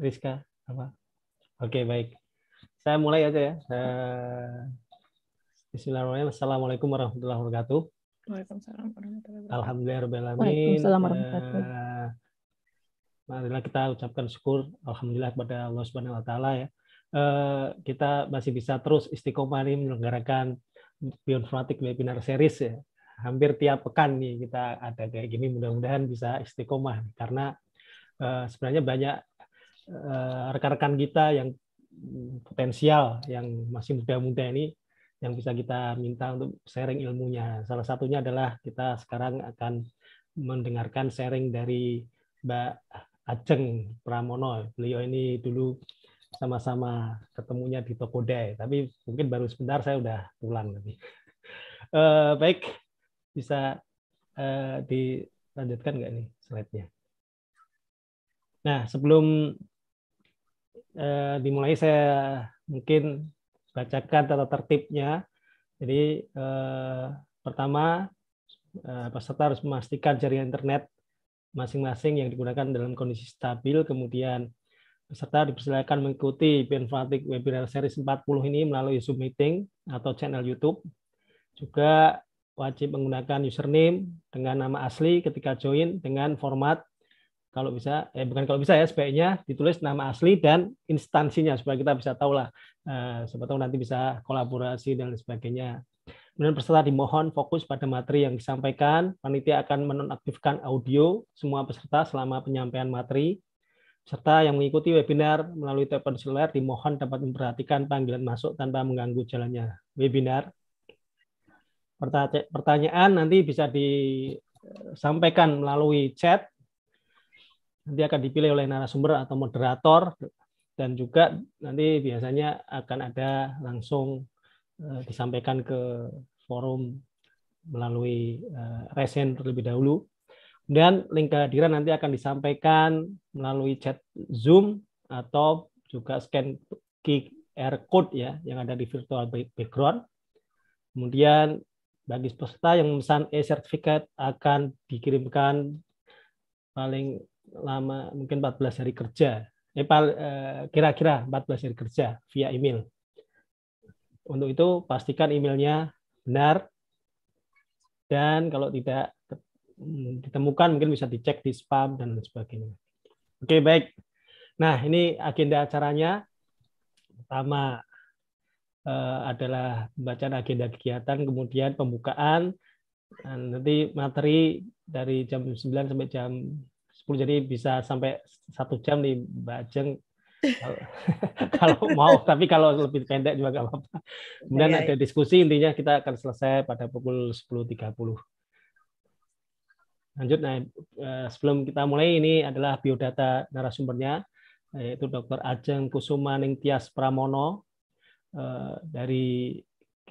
Rizka apa? Oke baik. Saya mulai aja ya. Uh, Bismillahirrahmanirrahim. Assalamualaikum warahmatullahi wabarakatuh. Waalaikumsalam warahmatullahi wabarakatuh. Alhamdulillah eh, warahmatullahi wabarakatuh. marilah kita ucapkan syukur alhamdulillah kepada Allah Subhanahu wa taala ya. Eh, kita masih bisa terus istiqomah ini menyelenggarakan Bioinformatik Webinar Series ya. Hampir tiap pekan nih kita ada kayak gini mudah-mudahan bisa istiqomah karena sebenarnya banyak Eh, rekan-rekan kita yang potensial yang masih muda-muda ini yang bisa kita minta untuk sharing ilmunya. Salah satunya adalah kita sekarang akan mendengarkan sharing dari Mbak Ajeng Pramono. Beliau ini dulu sama-sama ketemunya di Tokodai, tapi mungkin baru sebentar saya udah pulang tadi. Uh, eh, baik, bisa uh, dilanjutkan nggak nih slide-nya? Nah, sebelum Eh, dimulai saya mungkin bacakan tata tertibnya. Jadi eh, pertama eh, peserta harus memastikan jaringan internet masing-masing yang digunakan dalam kondisi stabil. Kemudian peserta dipersilakan mengikuti Benfratik Webinar Series 40 ini melalui Zoom Meeting atau channel YouTube. Juga wajib menggunakan username dengan nama asli ketika join dengan format kalau bisa eh bukan kalau bisa ya sebaiknya ditulis nama asli dan instansinya supaya kita bisa tahu lah eh, tahu nanti bisa kolaborasi dan sebagainya. Kemudian peserta dimohon fokus pada materi yang disampaikan. Panitia akan menonaktifkan audio semua peserta selama penyampaian materi. Serta yang mengikuti webinar melalui telepon seluler dimohon dapat memperhatikan panggilan masuk tanpa mengganggu jalannya webinar. Pertanyaan nanti bisa disampaikan melalui chat nanti akan dipilih oleh narasumber atau moderator dan juga nanti biasanya akan ada langsung eh, disampaikan ke forum melalui eh, resen terlebih dahulu. Kemudian link kehadiran nanti akan disampaikan melalui chat Zoom atau juga scan QR code ya yang ada di virtual background. Kemudian bagi peserta yang memesan e sertifikat akan dikirimkan paling lama mungkin 14 hari kerja. Nepal eh, eh, kira-kira 14 hari kerja via email. Untuk itu pastikan emailnya benar dan kalau tidak hmm, ditemukan mungkin bisa dicek di spam dan lain sebagainya. Oke, baik. Nah, ini agenda acaranya. Pertama eh, adalah pembacaan agenda kegiatan, kemudian pembukaan, nanti materi dari jam 9 sampai jam 10 jadi bisa sampai satu jam nih Mbak Ajeng, kalau mau tapi kalau lebih pendek juga gak apa-apa kemudian iya, ada iya. diskusi intinya kita akan selesai pada pukul 10.30 lanjut nah eh, sebelum kita mulai ini adalah biodata narasumbernya yaitu Dr. Ajeng Kusuma Ningtyas Pramono eh, dari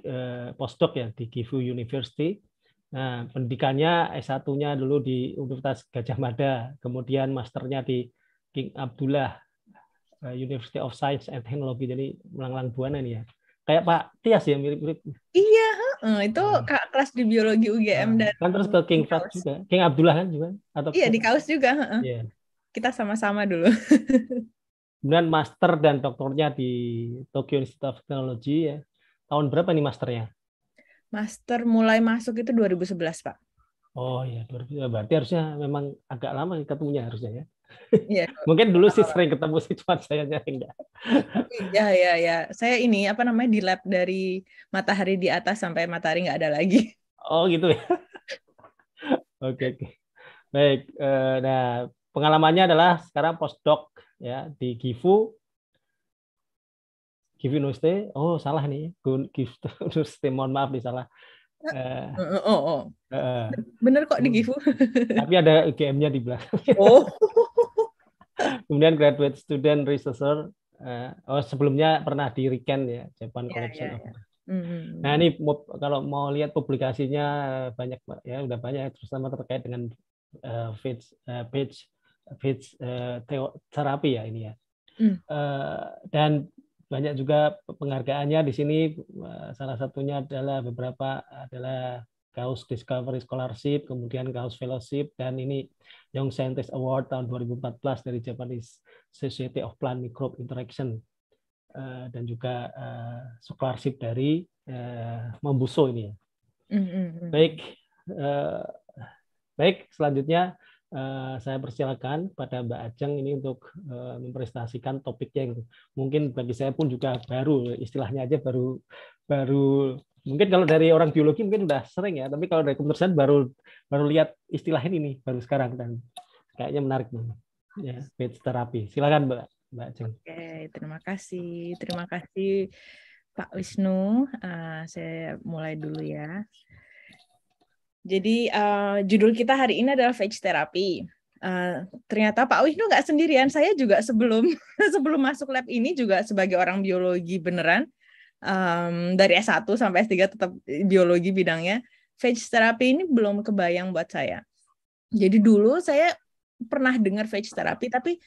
eh, postdoc ya di Gifu University Nah, pendidikannya S1-nya dulu di Universitas Gajah Mada, kemudian masternya di King Abdullah eh, University of Science and Technology. Jadi melanglang buana nih ya. Kayak Pak Tias ya mirip-mirip. Iya, itu hmm. kak kelas di biologi UGM nah, dan kan terus ke King Fat juga. King Abdullah kan juga atau Iya, di Kaus juga, Iya. Kita sama-sama dulu. Kemudian master dan doktornya di Tokyo Institute of Technology ya. Tahun berapa nih masternya? master mulai masuk itu 2011 pak oh ya berarti harusnya memang agak lama ketemunya harusnya ya Iya. Mungkin dulu sih sering ketemu sih, cuma saya enggak. Iya, iya, iya. Saya ini apa namanya di lab dari matahari di atas sampai matahari enggak ada lagi. Oh gitu ya. Oke, oke. Baik. Eh, nah, pengalamannya adalah sekarang postdoc ya di Gifu give you oh salah nih give no stay mohon maaf nih salah Uh, oh, oh. Uh, bener kok di hmm. Gifu. Tapi ada UGM-nya di belakang. Oh. Kemudian graduate student researcher. Uh, oh sebelumnya pernah di Riken ya Japan yeah, Collection. Yeah, yeah. mm Nah ini kalau mau lihat publikasinya banyak ya udah banyak terus sama terkait dengan uh, page uh, page page uh, terapi ya ini ya. Mm. Uh, dan banyak juga penghargaannya di sini. Eh, salah satunya adalah beberapa adalah Gauss Discovery Scholarship, kemudian Gauss Fellowship, dan ini Young Scientist Award tahun 2014 dari Japanese Society of Plant Microbe Interaction, eh, dan juga eh, scholarship dari Mambuso ini. Ya. Mm-hmm. Baik, baik selanjutnya Eh, saya persilakan pada Mbak Ajeng ini untuk eh, memprestasikan topik yang gitu. mungkin bagi saya pun juga baru istilahnya aja baru baru mungkin kalau dari orang biologi mungkin udah sering ya tapi kalau dari komputer baru baru lihat istilah ini nih baru sekarang dan kayaknya menarik nih ya speech terapi silakan Mbak Mbak Ajeng. Oke terima kasih terima kasih Pak Wisnu uh, saya mulai dulu ya. Jadi uh, judul kita hari ini adalah Fetch Therapy. Uh, ternyata Pak Wisnu nggak sendirian. Saya juga sebelum sebelum masuk lab ini juga sebagai orang biologi beneran um, dari S1 sampai S3 tetap biologi bidangnya. Fetch Therapy ini belum kebayang buat saya. Jadi dulu saya pernah dengar Fetch Therapy tapi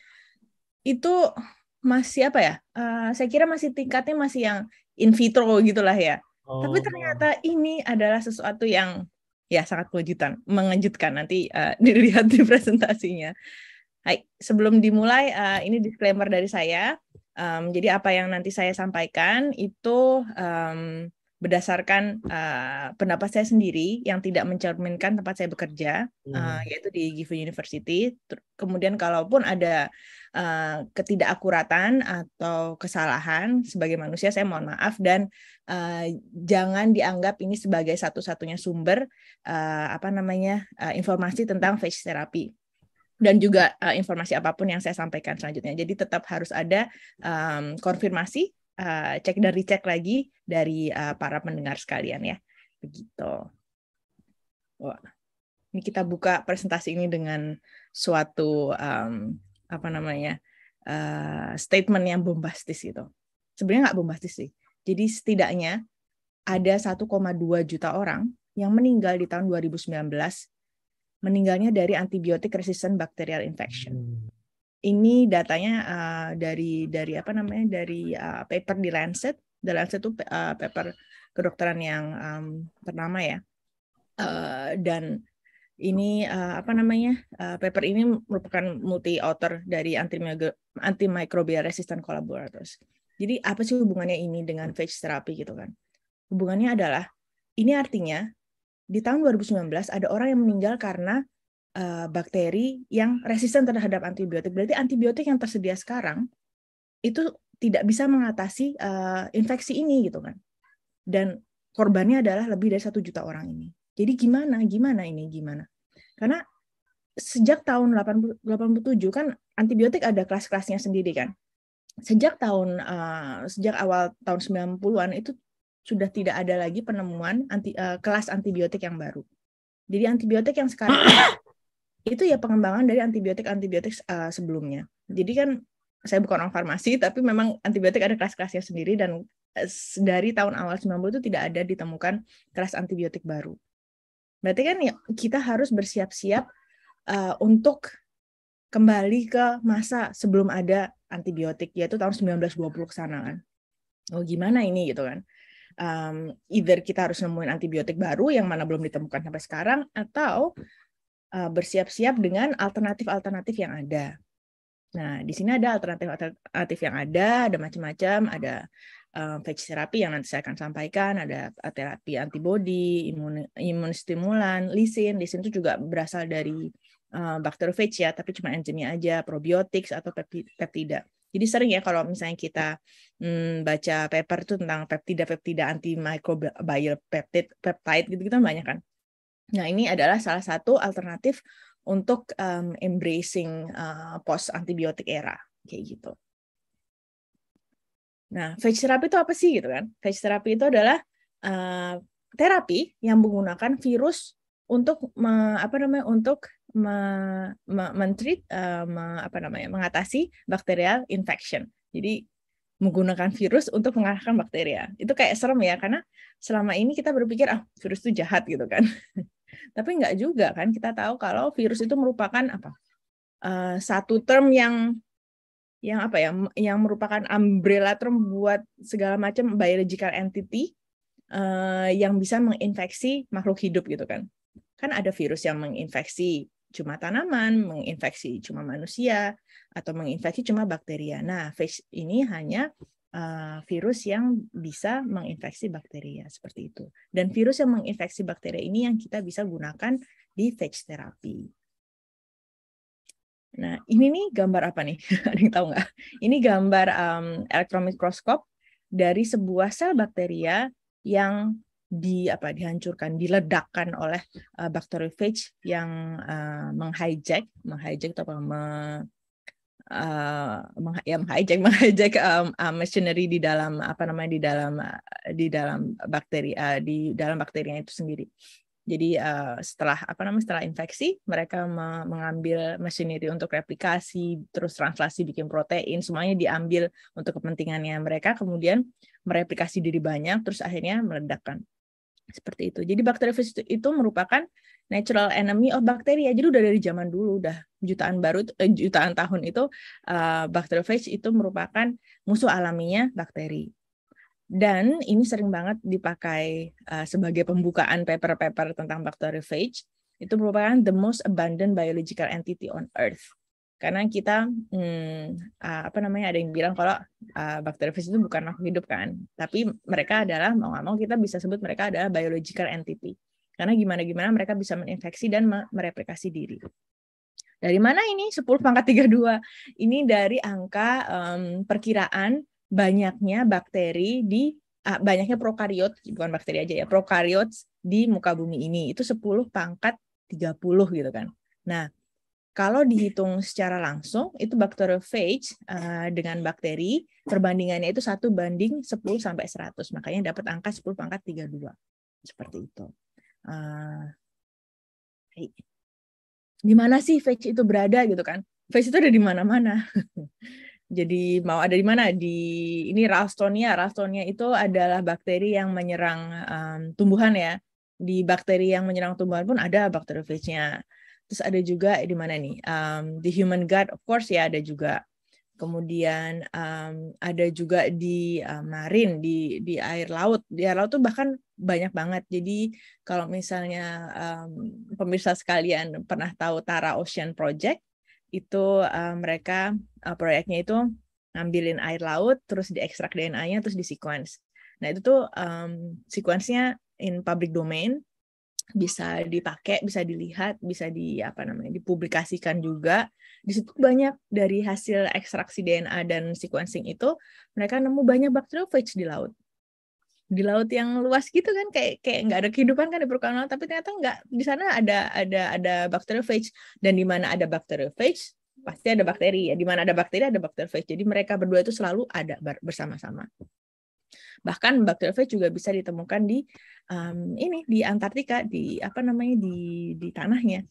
itu masih apa ya? Uh, saya kira masih tingkatnya masih yang in vitro gitulah ya. Oh. Tapi ternyata ini adalah sesuatu yang ya sangat kewujudan mengejutkan nanti uh, dilihat di presentasinya. Hai, sebelum dimulai uh, ini disclaimer dari saya. Um, jadi apa yang nanti saya sampaikan itu um, berdasarkan uh, pendapat saya sendiri yang tidak mencerminkan tempat saya bekerja, hmm. uh, yaitu di Gifu University. Kemudian kalaupun ada uh, ketidakakuratan atau kesalahan sebagai manusia saya mohon maaf dan uh, jangan dianggap ini sebagai satu-satunya sumber uh, apa namanya uh, informasi tentang face therapy dan juga uh, informasi apapun yang saya sampaikan selanjutnya. Jadi tetap harus ada um, konfirmasi, uh, cek dan recheck lagi dari uh, para pendengar sekalian ya. Begitu. Wah. Ini kita buka presentasi ini dengan suatu um, apa namanya uh, statement yang bombastis itu Sebenarnya nggak bombastis sih. Jadi setidaknya ada 1,2 juta orang yang meninggal di tahun 2019 meninggalnya dari antibiotik resistant bacterial infection. Hmm. Ini datanya uh, dari dari apa namanya dari uh, paper di Lancet. The Lancet itu uh, paper kedokteran yang um, ternama ya. Uh, dan ini uh, apa namanya uh, paper ini merupakan multi author dari antimicrobial resistant collaborators. Jadi apa sih hubungannya ini dengan phage therapy gitu kan? Hubungannya adalah ini artinya di tahun 2019 ada orang yang meninggal karena uh, bakteri yang resisten terhadap antibiotik. Berarti antibiotik yang tersedia sekarang itu tidak bisa mengatasi uh, infeksi ini gitu kan. Dan korbannya adalah lebih dari satu juta orang ini. Jadi gimana, gimana ini, gimana? Karena sejak tahun 87 kan antibiotik ada kelas-kelasnya sendiri kan. Sejak tahun uh, sejak awal tahun 90-an itu sudah tidak ada lagi penemuan anti, uh, kelas antibiotik yang baru. Jadi antibiotik yang sekarang itu ya pengembangan dari antibiotik-antibiotik uh, sebelumnya. Jadi kan saya bukan orang farmasi tapi memang antibiotik ada kelas-kelasnya sendiri dan dari tahun awal 90 itu tidak ada ditemukan kelas antibiotik baru. Berarti kan ya, kita harus bersiap-siap uh, untuk kembali ke masa sebelum ada antibiotik yaitu tahun 1920 ke sana kan. Oh gimana ini gitu kan. Um, either kita harus nemuin antibiotik baru yang mana belum ditemukan sampai sekarang atau uh, bersiap-siap dengan alternatif-alternatif yang ada. Nah, di sini ada alternatif-alternatif yang ada, ada macam-macam, ada um, terapi yang nanti saya akan sampaikan, ada eh, terapi antibodi, imun stimulan lisin. Lisin itu juga berasal dari uh, ya, tapi cuma enzimnya aja, probiotik atau peptida. Jadi sering ya kalau misalnya kita hmm, baca paper itu tentang peptida-peptida antimicrobial peptid, peptide gitu-gitu kan banyak kan. Nah, ini adalah salah satu alternatif untuk um, embracing uh, post antibiotik era kayak gitu. Nah, veg therapy itu apa sih gitu kan? Veg therapy itu adalah uh, terapi yang menggunakan virus untuk me, apa namanya untuk me, me, mentreat uh, me, apa namanya mengatasi bakterial infection. Jadi menggunakan virus untuk mengalahkan bakteria. Itu kayak serem ya karena selama ini kita berpikir ah virus itu jahat gitu kan. Tapi enggak juga kan kita tahu kalau virus itu merupakan apa uh, satu term yang yang apa ya yang merupakan umbrella term buat segala macam biological entity uh, yang bisa menginfeksi makhluk hidup gitu kan kan ada virus yang menginfeksi cuma tanaman menginfeksi cuma manusia atau menginfeksi cuma bakteria nah face ini hanya uh, virus yang bisa menginfeksi bakteria seperti itu dan virus yang menginfeksi bakteria ini yang kita bisa gunakan di face therapy Nah, ini nih gambar apa nih? Ada yang tahu nggak? Ini gambar um, mmm, elektron mikroskop dari sebuah sel bakteria yang di apa dihancurkan, diledakkan oleh uh, eh, bakteriofage yang uh, menghijack, menghijack atau apa me, uh, meng, ya menghijack, menghijack um, uh, machinery di dalam apa namanya di dalam uh, di dalam bakteri uh, di dalam bakterinya itu sendiri. Jadi uh, setelah apa namanya setelah infeksi mereka me mengambil machinery untuk replikasi, terus translasi bikin protein, semuanya diambil untuk kepentingannya mereka. Kemudian mereplikasi diri banyak, terus akhirnya meledakkan seperti itu. Jadi bakteri virus itu merupakan natural enemy of bakteri. Jadi udah dari zaman dulu, udah jutaan baru eh, jutaan tahun itu uh, eh, bakteriofag itu merupakan musuh alaminya bakteri dan ini sering banget dipakai uh, sebagai pembukaan paper-paper tentang bakteriophage. Itu merupakan the most abundant biological entity on Earth. Karena kita, hmm, uh, apa namanya, ada yang bilang kalau uh, eh, bakteriophage itu bukan makhluk hidup kan. Tapi mereka adalah, mau nggak mau kita bisa sebut mereka adalah biological entity. Karena gimana-gimana mereka bisa menginfeksi dan mereplikasi diri. Dari mana ini 10 pangkat 32? Ini dari angka um, perkiraan banyaknya bakteri di uh, banyaknya prokariot bukan bakteri aja ya prokariot di muka bumi ini itu 10 pangkat 30 gitu kan. Nah, kalau dihitung secara langsung itu bakteriophage uh, ah, dengan bakteri perbandingannya itu satu banding 10 sampai 100. Makanya dapat angka 10 pangkat 32. Seperti itu. Uh, di mana sih phage itu berada gitu kan? Phage itu ada di mana-mana. Jadi mau ada di mana? Di ini Ralstonia. Ralstonia itu adalah bakteri yang menyerang um, tumbuhan ya. Di bakteri yang menyerang tumbuhan pun ada bakteriofagenya. Terus ada juga di mana nih? Um, di human gut of course ya ada juga. Kemudian um, ada juga di uh, eh, marin, di di air laut. Di air laut tuh bahkan banyak banget. Jadi kalau misalnya um, pemirsa sekalian pernah tahu Tara Ocean Project itu uh, mereka uh, proyeknya itu ngambilin air laut terus diekstrak DNA-nya terus di sequence. Nah, itu tuh um, sequence-nya in public domain bisa dipakai, bisa dilihat, bisa di apa namanya dipublikasikan juga. Di situ banyak dari hasil ekstraksi DNA dan sequencing itu mereka nemu banyak bakteriophage di laut di laut yang luas gitu kan kayak kayak nggak ada kehidupan kan di permukaan laut tapi ternyata nggak di sana ada ada ada bakteriophage dan di mana ada bakteriophage pasti ada bakteri ya di mana ada bakteri ada bakteriophage jadi mereka berdua itu selalu ada bersama-sama bahkan bakteriophage juga bisa ditemukan di um, ini di Antartika di apa namanya di di tanahnya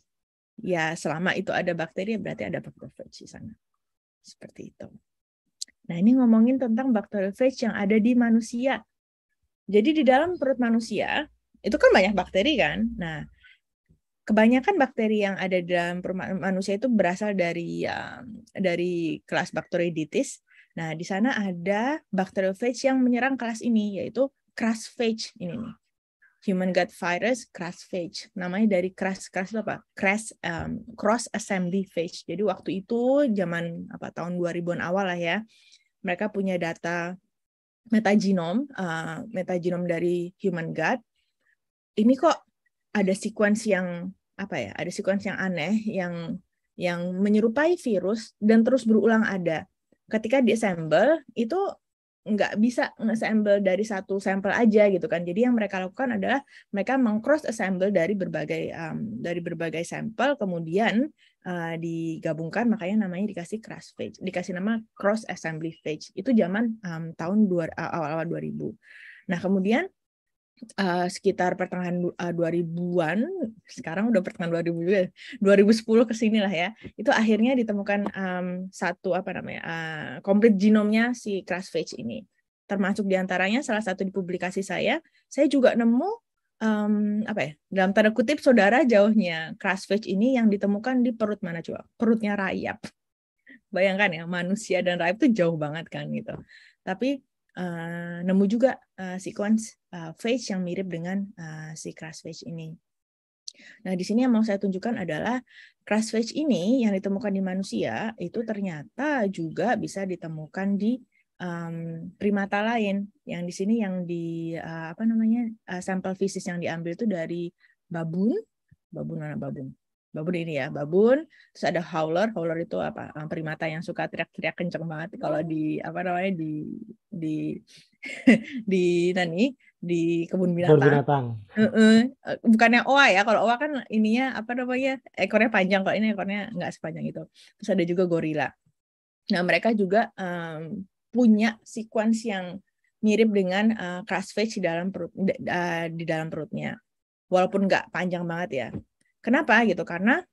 ya selama itu ada bakteri berarti ada bakteriophage di sana seperti itu nah ini ngomongin tentang bakteriophage yang ada di manusia jadi di dalam perut manusia itu kan banyak bakteri kan. Nah, kebanyakan bakteri yang ada dalam perut manusia itu berasal dari um, dari kelas bakteroiditis. Nah, di sana ada bakteriofage yang menyerang kelas ini yaitu crassphage ini nih. Human gut virus crustphage. Namanya dari crass crass apa? Crass um, cross assembly phage. Jadi waktu itu zaman apa tahun 2000-an awal lah ya. Mereka punya data metagenom, uh, eh, metagenom dari human gut, ini kok ada sequence yang apa ya? Ada sequence yang aneh yang yang menyerupai virus dan terus berulang ada. Ketika diassemble itu nggak bisa nge-assemble dari satu sampel aja gitu kan. Jadi yang mereka lakukan adalah mereka meng-cross assemble dari berbagai um, dari berbagai sampel kemudian Eh, digabungkan makanya namanya dikasih cross phage dikasih nama cross assembly phage itu zaman um, tahun dua, uh, awal-awal 2000 nah kemudian Uh, sekitar pertengahan uh, eh, 2000-an, sekarang udah pertengahan 2000 juga, 2010 ke sini lah ya. Itu akhirnya ditemukan um, satu apa namanya? Uh, komplit genomnya si CRASVage ini. Termasuk diantaranya salah satu di publikasi saya, saya juga nemu um, apa ya dalam tanda kutip saudara jauhnya crossfish ini yang ditemukan di perut mana coba perutnya rayap bayangkan ya manusia dan rayap itu jauh banget kan gitu tapi uh, nemu juga uh, sequence uh, eh, face yang mirip dengan uh, si crossfish ini Nah, di sini yang mau saya tunjukkan adalah crash ini yang ditemukan di manusia itu ternyata juga bisa ditemukan di um, primata lain yang di sini yang di uh, apa namanya uh, sampel fisik yang diambil itu dari babun babun mana babun babun ini ya babun terus ada howler howler itu apa um, primata yang suka teriak-teriak kenceng banget kalau di oh. apa namanya di di di nani di kebun binatang. Kebun binatang. Uh -uh. Bukannya oa ya, kalau oa kan ininya apa namanya ekornya panjang, kalau ini ekornya nggak sepanjang itu. Terus ada juga gorila. Nah mereka juga um, punya sequence yang mirip dengan uh, eh, crossfade di dalam perut uh, di dalam perutnya walaupun nggak panjang banget ya kenapa gitu karena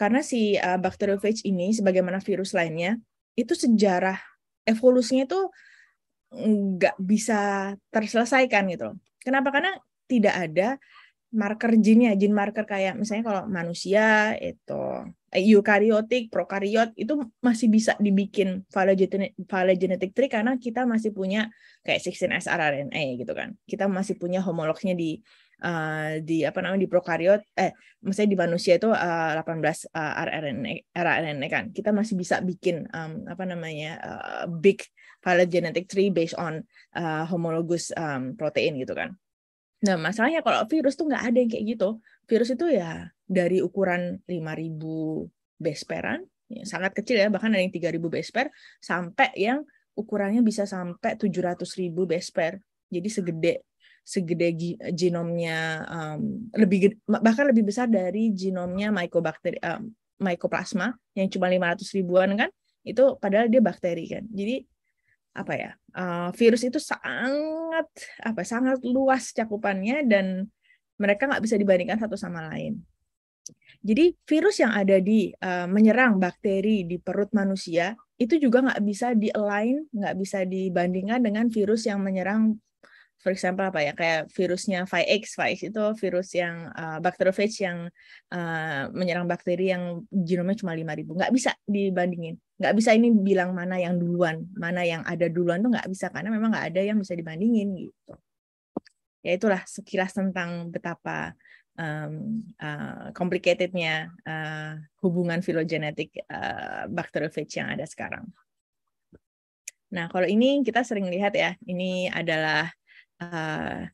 karena si uh, eh, bakteriofage ini sebagaimana virus lainnya itu sejarah evolusinya itu nggak bisa terselesaikan gitu loh. Kenapa? Karena tidak ada marker ya jin marker kayak misalnya kalau manusia itu Eh, eukariotik, prokariot itu masih bisa dibikin phylogenetic tree karena kita masih punya kayak 16S rRNA gitu kan. Kita masih punya homolognya di uh, di apa namanya di prokariot eh maksudnya di manusia itu uh, eh, 18 uh, rRNA rRNA kan. Kita masih bisa bikin um, apa namanya uh, big phylogenetic tree based on uh, homologous um, protein gitu kan. Nah, masalahnya kalau virus tuh nggak ada yang kayak gitu virus itu ya dari ukuran 5.000 base pairan, ya, sangat kecil ya, bahkan ada yang 3.000 base pair, sampai yang ukurannya bisa sampai 700.000 base pair. Jadi segede segede genomnya um, lebih bahkan lebih besar dari genomnya mycobacter um, mycoplasma yang cuma 500 ribuan kan itu padahal dia bakteri kan jadi apa ya uh, virus itu sangat apa sangat luas cakupannya dan mereka nggak bisa dibandingkan satu sama lain. Jadi virus yang ada di uh, menyerang bakteri di perut manusia itu juga nggak bisa di-align, nggak bisa dibandingkan dengan virus yang menyerang, for example apa ya, kayak virusnya VIX, x x itu virus yang uh, eh, bakteriophage yang uh, menyerang bakteri yang genomnya cuma 5.000, nggak bisa dibandingin, nggak bisa ini bilang mana yang duluan, mana yang ada duluan tuh nggak bisa karena memang nggak ada yang bisa dibandingin gitu ya itulah sekilas tentang betapa um, uh, complicatednya uh, hubungan filogenetik uh, eh, bakteriofage yang ada sekarang. Nah, kalau ini kita sering lihat ya, ini adalah uh,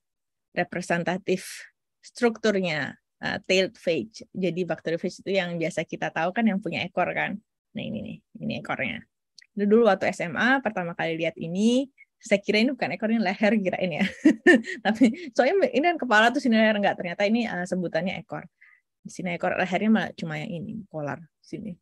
representatif strukturnya uh, tailed phage. Jadi bakteriofage itu yang biasa kita tahu kan yang punya ekor kan. Nah, ini nih, ini ekornya. Dulu waktu SMA pertama kali lihat ini, saya kira ini bukan ekor ini leher kirain ya tapi soalnya ini kan kepala tuh sini leher enggak ternyata ini uh, sebutannya ekor di sini ekor lehernya malah cuma yang ini polar sini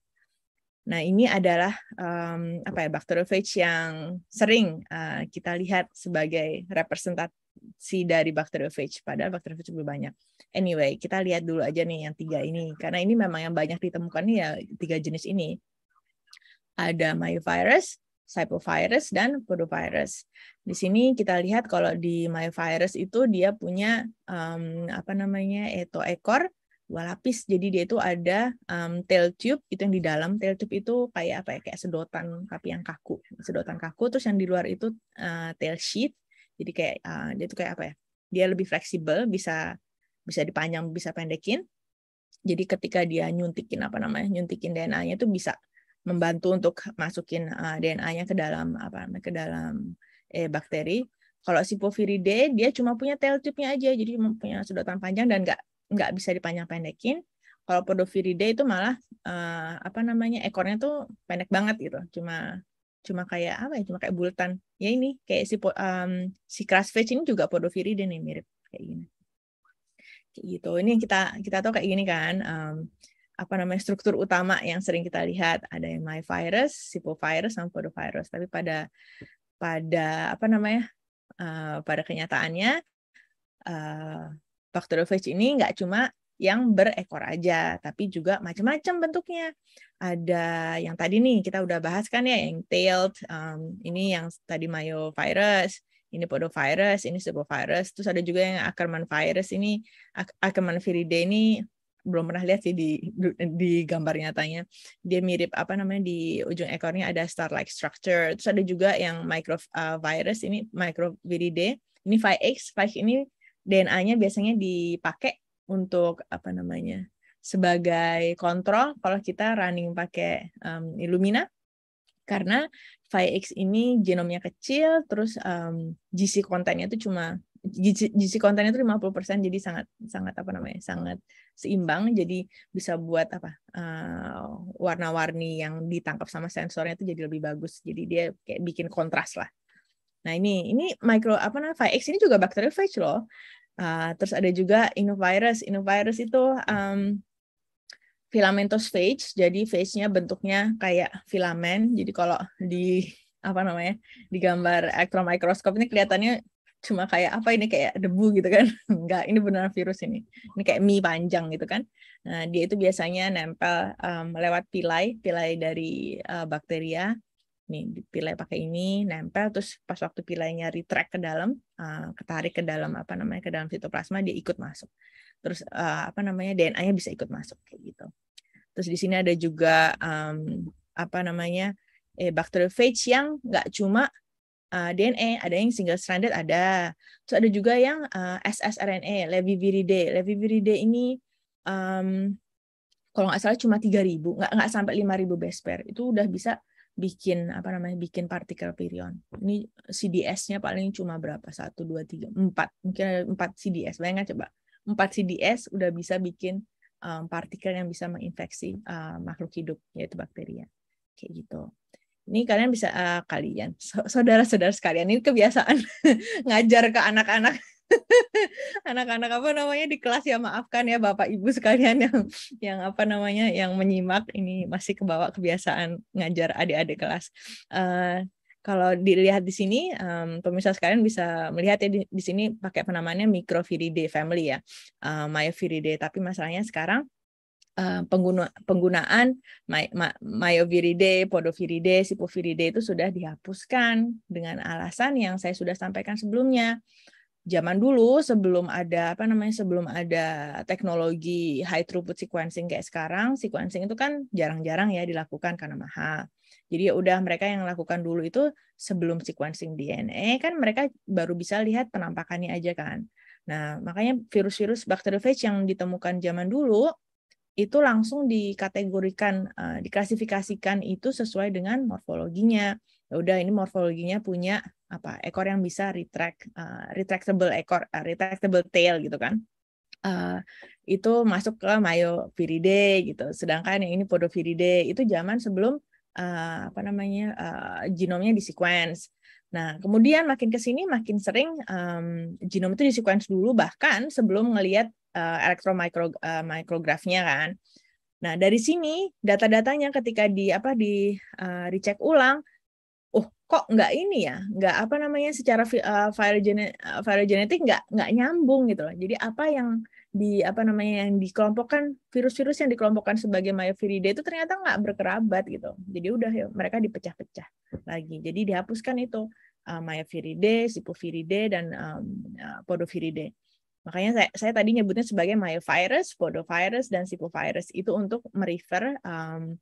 nah ini adalah um, apa ya bakteriophage yang sering uh, kita lihat sebagai representasi dari bakteriophage padahal bakteriophage lebih banyak anyway kita lihat dulu aja nih yang tiga ini karena ini memang yang banyak ditemukan ya tiga jenis ini ada myovirus cypovirus dan podovirus. Di sini kita lihat kalau di myovirus itu dia punya um, apa namanya Eto ekor dua lapis. Jadi dia itu ada um, tail tube itu yang di dalam tail tube itu kayak apa ya kayak sedotan tapi yang kaku, sedotan kaku. Terus yang di luar itu uh, tail sheet. Jadi kayak uh, dia itu kayak apa ya? Dia lebih fleksibel, bisa bisa dipanjang, bisa pendekin. Jadi ketika dia nyuntikin apa namanya, nyuntikin DNA-nya itu bisa membantu untuk masukin uh, eh, DNA-nya ke dalam apa ke dalam eh, bakteri. Kalau Poviride dia cuma punya tail tube aja, jadi cuma punya sedotan panjang dan nggak nggak bisa dipanjang-pendekin. Kalau Podoviride itu malah uh, apa namanya ekornya tuh pendek banget gitu, cuma cuma kayak apa ya, cuma kayak bulatan. Ya ini kayak si um, si Crasfetch ini juga Podoviride nih mirip kayak gini. Kayak gitu. Ini kita kita tahu kayak gini kan. Um, apa namanya struktur utama yang sering kita lihat ada yang my sipo sipovirus, sama podovirus. Tapi pada pada apa namanya uh, pada kenyataannya uh, ini nggak cuma yang berekor aja, tapi juga macam-macam bentuknya. Ada yang tadi nih kita udah bahas kan ya, yang tailed, um, ini yang tadi myo virus, ini podovirus, ini virus. terus ada juga yang akerman virus, ini akerman viridae ini belum pernah lihat sih di di gambar nyatanya dia mirip apa namanya di ujung ekornya ada star like structure terus ada juga yang micro uh, ini micro microviridae ini 5x 5 ini DNA-nya biasanya dipakai untuk apa namanya sebagai kontrol kalau kita running pakai um, Illumina karena 5x ini genomnya kecil terus um, GC kontennya itu cuma GC, GC kontennya itu 50% jadi sangat sangat apa namanya sangat seimbang jadi bisa buat apa eh, warna-warni yang ditangkap sama sensornya itu jadi lebih bagus jadi dia kayak bikin kontras lah nah ini ini micro apa namanya 5 ini juga bacteriophage loh uh, terus ada juga inovirus inovirus itu um, filamentous phage jadi phage-nya bentuknya kayak filamen jadi kalau di apa namanya di gambar elektron mikroskop ini kelihatannya cuma kayak apa ini kayak debu gitu kan enggak ini benar virus ini ini kayak mie panjang gitu kan nah dia itu biasanya nempel um, lewat pilai pilai dari uh, bakteria nih pilai pakai ini nempel terus pas waktu pilainya retract ke dalam uh, ketarik ke dalam apa namanya ke dalam sitoplasma dia ikut masuk terus uh, apa namanya DNA-nya bisa ikut masuk kayak gitu terus di sini ada juga um, apa namanya eh, bakteriophage yang nggak cuma uh, eh, DNA, ada yang single stranded ada. Terus ada juga yang uh, eh, ssRNA, leviviridae. Leviviridae ini um, kalau nggak salah cuma 3000, nggak nggak sampai 5000 base pair. Itu udah bisa bikin apa namanya? bikin partikel virion. Ini CDS-nya paling cuma berapa? 1 2 3 4. Mungkin ada 4 CDS. Bayangin coba. 4 CDS udah bisa bikin um, partikel yang bisa menginfeksi uh, makhluk hidup yaitu bakteria. Kayak gitu ini kalian bisa uh, kalian saudara-saudara sekalian ini kebiasaan ngajar ke anak-anak anak-anak apa namanya di kelas ya maafkan ya bapak ibu sekalian yang yang apa namanya yang menyimak ini masih kebawa kebiasaan ngajar adik-adik kelas uh, kalau dilihat di sini um, pemirsa sekalian bisa melihat ya di, di sini pakai penamaannya Microviridae family ya uh, eh, Myoviridae tapi masalahnya sekarang Eh, pengguna, penggunaan my, my, myoviridae, podoviridae, sipoviride itu sudah dihapuskan dengan alasan yang saya sudah sampaikan sebelumnya. Zaman dulu sebelum ada apa namanya sebelum ada teknologi high throughput sequencing kayak sekarang, sequencing itu kan jarang-jarang ya dilakukan karena mahal. Jadi ya udah mereka yang lakukan dulu itu sebelum sequencing DNA kan mereka baru bisa lihat penampakannya aja kan. Nah, makanya virus-virus bakteriofage yang ditemukan zaman dulu itu langsung dikategorikan, eh, diklasifikasikan itu sesuai dengan morfologinya. Ya udah ini morfologinya punya apa ekor yang bisa retract, eh, retractable ekor, eh, retractable tail gitu kan. Uh, itu masuk ke Myopiridae gitu. Sedangkan yang ini podofiridae itu zaman sebelum uh, apa namanya uh, genomnya disequence. Nah, kemudian makin kesini makin sering um, genom itu disequence dulu bahkan sebelum ngelihat uh, eh, elektromikrografinya eh, uh, kan. Nah, dari sini data-datanya ketika di apa di uh, eh, dicek ulang, oh kok nggak ini ya, nggak apa namanya secara file genetik uh, nggak nggak nyambung gitu loh. Jadi apa yang di apa namanya yang dikelompokkan virus-virus yang dikelompokkan sebagai Myofiridae itu ternyata nggak berkerabat gitu. Jadi udah ya, mereka dipecah-pecah lagi. Jadi dihapuskan itu uh, Myofiridae, Sipofiridae dan um, uh, Podofiridae. Makanya saya, saya tadi nyebutnya sebagai myovirus, podovirus, dan sipovirus itu untuk merefer um,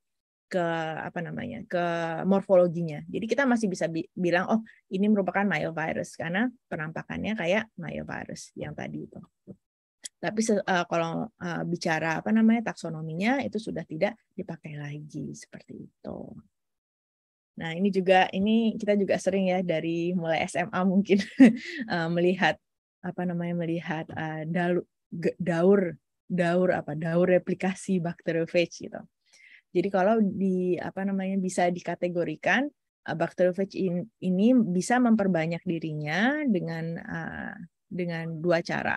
ke apa namanya ke morfologinya. Jadi kita masih bisa bi bilang oh ini merupakan myovirus karena penampakannya kayak myovirus yang tadi itu. Tapi uh, kalau uh, bicara apa namanya taksonominya itu sudah tidak dipakai lagi seperti itu. Nah ini juga ini kita juga sering ya dari mulai SMA mungkin melihat apa namanya melihat uh, dalu, daur daur apa daur replikasi bakteriofage gitu. Jadi kalau di apa namanya bisa dikategorikan uh, eh, bakteriofage in, ini bisa memperbanyak dirinya dengan uh, dengan dua cara.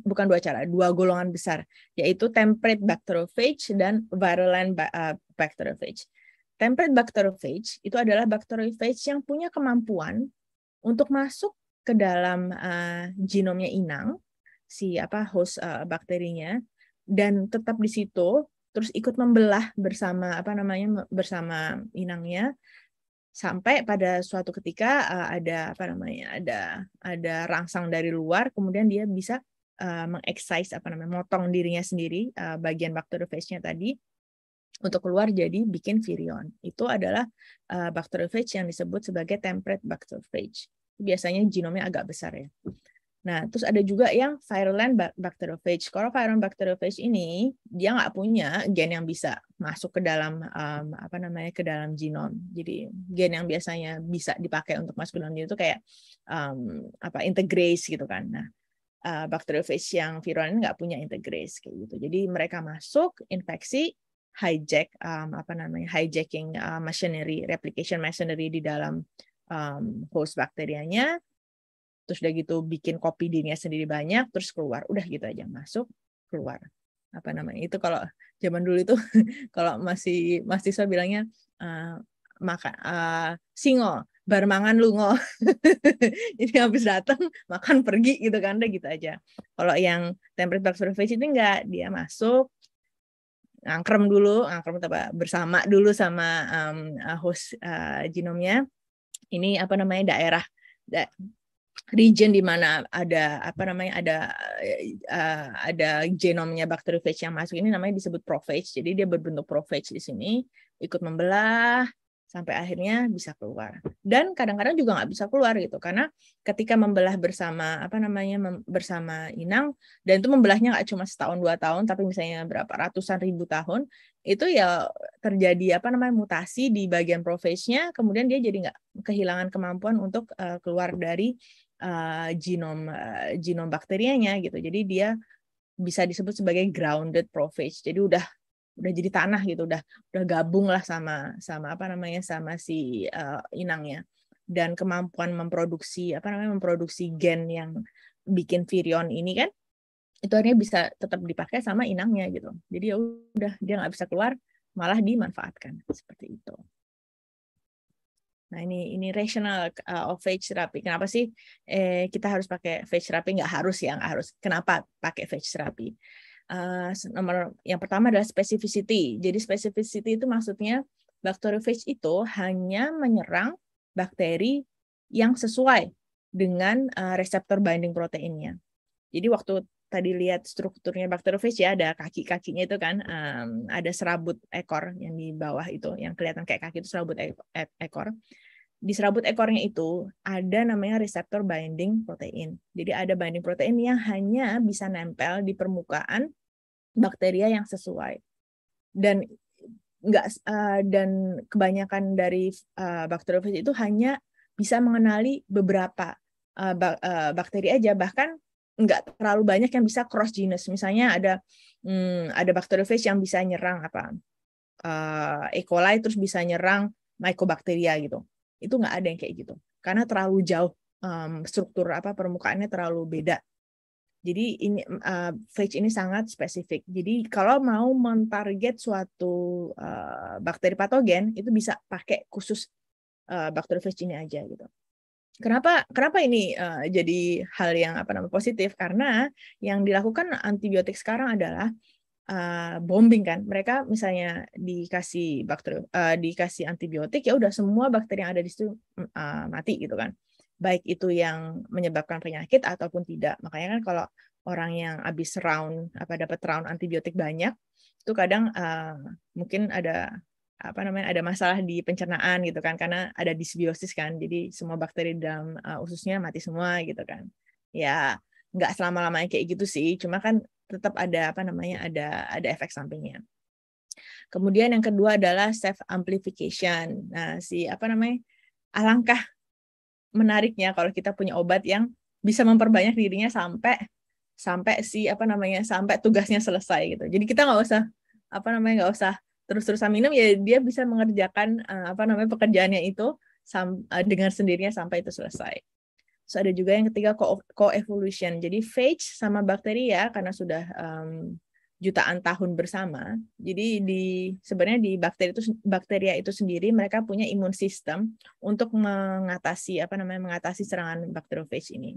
bukan dua cara, dua golongan besar yaitu temperate bacteriophage dan virulent uh, bacteriophage. Temperate bacteriophage itu adalah bacteriophage yang punya kemampuan untuk masuk ke dalam uh, genomnya inang si apa host uh, bakterinya dan tetap di situ terus ikut membelah bersama apa namanya bersama inangnya sampai pada suatu ketika uh, ada apa namanya ada ada rangsang dari luar kemudian dia bisa uh, mengexcise apa namanya motong dirinya sendiri uh, bagian nya tadi untuk keluar jadi bikin virion itu adalah uh, bakteriophage yang disebut sebagai temperate bacteriophage biasanya genomnya agak besar ya. Nah, terus ada juga yang virulent bacteriophage. Kalau virulent bacteriophage ini dia nggak punya gen yang bisa masuk ke dalam um, apa namanya ke dalam genom. Jadi gen yang biasanya bisa dipakai untuk masuk ke dalam genom itu kayak um, apa integrase gitu kan. Nah, uh, bacteriophage yang virulen nggak punya integrase kayak gitu. Jadi mereka masuk infeksi hijack um, apa namanya hijacking uh, machinery replication machinery di dalam um, host bakterianya terus udah gitu bikin kopi dirinya sendiri banyak terus keluar udah gitu aja masuk keluar apa namanya itu kalau zaman dulu itu kalau masih mahasiswa bilangnya uh, makan uh, singo barmangan lungo jadi habis datang makan pergi gitu kan udah gitu aja kalau yang temperate black surface itu enggak dia masuk angkrem dulu angkrem apa bersama dulu sama um, host uh, genomnya ini apa namanya daerah da region di mana ada apa namanya ada uh, ada genomnya bakteriofage yang masuk ini namanya disebut prophage. Jadi dia berbentuk prophage di sini, ikut membelah sampai akhirnya bisa keluar. Dan kadang-kadang juga nggak bisa keluar gitu karena ketika membelah bersama apa namanya bersama inang dan itu membelahnya nggak cuma setahun dua tahun tapi misalnya berapa ratusan ribu tahun itu ya terjadi apa namanya mutasi di bagian profesinya kemudian dia jadi nggak kehilangan kemampuan untuk uh, keluar dari uh, eh, genom uh, eh, genom bakterianya gitu jadi dia bisa disebut sebagai grounded profage jadi udah udah jadi tanah gitu udah udah gabung lah sama sama apa namanya sama si uh, inangnya dan kemampuan memproduksi apa namanya memproduksi gen yang bikin virion ini kan itu akhirnya bisa tetap dipakai sama inangnya gitu. Jadi ya udah dia nggak bisa keluar, malah dimanfaatkan seperti itu. Nah ini ini rational uh, of phage therapy. Kenapa sih eh, kita harus pakai phage therapy? Nggak harus ya, nggak harus. Kenapa pakai phage therapy? Uh, nomor yang pertama adalah specificity. Jadi specificity itu maksudnya bakteriophage itu hanya menyerang bakteri yang sesuai dengan uh, reseptor binding proteinnya. Jadi waktu tadi lihat strukturnya bakteriophage ya ada kaki-kakinya itu kan um, ada serabut ekor yang di bawah itu yang kelihatan kayak kaki itu serabut ekor di serabut ekornya itu ada namanya reseptor binding protein. Jadi ada binding protein yang hanya bisa nempel di permukaan bakteria yang sesuai. Dan enggak uh, eh, dan kebanyakan dari uh, itu hanya bisa mengenali beberapa uh, eh, bak, uh, bakteri aja bahkan nggak terlalu banyak yang bisa cross genus. Misalnya ada hmm, ada bakteriofage yang bisa nyerang apa uh, E. coli terus bisa nyerang mycobacteria gitu. Itu nggak ada yang kayak gitu karena terlalu jauh um, struktur apa permukaannya terlalu beda. Jadi ini uh, phage ini sangat spesifik. Jadi kalau mau mentarget suatu uh, bakteri patogen itu bisa pakai khusus uh, bakteriophage ini aja gitu. Kenapa kenapa ini uh, jadi hal yang apa namanya positif? Karena yang dilakukan antibiotik sekarang adalah uh, bombing kan. Mereka misalnya dikasih bakteri uh, dikasih antibiotik ya udah semua bakteri yang ada di situ uh, mati gitu kan. Baik itu yang menyebabkan penyakit ataupun tidak. Makanya kan kalau orang yang habis round apa dapat round antibiotik banyak itu kadang uh, mungkin ada apa namanya ada masalah di pencernaan gitu kan karena ada disbiosis kan jadi semua bakteri dalam uh, ususnya mati semua gitu kan ya nggak selama lamanya kayak gitu sih cuma kan tetap ada apa namanya ada ada efek sampingnya kemudian yang kedua adalah self amplification nah si apa namanya alangkah menariknya kalau kita punya obat yang bisa memperbanyak dirinya sampai sampai si apa namanya sampai tugasnya selesai gitu jadi kita nggak usah apa namanya nggak usah terus-terusan minum ya dia bisa mengerjakan uh, apa namanya pekerjaannya itu sam uh, dengan sendirinya sampai itu selesai. so, ada juga yang ketiga co-evolution. Co jadi phage sama bakteria ya, karena sudah um, jutaan tahun bersama. Jadi di sebenarnya di bakteri itu bakteria itu sendiri mereka punya imun sistem untuk mengatasi apa namanya mengatasi serangan bakteriophage ini.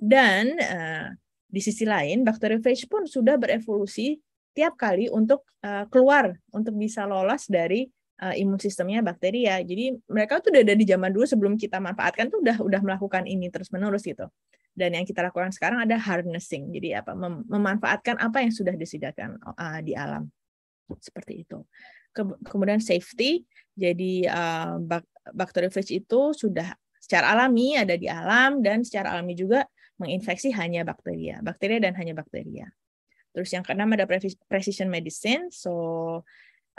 Dan uh, di sisi lain bakteriophage pun sudah berevolusi tiap kali untuk uh, keluar untuk bisa lolos dari uh, imun sistemnya bakteria. Jadi mereka tuh udah ada di zaman dulu sebelum kita manfaatkan tuh udah udah melakukan ini terus menerus gitu. Dan yang kita lakukan sekarang ada harnessing. Jadi apa mem memanfaatkan apa yang sudah disediakan uh, di alam. Seperti itu. Ke kemudian safety. Jadi uh, bak itu sudah secara alami ada di alam dan secara alami juga menginfeksi hanya bakteria, bakteria dan hanya bakteria. Terus yang keenam ada precision medicine. So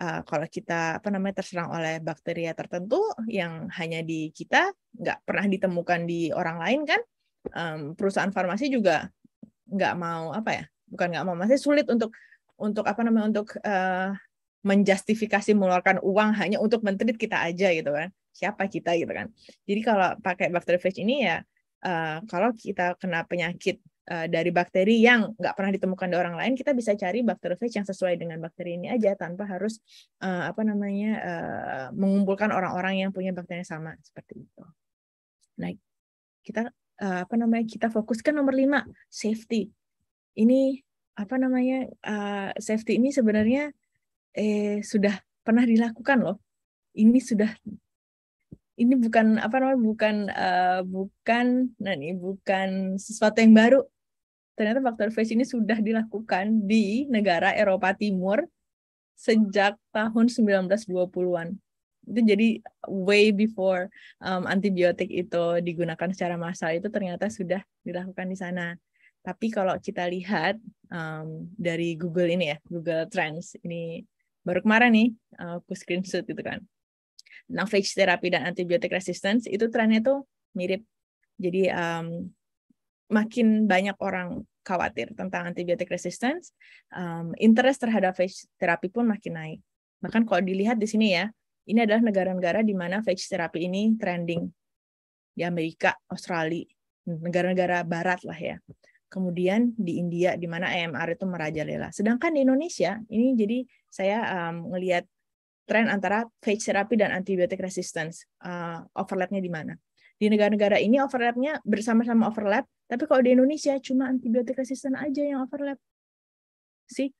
uh, kalau kita apa namanya terserang oleh bakteri tertentu yang hanya di kita nggak pernah ditemukan di orang lain kan um, perusahaan farmasi juga nggak mau apa ya bukan nggak mau masih sulit untuk untuk apa namanya untuk uh, menjustifikasi mengeluarkan uang hanya untuk menteri kita aja gitu kan siapa kita gitu kan jadi kalau pakai bacteriophage ini ya uh, kalau kita kena penyakit Eh, dari bakteri yang nggak pernah ditemukan di orang lain, kita bisa cari bakteriofage yang sesuai dengan bakteri ini aja tanpa harus uh, apa namanya uh, mengumpulkan orang-orang yang punya bakteri yang sama seperti itu. Nah, kita uh, apa namanya kita fokuskan nomor lima safety. Ini apa namanya uh, safety ini sebenarnya eh, sudah pernah dilakukan loh. Ini sudah ini bukan apa namanya bukan uh, bukan nah ini bukan sesuatu yang baru ternyata faktor face ini sudah dilakukan di negara Eropa Timur sejak tahun 1920-an. Itu jadi way before um, antibiotik itu digunakan secara massal itu ternyata sudah dilakukan di sana. Tapi kalau kita lihat um, dari Google ini ya, Google Trends ini baru kemarin nih uh, aku screenshot gitu kan. Nah, phage therapy dan antibiotik resistance itu trennya tuh mirip. Jadi um, makin banyak orang khawatir tentang antibiotik resistance, um, interest terhadap phage terapi pun makin naik. Bahkan kalau dilihat di sini ya, ini adalah negara-negara di mana phage terapi ini trending. Di Amerika, Australia, negara-negara barat lah ya. Kemudian di India, di mana AMR itu merajalela. Sedangkan di Indonesia, ini jadi saya um, tren antara phage terapi dan antibiotic resistance. Uh, overlapnya di mana? Di negara-negara ini overlapnya bersama-sama overlap, tapi kalau di Indonesia cuma antibiotik resisten aja yang overlap. Sih,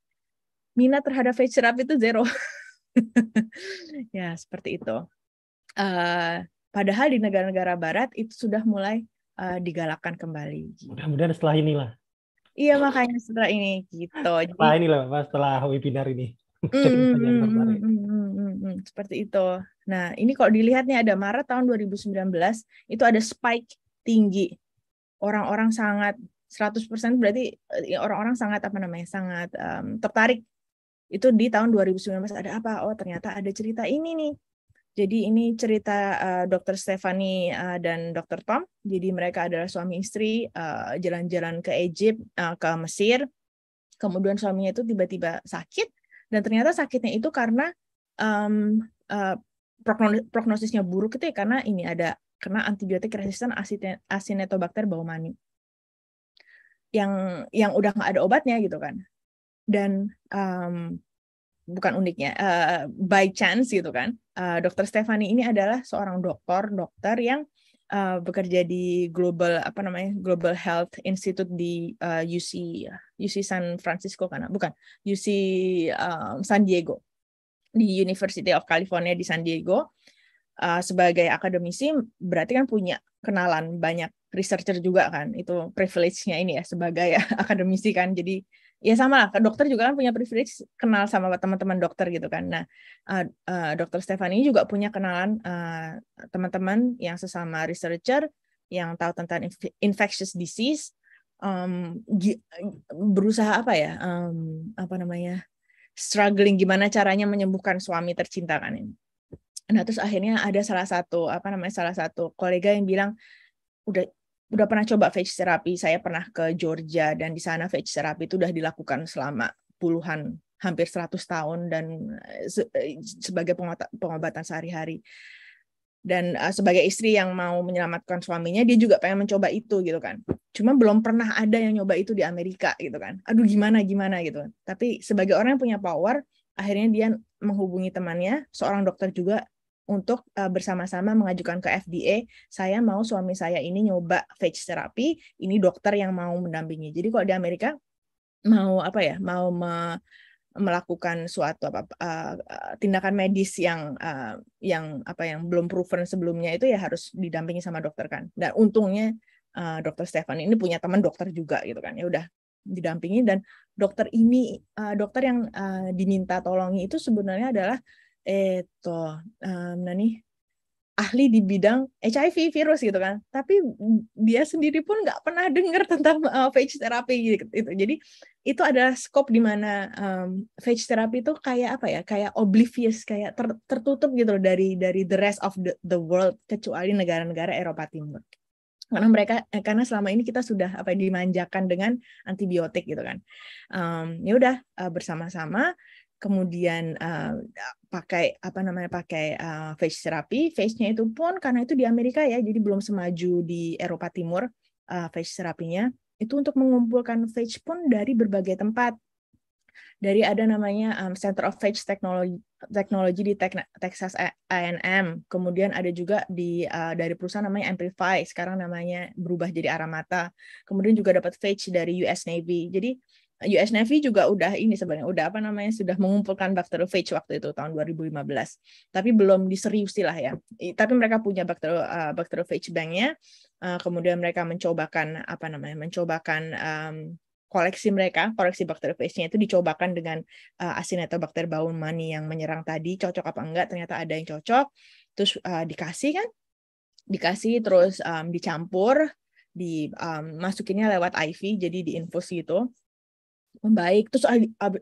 minat terhadap face therapy itu zero. ya, seperti itu. Uh, padahal di negara-negara barat itu sudah mulai uh, digalakkan kembali. Mudah-mudahan setelah inilah. Iya, makanya setelah ini gitu. setelah inilah, Pak, setelah webinar ini. Mm, mm, mm, seperti itu. Nah, ini kalau dilihatnya ada Maret tahun 2019 itu ada spike tinggi orang-orang sangat 100% berarti eh, ya, orang-orang sangat apa namanya sangat um, tertarik itu di tahun 2019 ada apa oh ternyata ada cerita ini nih jadi ini cerita uh, dokter Stephanie uh, dan dokter Tom jadi mereka adalah suami istri jalan jalan-jalan ke Egypt uh, ke Mesir kemudian suaminya itu tiba-tiba sakit dan ternyata sakitnya itu karena um, uh, prognosisnya buruk itu ya karena ini ada karena antibiotik resisten asinetobakter baumani yang yang udah nggak ada obatnya gitu kan dan um, bukan uniknya uh, by chance gitu kan uh, dokter Stefani ini adalah seorang dokter dokter yang uh, bekerja di global apa namanya global health institute di uh, UC UC San Francisco kan? bukan UC um, San Diego di University of California di San Diego uh, sebagai akademisi berarti kan punya kenalan banyak researcher juga kan itu privilege-nya ini ya sebagai akademisi kan jadi ya sama lah dokter juga kan punya privilege kenal sama teman-teman dokter gitu kan nah uh, uh, dokter Stefani juga punya kenalan uh, teman-teman yang sesama researcher yang tahu tentang inf infectious disease um, berusaha apa ya um, apa namanya struggling gimana caranya menyembuhkan suami tercinta kan ini Nah, terus akhirnya ada salah satu apa namanya salah satu kolega yang bilang udah udah pernah coba face therapy. Saya pernah ke Georgia dan di sana face therapy itu udah dilakukan selama puluhan hampir 100 tahun dan eh, se eh, sebagai pengobatan sehari-hari. Dan uh, sebagai istri yang mau menyelamatkan suaminya, dia juga pengen mencoba itu gitu kan. Cuma belum pernah ada yang nyoba itu di Amerika gitu kan. Aduh gimana gimana gitu. Tapi sebagai orang yang punya power, akhirnya dia menghubungi temannya, seorang dokter juga untuk uh, bersama-sama mengajukan ke FDA, saya mau suami saya ini nyoba phage therapy, ini dokter yang mau mendampingi. Jadi kalau di Amerika mau apa ya, mau me melakukan suatu apa uh, tindakan medis yang uh, yang apa yang belum proven sebelumnya itu ya harus didampingi sama dokter kan. Dan untungnya uh, dokter Stefan ini punya teman dokter juga gitu kan. Ya udah didampingi dan dokter ini uh, dokter yang uh, diminta tolongi itu sebenarnya adalah um, eh, nani ahli di bidang HIV virus gitu kan, tapi dia sendiri pun nggak pernah dengar tentang uh, phage therapy gitu. Jadi itu adalah scope di mana um, phage therapy itu kayak apa ya, kayak oblivious, kayak ter tertutup gitu loh dari dari the rest of the, the world kecuali negara-negara Eropa Timur. Karena mereka eh, karena selama ini kita sudah apa ya, dimanjakan dengan antibiotik gitu kan. Um, ya udah uh, bersama-sama kemudian uh, pakai apa namanya pakai uh, face therapy face-nya itu pun karena itu di Amerika ya jadi belum semaju di Eropa Timur uh, face terapinya itu untuk mengumpulkan face pun dari berbagai tempat dari ada namanya um, Center of Face Technology Technology di Texas A&M kemudian ada juga di uh, dari perusahaan namanya Amplify sekarang namanya berubah jadi Aramata kemudian juga dapat face dari US Navy jadi US Navy juga udah ini sebenarnya udah apa namanya sudah mengumpulkan bacteriophage waktu itu tahun 2015 tapi belum diseriusi lah ya tapi mereka punya bakteri uh, bacteriophage banknya uh, kemudian mereka mencobakan apa namanya mencobakan um, koleksi mereka, koleksi bacteriophage-nya itu dicobakan dengan uh, Acinetobacter baumannii yang menyerang tadi, cocok apa enggak, ternyata ada yang cocok, terus uh, dikasih kan, dikasih terus um, dicampur, di um, masukinnya lewat IV, jadi diinfus itu membaik terus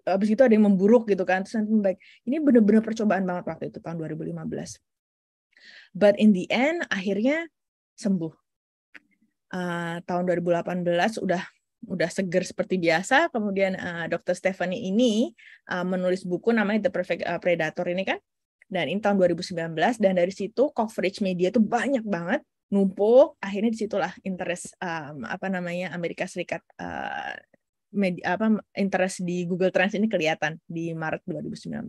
abis itu ada yang memburuk gitu kan terus nanti membaik ini benar-benar percobaan banget waktu itu tahun 2015 but in the end akhirnya sembuh uh, tahun 2018 udah udah seger seperti biasa kemudian uh, dokter Stephanie ini uh, menulis buku namanya The Perfect Predator ini kan dan ini tahun 2019 dan dari situ coverage media tuh banyak banget numpuk akhirnya disitulah interest um, apa namanya Amerika Serikat uh, media, apa interest di Google Trends ini kelihatan di Maret 2019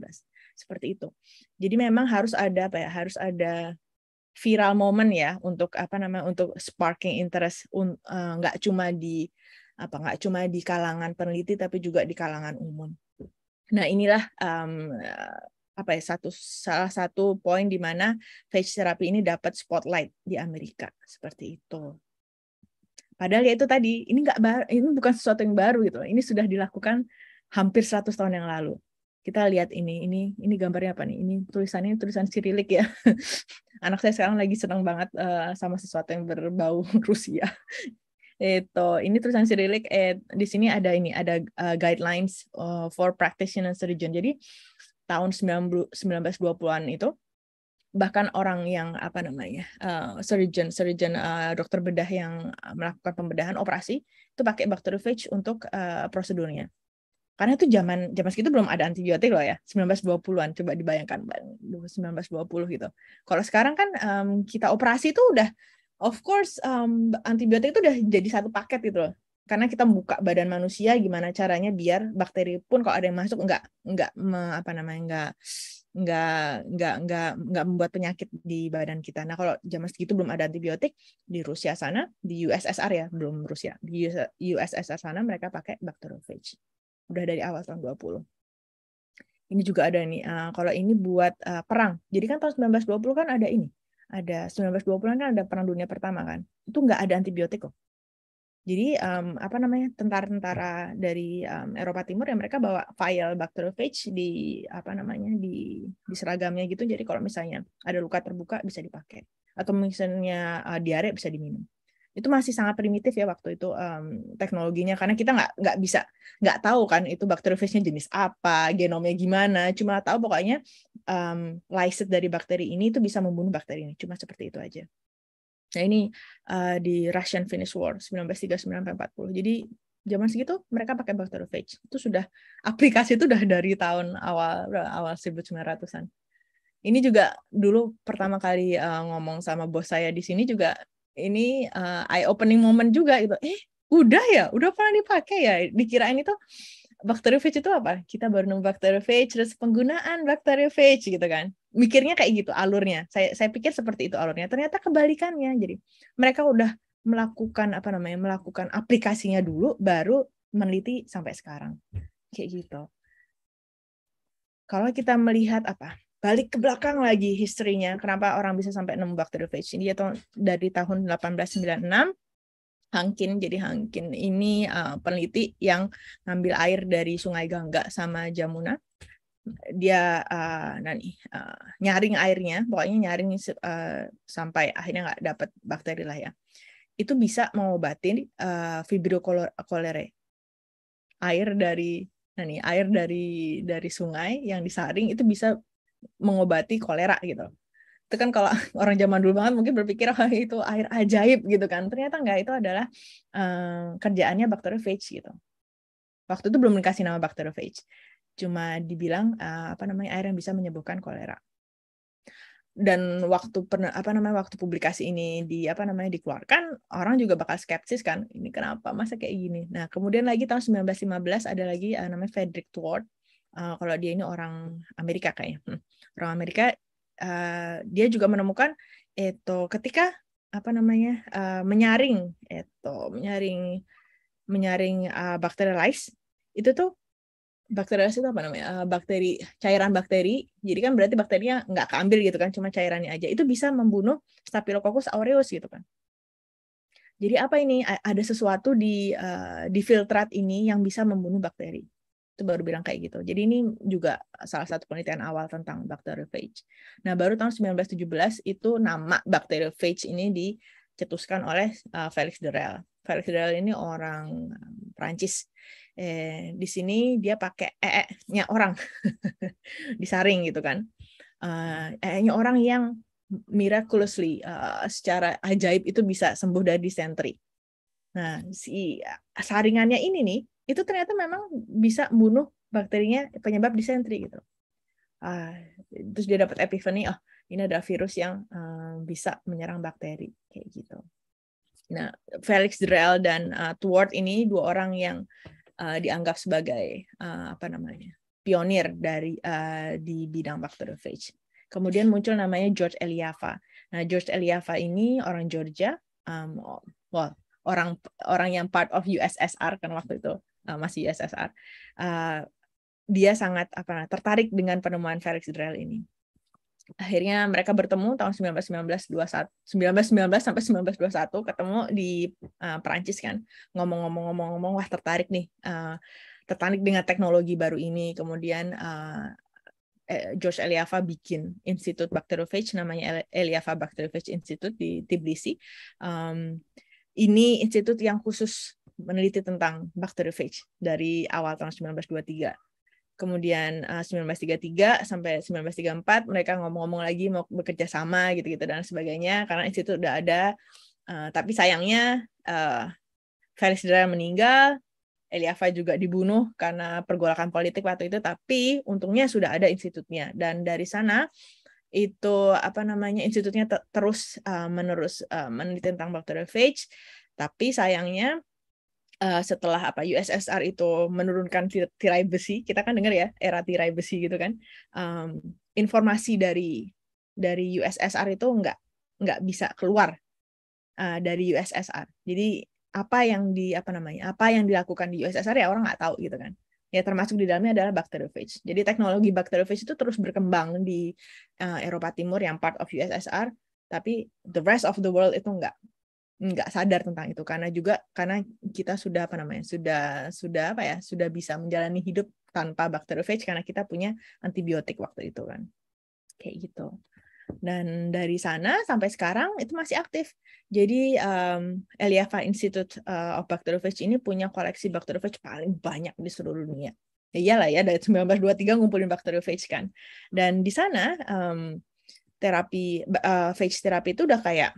seperti itu. Jadi memang harus ada apa ya? Harus ada viral moment ya untuk apa namanya untuk sparking interest eh, nggak uh, cuma di apa nggak cuma di kalangan peneliti tapi juga di kalangan umum. Nah inilah um, apa ya satu salah satu poin di mana face therapy ini dapat spotlight di Amerika seperti itu. Padahal ya itu tadi, ini nggak ini bukan sesuatu yang baru gitu. Ini sudah dilakukan hampir 100 tahun yang lalu. Kita lihat ini, ini ini gambarnya apa nih? Ini tulisannya tulisan Cyrillic ya. Anak saya sekarang lagi senang banget uh, sama sesuatu yang berbau Rusia. itu ini tulisan Cyrillic eh di sini ada ini ada uh, guidelines uh, for practitioner surgeon. Jadi tahun 1920-an itu bahkan orang yang apa namanya uh, surgeon surgeon uh, dokter bedah yang eh, melakukan pembedahan operasi itu pakai bakteriophage untuk uh, prosedurnya karena itu zaman zaman segitu belum ada antibiotik loh ya 1920-an coba dibayangkan 1920 gitu kalau sekarang kan um, kita operasi itu udah of course um, antibiotik itu udah jadi satu paket gitu loh karena kita buka badan manusia gimana caranya biar bakteri pun kalau ada yang masuk nggak nggak me, apa namanya nggak nggak nggak nggak nggak membuat penyakit di badan kita. Nah kalau zaman segitu belum ada antibiotik di Rusia sana di USSR ya belum Rusia di USSR sana mereka pakai bakteriophage udah dari awal tahun 20 ini juga ada nih uh, kalau ini buat uh, perang jadi kan tahun 1920 kan ada ini ada 1920 kan ada perang dunia pertama kan itu nggak ada antibiotik kok jadi um, apa namanya tentara-tentara dari um, Eropa Timur yang mereka bawa file bacteriophage di apa namanya di di seragamnya gitu. Jadi kalau misalnya ada luka terbuka bisa dipakai atau misalnya uh, diare bisa diminum. Itu masih sangat primitif ya waktu itu um, teknologinya karena kita nggak nggak bisa nggak tahu kan itu bacteriophage-nya jenis apa, genomnya gimana. Cuma tahu pokoknya um, lyset dari bakteri ini itu bisa membunuh bakteri ini. Cuma seperti itu aja. Nah ini uh, di Russian Finnish War 1939-40. Jadi zaman segitu mereka pakai bacteriophage. Itu sudah aplikasi itu udah dari tahun awal awal 1900-an. Ini juga dulu pertama kali uh, ngomong sama bos saya di sini juga ini uh, eh, eye opening moment juga itu Eh, udah ya, udah pernah dipakai ya. Dikirain itu bacteriophage itu apa? Kita baru nemu bacteriophage terus penggunaan bacteriophage gitu kan mikirnya kayak gitu alurnya. Saya saya pikir seperti itu alurnya. Ternyata kebalikannya. Jadi mereka udah melakukan apa namanya? melakukan aplikasinya dulu baru meneliti sampai sekarang. Kayak gitu. Kalau kita melihat apa? balik ke belakang lagi historinya kenapa orang bisa sampai nemu bakteriophage ini atau dari tahun 1896 hankin jadi hankin ini uh, peneliti yang ngambil air dari Sungai Gangga sama Jamuna dia uh, nani uh, nyaring airnya pokoknya nyaring uh, sampai akhirnya nggak dapat bakteri lah ya itu bisa mengobati uh, air dari nani air dari dari sungai yang disaring itu bisa mengobati kolera gitu itu kan kalau orang zaman dulu banget mungkin berpikir oh, itu air ajaib gitu kan ternyata nggak itu adalah uh, kerjaannya bakteriofage gitu waktu itu belum dikasih nama bakteri bakteriofage cuma dibilang uh, apa namanya air yang bisa menyembuhkan kolera dan waktu pernah apa namanya waktu publikasi ini di apa namanya dikeluarkan orang juga bakal skeptis kan ini kenapa masa kayak gini nah kemudian lagi tahun 1915 ada lagi uh, namanya Frederick Ward uh, kalau dia ini orang Amerika kayaknya hmm. orang Amerika uh, dia juga menemukan itu ketika apa namanya uh, menyaring itu menyaring menyaring uh, bakteri lice itu tuh bakteriasi itu apa namanya? Eh, bakteri cairan bakteri. Jadi kan berarti bakterinya nggak keambil gitu kan, cuma cairannya aja. Itu bisa membunuh Staphylococcus aureus gitu kan. Jadi apa ini? Ada sesuatu di eh, di filtrat ini yang bisa membunuh bakteri. Itu baru bilang kayak gitu. Jadi ini juga salah satu penelitian awal tentang bakteriophage. Nah, baru tahun 1917 itu nama bakteriophage ini dicetuskan oleh eh, Felix Durrell. Felix Durrell ini orang Prancis eh, di sini dia pakai ee-nya orang disaring gitu kan uh, ee-nya orang yang miraculously uh, secara ajaib itu bisa sembuh dari disentri nah si saringannya ini nih itu ternyata memang bisa bunuh bakterinya penyebab disentri gitu uh, terus dia dapat epiphany oh ini ada virus yang uh, bisa menyerang bakteri kayak gitu Nah, Felix Drell dan uh, Toward ini dua orang yang uh, dianggap sebagai uh, apa namanya pionir dari uh, di bidang bakteriofage. Kemudian muncul namanya George Eliava. Nah, George Eliava ini orang Georgia, um, well, orang orang yang part of USSR kan waktu itu uh, masih USSR. Uh, dia sangat apa tertarik dengan penemuan Felix Drell ini akhirnya mereka bertemu tahun 1919 21 1919 sampai 1921 ketemu di uh, Perancis kan ngomong-ngomong-ngomong-ngomong wah tertarik nih uh, tertarik dengan teknologi baru ini kemudian uh, George Eliava bikin institut bakteriophage namanya Eliava Bacteriophage Institute di Tbilisi um, ini institut yang khusus meneliti tentang bakteriophage dari awal tahun 1923 kemudian eh, uh, 1933 sampai 1934 mereka ngomong-ngomong lagi mau bekerja sama gitu-gitu dan sebagainya karena institut udah ada uh, tapi sayangnya uh, eh, Felix Dera meninggal Eliafa juga dibunuh karena pergolakan politik waktu itu tapi untungnya sudah ada institutnya dan dari sana itu apa namanya institutnya terus uh, menerus uh, meneliti tentang bakteriofage tapi sayangnya uh, setelah apa USSR itu menurunkan tirai besi, kita kan dengar ya era tirai besi gitu kan, um, informasi dari dari USSR itu nggak nggak bisa keluar uh, dari USSR. Jadi apa yang di apa namanya apa yang dilakukan di USSR ya orang nggak tahu gitu kan ya termasuk di dalamnya adalah bacteriophage jadi teknologi bacteriophage itu terus berkembang di uh, Eropa Timur yang part of USSR tapi the rest of the world itu nggak nggak sadar tentang itu karena juga karena kita sudah apa namanya sudah sudah apa ya sudah bisa menjalani hidup tanpa bakteriophage karena kita punya antibiotik waktu itu kan kayak gitu dan dari sana sampai sekarang itu masih aktif jadi um, Eliava Institute eh, of Bacteriophage ini punya koleksi bakteriophage paling banyak di seluruh dunia ya iyalah ya dari 1923 ngumpulin bakteriophage kan dan di sana um, terapi uh, eh, phage terapi itu udah kayak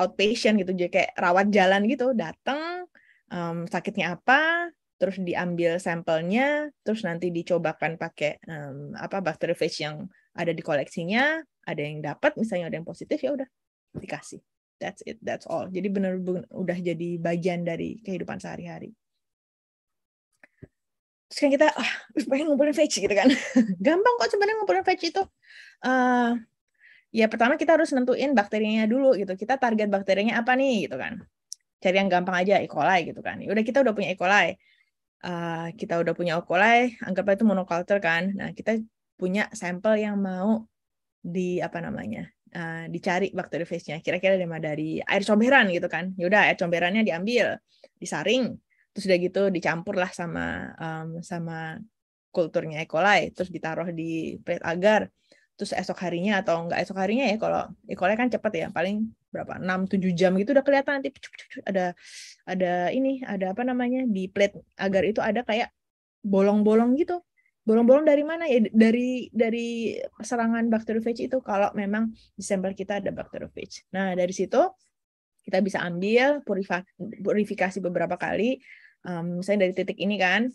outpatient gitu jadi kayak rawat jalan gitu datang um, sakitnya apa terus diambil sampelnya, terus nanti dicobakan pakai um, apa bakteriofage yang ada di koleksinya, ada yang dapat misalnya ada yang positif ya udah dikasih. That's it, that's all. Jadi benar udah jadi bagian dari kehidupan sehari-hari. Terus kan kita ah, pengen ngumpulin fetch gitu kan. Gampang kok sebenarnya ngumpulin fetch itu. Uh, ya pertama kita harus nentuin bakterinya dulu gitu. Kita target bakterinya apa nih gitu kan. Cari yang gampang aja, E. coli gitu kan. Ya udah kita udah punya E. coli. Uh, kita udah punya E. coli, anggaplah itu monoculture kan. Nah, kita punya sampel yang mau di apa namanya? Uh, dicari bakteri Kira-kira dari dari air comberan gitu kan. Ya udah air comberannya diambil, disaring, terus udah gitu dicampur lah sama um, sama kulturnya E. coli, terus ditaruh di plate agar terus esok harinya atau enggak esok harinya ya kalau e kan cepat ya paling berapa 6 7 jam gitu udah kelihatan nanti ada ada ini ada apa namanya di plate agar itu ada kayak bolong-bolong gitu bolong-bolong dari mana ya dari dari serangan bakteriofage itu kalau memang di sampel kita ada bakteriofage nah dari situ kita bisa ambil purifikasi beberapa kali um, misalnya dari titik ini kan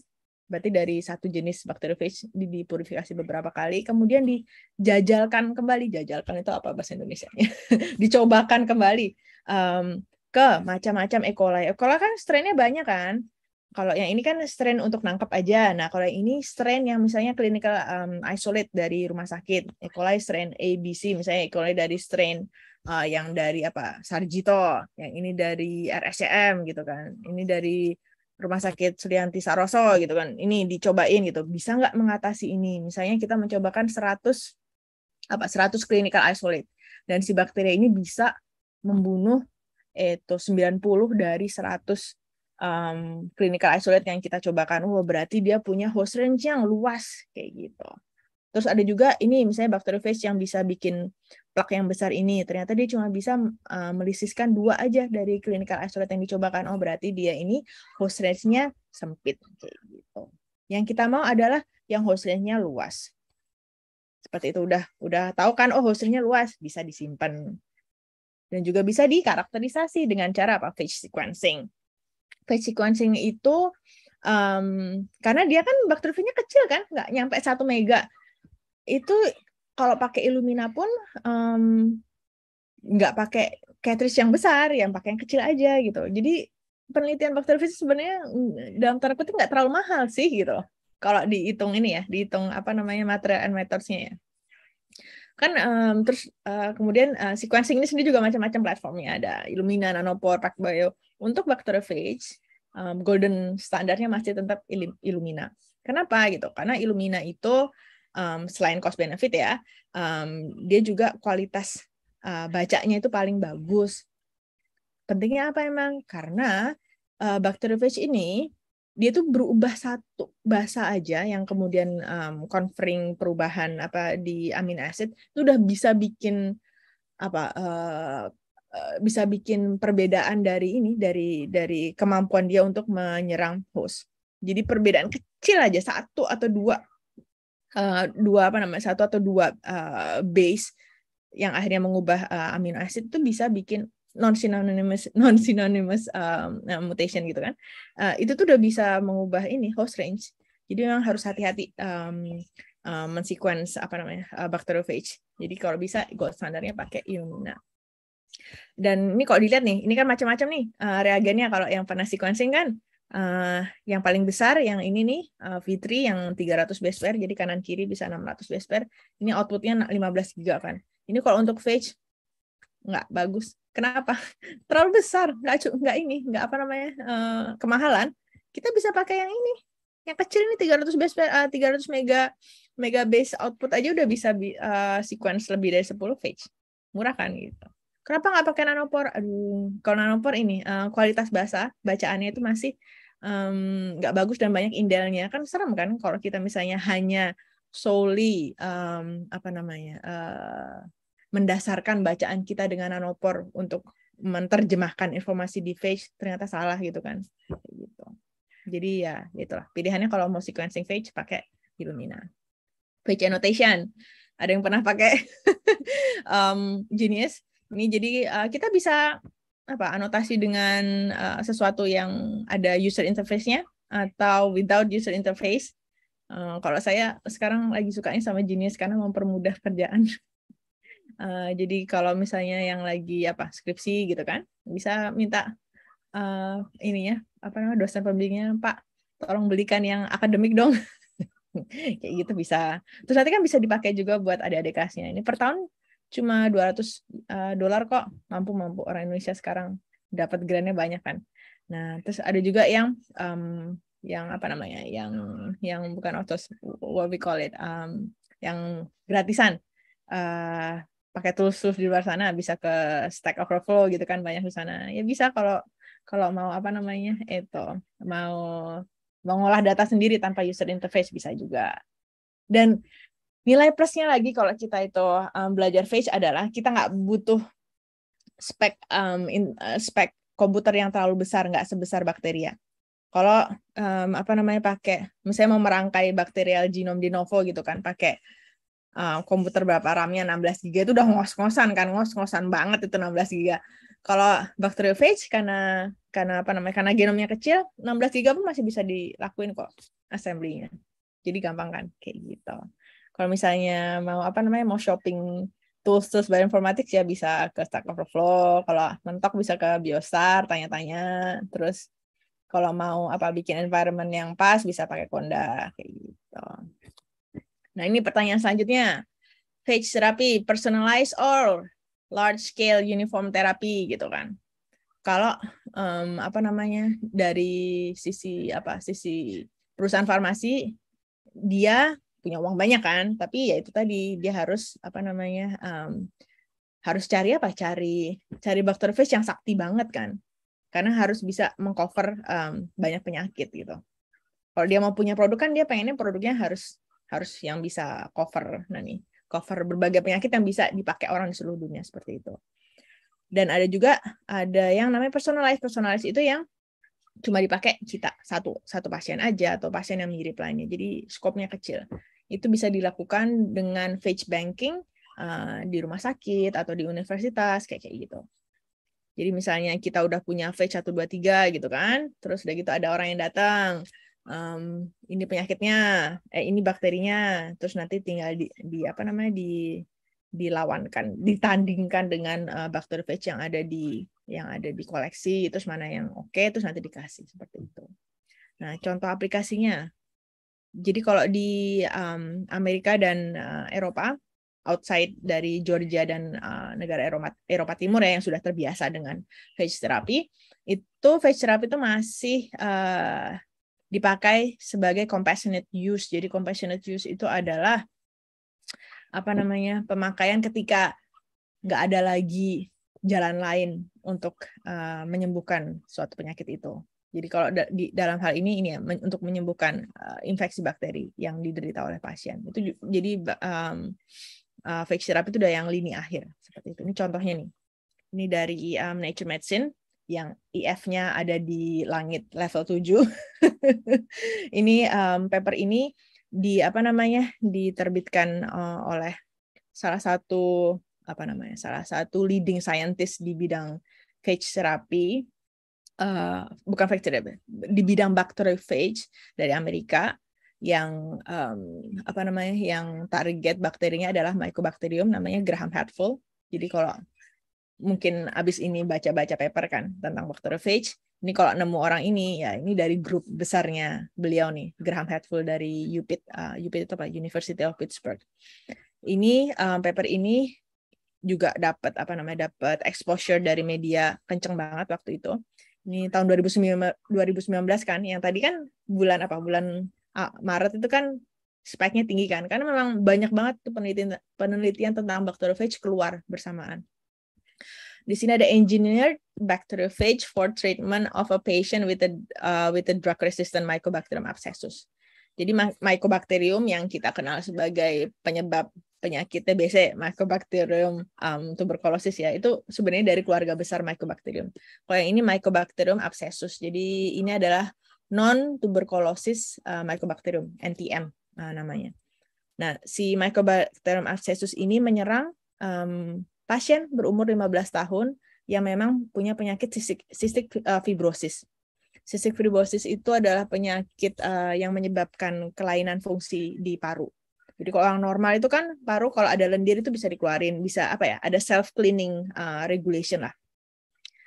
berarti dari satu jenis bakteriofage dipurifikasi beberapa kali kemudian dijajalkan kembali jajalkan itu apa bahasa Indonesia-nya dicobakan kembali um, ke macam-macam E. coli E. coli kan strainnya banyak kan kalau yang ini kan strain untuk nangkap aja nah kalau ini strain yang misalnya clinical um, isolate dari rumah sakit E. coli strain ABC misalnya E. coli dari strain uh, yang dari apa Sarjito yang ini dari RSCM gitu kan ini dari rumah sakit Sulianti Saroso gitu kan ini dicobain gitu bisa nggak mengatasi ini misalnya kita mencobakan 100 apa 100 clinical isolate dan si bakteri ini bisa membunuh itu 90 dari 100 um, mmm, clinical isolate yang kita cobakan wah oh, berarti dia punya host range yang luas kayak gitu terus ada juga ini misalnya bakteri phage yang bisa bikin plak yang besar ini. Ternyata dia cuma bisa uh, melisiskan dua aja dari clinical isolate yang dicobakan. Oh, berarti dia ini host range-nya sempit. Kayak gitu. Yang kita mau adalah yang host range-nya luas. Seperti itu udah udah tahu kan oh host range-nya luas, bisa disimpan. Dan juga bisa dikarakterisasi dengan cara apa? Phage sequencing. Phage sequencing itu um, karena dia kan bakterinya kecil kan, nggak nyampe satu mega. Itu kalau pakai Illumina pun nggak um, pakai cartridge yang besar, yang pakai yang kecil aja gitu. Jadi penelitian fisik sebenarnya dalam tanda kutip nggak terlalu mahal sih gitu Kalau dihitung ini ya, dihitung apa namanya material and methodsnya ya. Kan um, terus uh, kemudian uh, sequencing ini sendiri juga macam-macam platformnya ada Illumina, Nanopore, PacBio. Untuk bakteriofage um, golden standarnya masih tetap Illumina. Kenapa gitu? Karena Illumina itu um, selain cost benefit ya, um, dia juga kualitas uh, bacanya itu paling bagus. Pentingnya apa emang? Karena uh, e, bakteriophage ini dia tuh berubah satu bahasa aja yang kemudian um, conferring perubahan apa di amino acid itu udah bisa bikin apa uh, bisa bikin perbedaan dari ini dari dari kemampuan dia untuk menyerang host. Jadi perbedaan kecil aja satu atau dua uh, dua apa namanya satu atau dua uh, base yang akhirnya mengubah uh, amino acid itu bisa bikin non synonymous non synonymous um, mutation gitu kan uh, itu tuh udah bisa mengubah ini host range jadi memang harus hati-hati um, uh, mensequence apa namanya uh, bacteriophage jadi kalau bisa gold standarnya pakai Illumina dan ini kok dilihat nih ini kan macam-macam nih uh, reagennya kalau yang pernah sequencing kan Uh, yang paling besar yang ini nih uh, eh, Fitri yang 300 base pair jadi kanan kiri bisa 600 base pair ini outputnya 15 giga kan ini kalau untuk page nggak bagus kenapa terlalu besar nggak nggak ini nggak apa namanya uh, kemahalan kita bisa pakai yang ini yang kecil ini 300 base pair uh, 300 mega mega base output aja udah bisa uh, sequence lebih dari 10 page murah kan gitu kenapa nggak pakai Nanopore aduh kalau Nanopore ini uh, kualitas bahasa bacaannya itu masih nggak um, bagus dan banyak indelnya kan serem kan kalau kita misalnya hanya solely um, apa namanya uh, mendasarkan bacaan kita dengan nanopor untuk menerjemahkan informasi di face ternyata salah gitu kan gitu jadi ya itulah pilihannya kalau mau sequencing face pakai Illumina face annotation ada yang pernah pakai um, Genius ini jadi uh, kita bisa apa anotasi dengan uh, sesuatu yang ada user interface-nya atau without user interface. Uh, kalau saya sekarang lagi sukanya sama jenis karena mempermudah kerjaan. Uh, jadi kalau misalnya yang lagi apa skripsi gitu kan, bisa minta uh, ya apa namanya dosen pembimbingnya Pak tolong belikan yang akademik dong. kayak gitu bisa. Terus nanti kan bisa dipakai juga buat adik-adik kelasnya. Ini per tahun cuma 200 uh, eh, dolar kok mampu-mampu orang Indonesia sekarang dapat grantnya banyak kan nah terus ada juga yang um, yang apa namanya yang yang bukan otos what we call it um, yang gratisan uh, pakai tools tools di luar sana bisa ke Stack Overflow gitu kan banyak di sana ya bisa kalau kalau mau apa namanya itu mau mengolah data sendiri tanpa user interface bisa juga dan nilai plusnya lagi kalau kita itu um, belajar face adalah kita nggak butuh spek um, in, uh, spek komputer yang terlalu besar nggak sebesar bakteria. Kalau um, apa namanya pakai, misalnya mau merangkai bakterial genom di novo gitu kan, pakai uh, komputer berapa ramnya 16 giga itu udah ngos-ngosan kan, ngos-ngosan banget itu 16 giga. Kalau bakteriophage karena karena apa namanya karena genomnya kecil, 16 giga pun masih bisa dilakuin kok assembly-nya. Jadi gampang kan kayak gitu kalau misalnya mau apa namanya mau shopping tools tools informatik ya bisa ke Stack Overflow kalau mentok bisa ke biosar tanya-tanya terus kalau mau apa bikin environment yang pas bisa pakai Konda kayak gitu nah ini pertanyaan selanjutnya page therapy personalized or large scale uniform therapy gitu kan kalau um, apa namanya dari sisi apa sisi perusahaan farmasi dia punya uang banyak kan tapi ya itu tadi dia harus apa namanya um, harus cari apa cari cari dokter fish yang sakti banget kan karena harus bisa mengcover um, banyak penyakit gitu kalau dia mau punya produk kan dia pengennya produknya harus harus yang bisa cover nah nih cover berbagai penyakit yang bisa dipakai orang di seluruh dunia seperti itu dan ada juga ada yang namanya personalized personalized itu yang cuma dipakai kita satu satu pasien aja atau pasien yang mirip lainnya jadi skopnya kecil itu bisa dilakukan dengan face banking uh, di rumah sakit atau di universitas kayak kayak gitu. Jadi misalnya kita udah punya face 1, 2, 3 gitu kan, terus udah gitu ada orang yang datang, um, ini penyakitnya, eh ini bakterinya, terus nanti tinggal di, di apa namanya di dilawankan, ditandingkan dengan uh, eh, bakteri face yang ada di yang ada di koleksi, terus mana yang oke, okay, terus nanti dikasih seperti itu. Nah, contoh aplikasinya jadi kalau di um, Amerika dan uh, Eropa outside dari Georgia dan uh, negara Eropa, Eropa Timur ya yang sudah terbiasa dengan face therapy, itu face therapy itu masih uh, dipakai sebagai compassionate use. Jadi compassionate use itu adalah apa namanya pemakaian ketika nggak ada lagi jalan lain untuk uh, menyembuhkan suatu penyakit itu. Jadi kalau da di dalam hal ini ini ya men untuk menyembuhkan uh, infeksi bakteri yang diderita oleh pasien. Itu jadi um, uh, eh, fake therapy itu udah yang lini akhir seperti itu. Ini contohnya nih. Ini dari um, Nature Medicine yang IF-nya ada di langit level 7. ini um, paper ini di apa namanya? diterbitkan uh, oleh salah satu apa namanya? salah satu leading scientist di bidang phage therapy uh, bukan factory di bidang bacteriophage dari Amerika yang um, apa namanya yang target bakterinya adalah mycobacterium namanya Graham Hatfield. Jadi kalau mungkin abis ini baca-baca paper kan tentang bacteriophage. Ini kalau nemu orang ini ya ini dari grup besarnya beliau nih Graham Hatfield dari UPIT uh, UPIT itu apa University of Pittsburgh. Ini um, paper ini juga dapat apa namanya dapat exposure dari media kenceng banget waktu itu ini tahun 2019 2019 kan yang tadi kan bulan apa bulan ah, Maret itu kan speknya tinggi kan karena memang banyak banget tuh penelitian penelitian tentang bakteriophage keluar bersamaan. Di sini ada engineer bacteriophage for treatment of a patient with a uh, with a drug resistant Mycobacterium abscessus. Jadi Mycobacterium yang kita kenal sebagai penyebab penyakitnya biasanya Mycobacterium um, tuberculosis ya. Itu sebenarnya dari keluarga besar Mycobacterium. Kalau yang ini Mycobacterium abscessus. Jadi ini adalah non tuberculosis uh, Mycobacterium (NTM) uh, namanya. Nah, si Mycobacterium abscessus ini menyerang um, pasien berumur 15 tahun yang memang punya penyakit cystic, cystic uh, fibrosis. Cystic fibrosis itu adalah penyakit uh, yang menyebabkan kelainan fungsi di paru. Jadi kalau orang normal itu kan paru kalau ada lendir itu bisa dikeluarin, bisa apa ya? Ada self cleaning uh, regulation lah.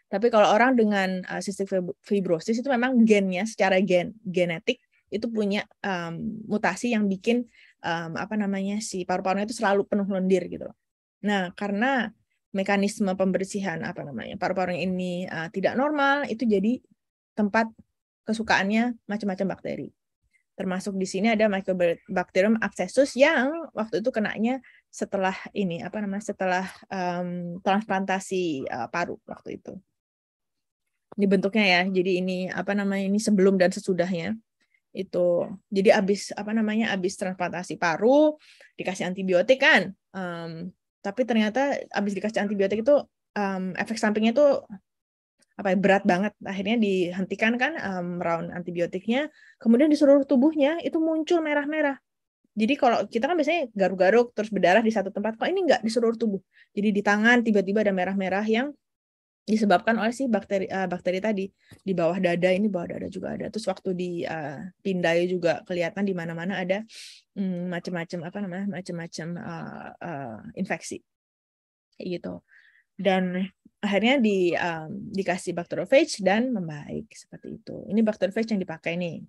Tapi kalau orang dengan uh, cystic fibrosis itu memang gennya secara gen genetik itu punya um, mutasi yang bikin um, apa namanya si paru-parunya itu selalu penuh lendir gitu loh. Nah, karena mekanisme pembersihan apa namanya paru-parunya ini uh, tidak normal, itu jadi tempat kesukaannya macam-macam bakteri. Termasuk di sini ada Mycobacterium abscessus yang waktu itu kenanya setelah ini apa namanya setelah um, transplantasi uh, paru waktu itu. ini bentuknya ya. Jadi ini apa namanya ini sebelum dan sesudahnya itu jadi abis apa namanya abis transplantasi paru dikasih antibiotik kan um, tapi ternyata abis dikasih antibiotik itu um, efek sampingnya itu apa ya, berat banget akhirnya dihentikan kan um, round antibiotiknya kemudian di seluruh tubuhnya itu muncul merah-merah jadi kalau kita kan biasanya garuk-garuk terus berdarah di satu tempat kok ini nggak di seluruh tubuh jadi di tangan tiba-tiba ada merah-merah yang disebabkan oleh si bakteri uh, bakteri tadi di bawah dada ini bawah dada juga ada terus waktu di uh, juga kelihatan di mana-mana ada um, hmm, macam-macam apa namanya macam-macam uh, eh, uh, infeksi gitu dan akhirnya di um, dikasih bakterofage dan membaik seperti itu. Ini bakterofage yang dipakai nih.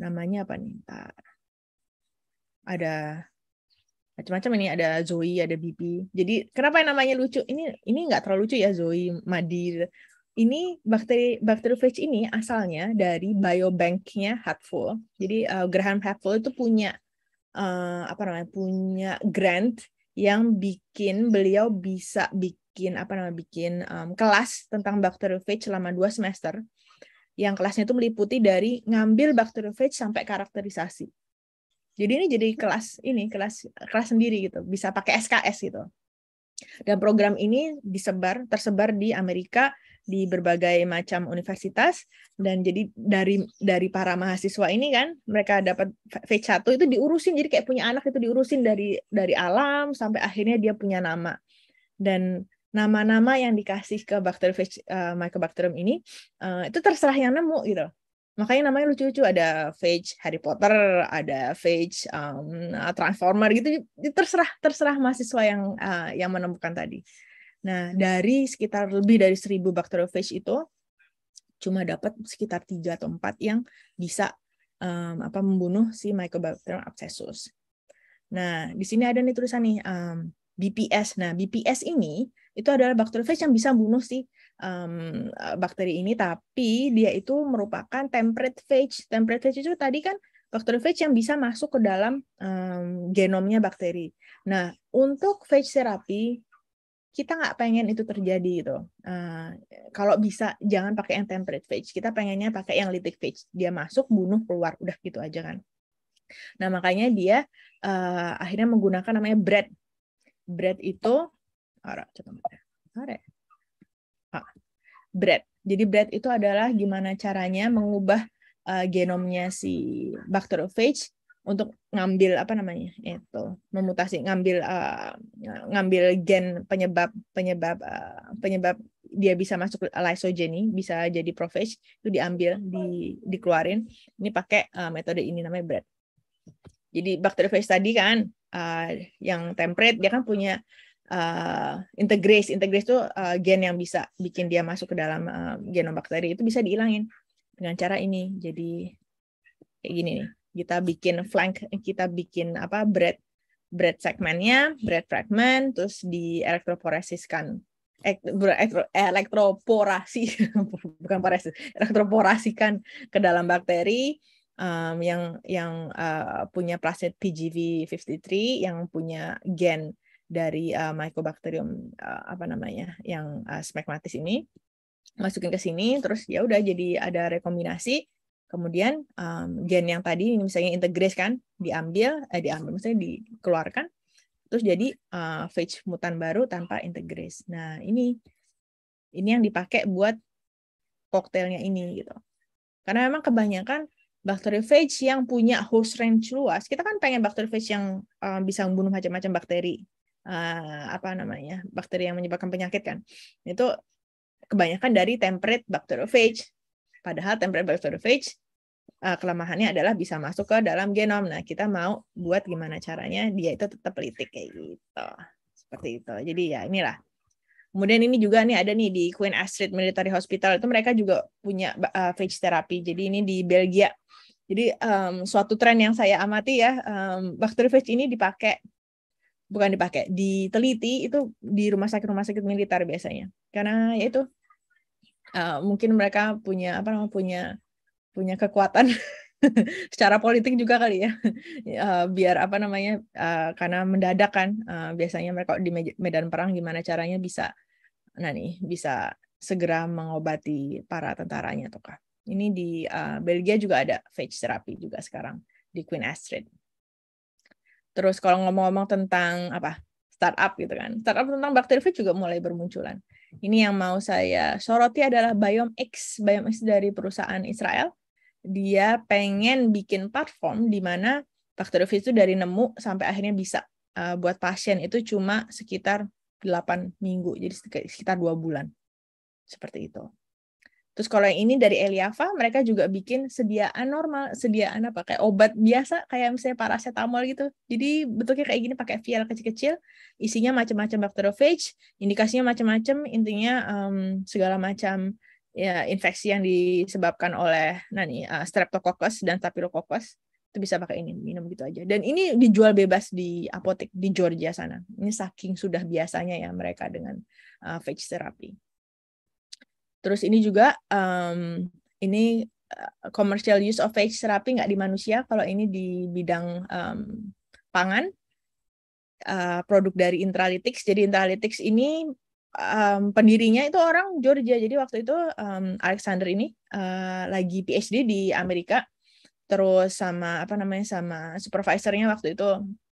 Namanya apa nih? Pak? Ada macam-macam ini ada Zoe, ada Bibi. Jadi kenapa yang namanya lucu? Ini ini nggak terlalu lucu ya Zoe, Madir. Ini bakteri bakterofage ini asalnya dari biobanknya Hatful. Jadi uh, Graham Hatful itu punya uh, apa namanya? punya grant yang bikin beliau bisa bikin bikin apa namanya bikin um, kelas tentang bakteriofage selama dua semester yang kelasnya itu meliputi dari ngambil bakteriofage sampai karakterisasi jadi ini jadi kelas ini kelas kelas sendiri gitu bisa pakai SKS gitu dan program ini disebar tersebar di Amerika di berbagai macam universitas dan jadi dari dari para mahasiswa ini kan mereka dapat V1 itu diurusin jadi kayak punya anak itu diurusin dari dari alam sampai akhirnya dia punya nama. Dan nama-nama yang dikasih ke bakteriofage uh, eh, mycobacterium ini uh, itu terserah yang nemu gitu Makanya namanya lucu-lucu ada phage Harry Potter, ada phage um, Transformer gitu terserah terserah mahasiswa yang uh, yang menemukan tadi. Nah, dari sekitar lebih dari seribu bakteri bakteriofage itu cuma dapat sekitar tiga atau empat yang bisa um, apa membunuh si Mycobacterium abscessus. Nah, di sini ada nih tulisan nih um, BPS. Nah, BPS ini itu adalah bakteriofage yang bisa bunuh si um, bakteri ini, tapi dia itu merupakan temperate phage. Temperate phage itu tadi kan bakteriofage yang bisa masuk ke dalam um, genomnya bakteri. Nah, untuk phage therapy kita nggak pengen itu terjadi gitu. Uh, kalau bisa jangan pakai yang temperate phage. Kita pengennya pakai yang lytic phage. Dia masuk, bunuh, keluar, udah gitu aja kan. Nah makanya dia uh, akhirnya menggunakan namanya bread. Bread itu bread Jadi bread itu adalah gimana caranya mengubah uh, genomnya si bakteriophage untuk ngambil apa namanya itu memutasi ngambil uh, ngambil gen penyebab penyebab uh, penyebab dia bisa masuk lysogeny bisa jadi prophage itu diambil di dikeluarin ini pakai uh, metode ini namanya bread jadi bakteriophage tadi kan uh, yang temperate dia kan punya uh, integrase integrase itu uh, eh, gen yang bisa bikin dia masuk ke dalam uh, genom bakteri itu bisa dihilangin dengan cara ini jadi kayak gini nih kita bikin flank kita bikin apa bread bread segmennya bread fragment terus di elektroporesiskan elektroporasi bukan poresis elektroporasikan ke dalam bakteri um, yang yang uh, punya plasmid PGV53 yang punya gen dari uh, Mycobacterium uh, apa namanya yang uh, eh, smegmatis ini masukin ke sini terus ya udah jadi ada rekombinasi kemudian um, gen yang tadi misalnya integris kan diambil eh, diambil misalnya dikeluarkan terus jadi uh, phage mutan baru tanpa integris nah ini ini yang dipakai buat koktelnya ini gitu karena memang kebanyakan bakteri bakteriophage yang punya host range luas kita kan pengen bakteri bakteriophage yang um, bisa membunuh macam-macam bakteri uh, apa namanya bakteri yang menyebabkan penyakit kan itu kebanyakan dari temperate bacteriophage padahal temperate bacteriophage uh, eh, kelemahannya adalah bisa masuk ke dalam genom nah kita mau buat gimana caranya dia itu tetap litik kayak gitu seperti itu jadi ya inilah Kemudian ini juga nih ada nih di Queen Astrid Military Hospital itu mereka juga punya uh, phage therapy. Jadi ini di Belgia. Jadi um, suatu tren yang saya amati ya, um, bakteri phage ini dipakai bukan dipakai diteliti itu di rumah sakit rumah sakit militer biasanya karena ya itu uh, mungkin mereka punya apa namanya punya punya kekuatan secara politik juga kali ya uh, biar apa namanya uh, karena mendadak kan uh, biasanya mereka di medan perang gimana caranya bisa nah nih bisa segera mengobati para tentaranya tuh kak ini di uh, Belgia juga ada phage therapy juga sekarang di Queen Astrid Terus kalau ngomong-ngomong tentang apa startup gitu kan, startup tentang bakteriophage juga mulai bermunculan. Ini yang mau saya soroti adalah X. Biome X dari perusahaan Israel. Dia pengen bikin platform di mana bakteriophage itu dari nemu sampai akhirnya bisa uh, buat pasien itu cuma sekitar 8 minggu, jadi sekitar dua bulan. Seperti itu. Terus kalau yang ini dari Eliava, mereka juga bikin sediaan normal, sediaan apa kayak obat biasa kayak misalnya paracetamol gitu. Jadi bentuknya kayak gini pakai vial kecil-kecil, isinya macam-macam bakteriofage, indikasinya macam-macam, intinya um, segala macam ya infeksi yang disebabkan oleh nah eh, nih uh, streptococcus dan staphylococcus itu bisa pakai ini minum gitu aja. Dan ini dijual bebas di apotek di Georgia sana. Ini saking sudah biasanya ya mereka dengan uh, phage therapy. Terus ini juga um, ini eh, commercial use of phage therapy nggak di manusia, kalau ini di bidang um, pangan uh, produk dari Intralytics. Jadi Intralytics ini um, pendirinya itu orang Georgia. Jadi waktu itu um, Alexander ini uh, lagi PhD di Amerika. Terus sama apa namanya sama supervisornya waktu itu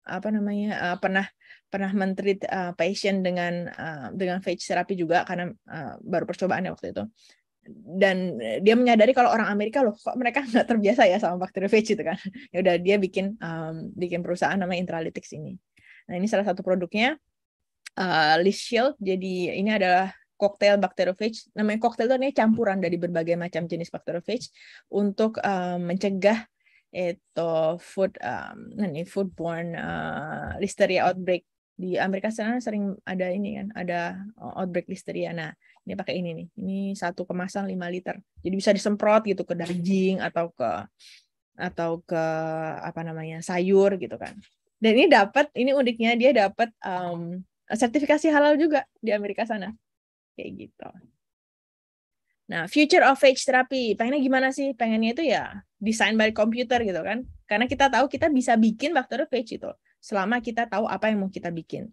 apa namanya uh, pernah pernah menteri uh, eh, patient dengan uh, dengan phage therapy juga karena uh, baru percobaannya waktu itu dan dia menyadari kalau orang Amerika loh kok mereka nggak terbiasa ya sama bakteri phage itu kan ya udah dia bikin um, bikin perusahaan namanya Intralytics ini nah ini salah satu produknya uh, list shield jadi ini adalah koktail bakteriophage. Namanya koktail itu nih campuran dari berbagai macam jenis bakteriophage untuk um, mencegah itu food um, ini foodborne uh, listeria outbreak di Amerika sana sering ada ini kan, ada eh, outbreak listeria. Nah, ini pakai ini nih. Ini satu kemasan 5 liter. Jadi bisa disemprot gitu ke daging atau ke atau ke apa namanya? sayur gitu kan. Dan ini dapat ini uniknya dia dapat um, sertifikasi halal juga di Amerika sana. Kayak gitu. Nah, future of age therapy, pengennya gimana sih? Pengennya itu ya desain by computer gitu kan. Karena kita tahu kita bisa bikin bakteri of itu selama kita tahu apa yang mau kita bikin.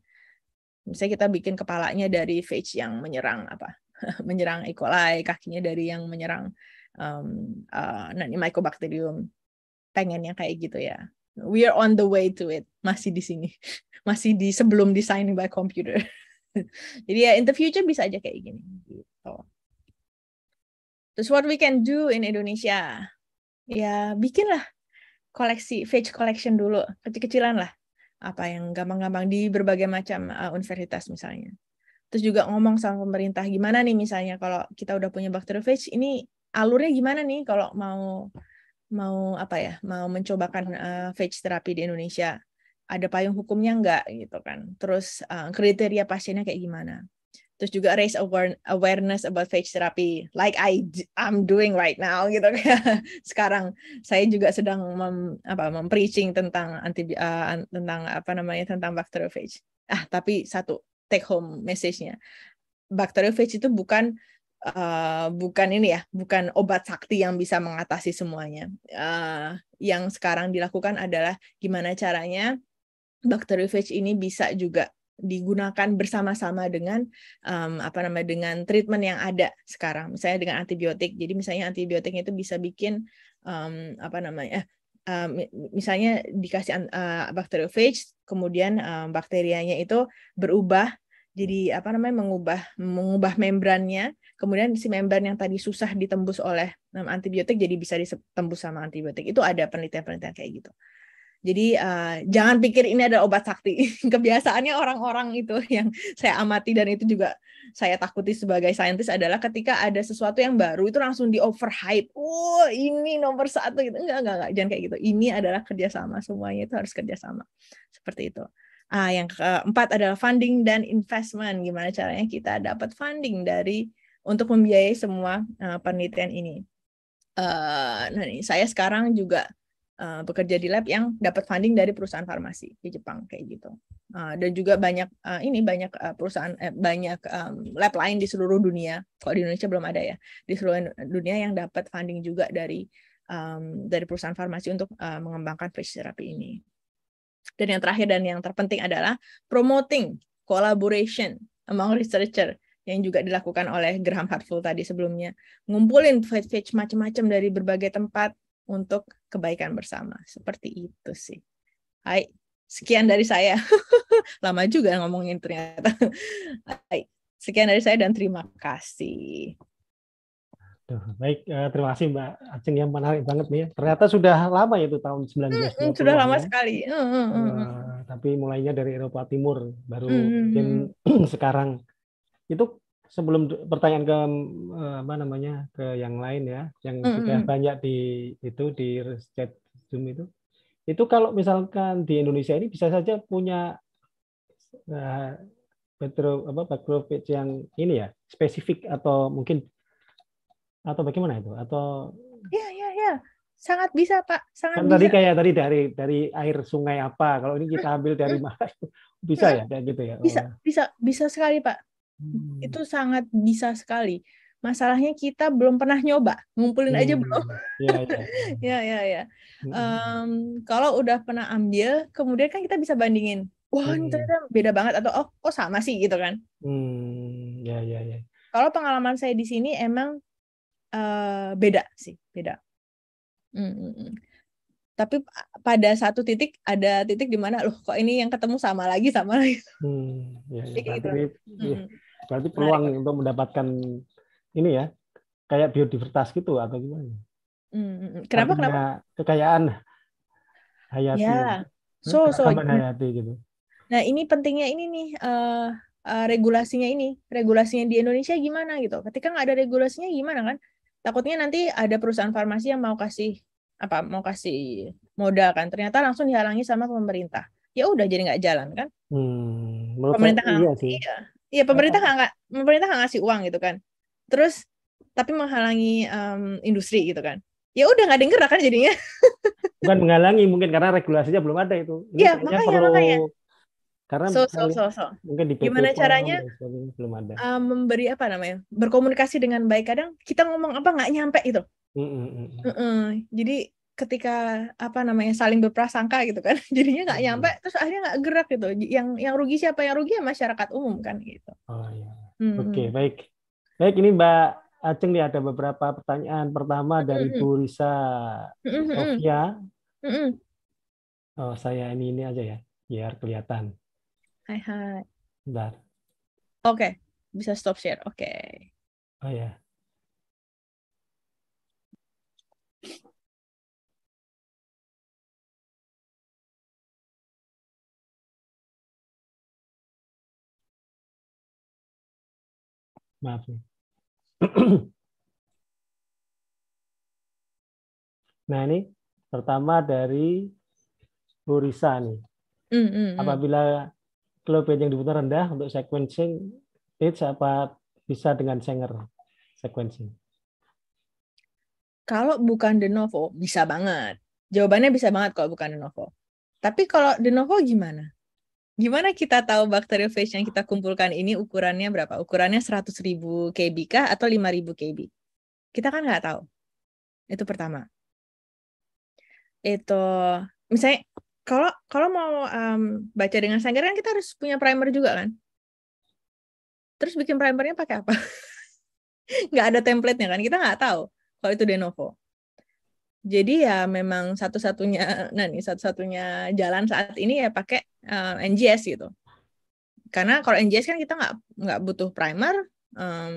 Misalnya kita bikin kepalanya dari phage yang menyerang apa? menyerang E. coli, kakinya dari yang menyerang um, uh, Mycobacterium. Pengennya kayak gitu ya. We are on the way to it. Masih di sini. Masih di sebelum design by computer. Jadi ya in the future bisa aja kayak gini gitu. Terus what we can do in Indonesia? Ya bikinlah koleksi phage collection dulu, kecil-kecilan lah apa yang gampang-gampang di berbagai macam uh, universitas misalnya. Terus juga ngomong sama pemerintah gimana nih misalnya kalau kita udah punya bakteriofage ini alurnya gimana nih kalau mau mau apa ya mau mencobakan uh, eh, phage terapi di Indonesia ada payung hukumnya enggak gitu kan terus uh, kriteria pasiennya kayak gimana terus juga raise awareness about phage therapy like I I'm doing right now gitu kan. sekarang saya juga sedang mem, apa mempreaching tentang anti uh, eh, tentang apa namanya tentang bacteriophage ah tapi satu take home message-nya bacteriophage itu bukan uh, bukan ini ya bukan obat sakti yang bisa mengatasi semuanya uh, yang sekarang dilakukan adalah gimana caranya bacteriophage ini bisa juga digunakan bersama-sama dengan um, apa namanya dengan treatment yang ada sekarang misalnya dengan antibiotik jadi misalnya antibiotiknya itu bisa bikin um, apa namanya um, misalnya dikasih uh, eh, bakteriophage kemudian um, bakterianya itu berubah jadi apa namanya mengubah mengubah membrannya kemudian si membran yang tadi susah ditembus oleh antibiotik jadi bisa ditembus sama antibiotik itu ada penelitian-penelitian kayak gitu jadi uh, jangan pikir ini adalah obat sakti. Kebiasaannya orang-orang itu yang saya amati dan itu juga saya takuti sebagai saintis adalah ketika ada sesuatu yang baru itu langsung di overhype. Oh ini nomor satu gitu. Enggak, enggak, enggak. Jangan kayak gitu. Ini adalah kerjasama. Semuanya itu harus kerjasama. Seperti itu. Ah, yang keempat adalah funding dan investment. Gimana caranya kita dapat funding dari untuk membiayai semua uh, penelitian ini. Uh, nah, nih, saya sekarang juga Eh, bekerja di lab yang dapat funding dari perusahaan farmasi di Jepang kayak gitu. Uh, dan juga banyak uh, ini banyak uh, perusahaan eh, banyak um, lab lain di seluruh dunia. Kalau di Indonesia belum ada ya. Di seluruh dunia yang dapat funding juga dari um, dari perusahaan farmasi untuk uh, mengembangkan face therapy ini. Dan yang terakhir dan yang terpenting adalah promoting collaboration among researcher yang juga dilakukan oleh Graham Hartful tadi sebelumnya. Ngumpulin face fetch macam-macam dari berbagai tempat, untuk kebaikan bersama. Seperti itu sih. Hai, sekian dari saya. Lama juga ngomongin ternyata. Hai, sekian dari saya dan terima kasih. Duh, baik, eh, terima kasih Mbak Aceng yang menarik banget nih. Ya. Ternyata sudah lama ya itu tahun 19. Hmm, Sudah lama ya. sekali. Hmm, uh, tapi mulainya dari Eropa Timur, baru mungkin sekarang. Itu sebelum pertanyaan ke eh, apa namanya ke yang lain ya, yang mm -hmm. sudah banyak di itu di chat Zoom itu. Itu kalau misalkan di Indonesia ini bisa saja punya uh, eh, petro apa background yang ini ya, spesifik atau mungkin atau bagaimana itu? Atau Ya, ya, ya. Sangat bisa, Pak. Sangat kan bisa. tadi kayak tadi dari dari air sungai apa? Kalau ini kita ambil dari mana? bisa ya kayak gitu ya. Bisa, oh. bisa, bisa sekali, Pak Hmm. Itu sangat bisa sekali. Masalahnya kita belum pernah nyoba, ngumpulin aja hmm. belum. Ya ya. ya kalau udah pernah ambil, kemudian kan kita bisa bandingin. Wah, hmm. ternyata beda banget atau oh kok sama sih gitu kan? Hmm, ya ya ya. Kalau pengalaman saya di sini emang uh, beda sih, beda. Hmm, hmm, hmm. tapi pada satu titik ada titik di mana loh kok ini yang ketemu sama lagi sama lagi hmm, ya, ya, gitu. Hmm. Berarti peluang Menarik. untuk mendapatkan ini ya, kayak biodiversitas gitu atau gimana? Hmm, hmm, hmm, kenapa Artinya kenapa? Kekayaan hayati. Ya. Hmm? So so. hayati gitu. Nah, ini pentingnya ini nih uh, uh, regulasinya ini, regulasinya di Indonesia gimana gitu. Ketika nggak ada regulasinya gimana kan? Takutnya nanti ada perusahaan farmasi yang mau kasih apa mau kasih modal kan ternyata langsung dihalangi sama pemerintah ya udah jadi nggak jalan kan hmm, pemerintah iya sih. Iya. Iya pemerintah oh. nggak pemerintah nggak ngasih uang gitu kan. Terus tapi menghalangi um, industri gitu kan. Ya udah nggak denger kan jadinya. Bukan menghalangi mungkin karena regulasinya belum ada itu. Iya makanya perlu... makanya. Karena so, so, so, so. mungkin di gimana caranya belum ada. Uh, memberi apa namanya berkomunikasi dengan baik kadang kita ngomong apa nggak nyampe itu. Mm -mm. Mm -mm. Jadi ketika apa namanya saling berprasangka gitu kan jadinya nggak iya. nyampe hmm. terus akhirnya nggak gerak gitu yang yang rugi siapa yang rugi ya masyarakat umum kan gitu oh iya hmm. oke okay, baik baik ini mbak Aceng nih ada beberapa pertanyaan pertama dari -hmm. Bu Risa -hmm. Sofia -hmm. oh saya ini ini aja ya biar kelihatan hai hai Bentar. oke okay. bisa stop share oke okay. oh ya Maaf nih. nah ini pertama dari Burisa nih. Mm, mm, Apabila klopet yang dibutuhkan rendah untuk sequencing, it's apa bisa dengan Sanger sequencing? Kalau bukan de novo, bisa banget. Jawabannya bisa banget kalau bukan de novo. Tapi kalau de novo gimana? Gimana kita tahu bakteriofage yang kita kumpulkan ini ukurannya berapa? Ukurannya 100.000 kb kah atau 5.000 kb? Kita kan nggak tahu. Itu pertama. Itu misalnya kalau kalau mau um, baca dengan sangger kan kita harus punya primer juga kan? Terus bikin primernya pakai apa? nggak ada template-nya kan? Kita nggak tahu kalau itu de novo jadi ya memang satu-satunya nah nih satu-satunya jalan saat ini ya pakai uh, eh, NGS gitu karena kalau NGS kan kita nggak nggak butuh primer um,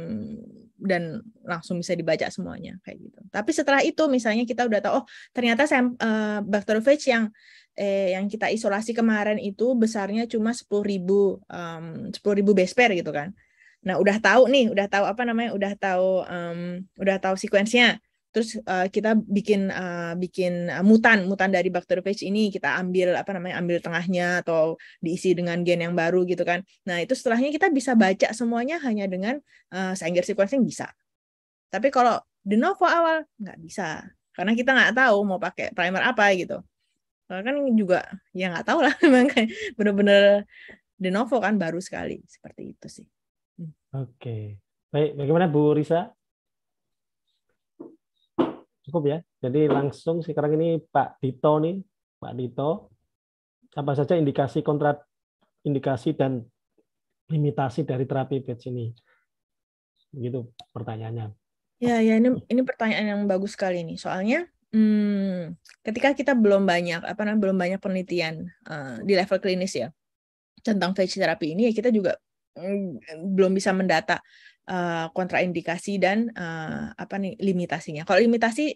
dan langsung bisa dibaca semuanya kayak gitu tapi setelah itu misalnya kita udah tahu oh ternyata uh, eh, bacteriophage yang eh, yang kita isolasi kemarin itu besarnya cuma sepuluh ribu sepuluh um, ribu base pair gitu kan nah udah tahu nih udah tahu apa namanya udah tahu um, udah tahu sekuensinya terus uh, kita bikin uh, bikin uh, mutan mutan dari bacteriophage ini kita ambil apa namanya ambil tengahnya atau diisi dengan gen yang baru gitu kan nah itu setelahnya kita bisa baca semuanya hanya dengan uh, Sanger sequencing bisa tapi kalau de novo awal nggak bisa karena kita nggak tahu mau pakai primer apa gitu Karena kan juga ya nggak tahu lah memang kayak bener-bener de novo kan baru sekali seperti itu sih. Hmm. Oke, okay. baik. Bagaimana Bu Risa? cukup ya. Jadi langsung sekarang ini Pak Dito nih, Pak Dito, apa saja indikasi kontra indikasi dan limitasi dari terapi PET ini? Begitu pertanyaannya. Ya, ya ini ini pertanyaan yang bagus sekali ini. Soalnya hmm, ketika kita belum banyak apa namanya belum banyak penelitian uh, di level klinis ya tentang phage terapi ini ya kita juga mm, belum bisa mendata uh, kontraindikasi dan uh, apa nih limitasinya. Kalau limitasi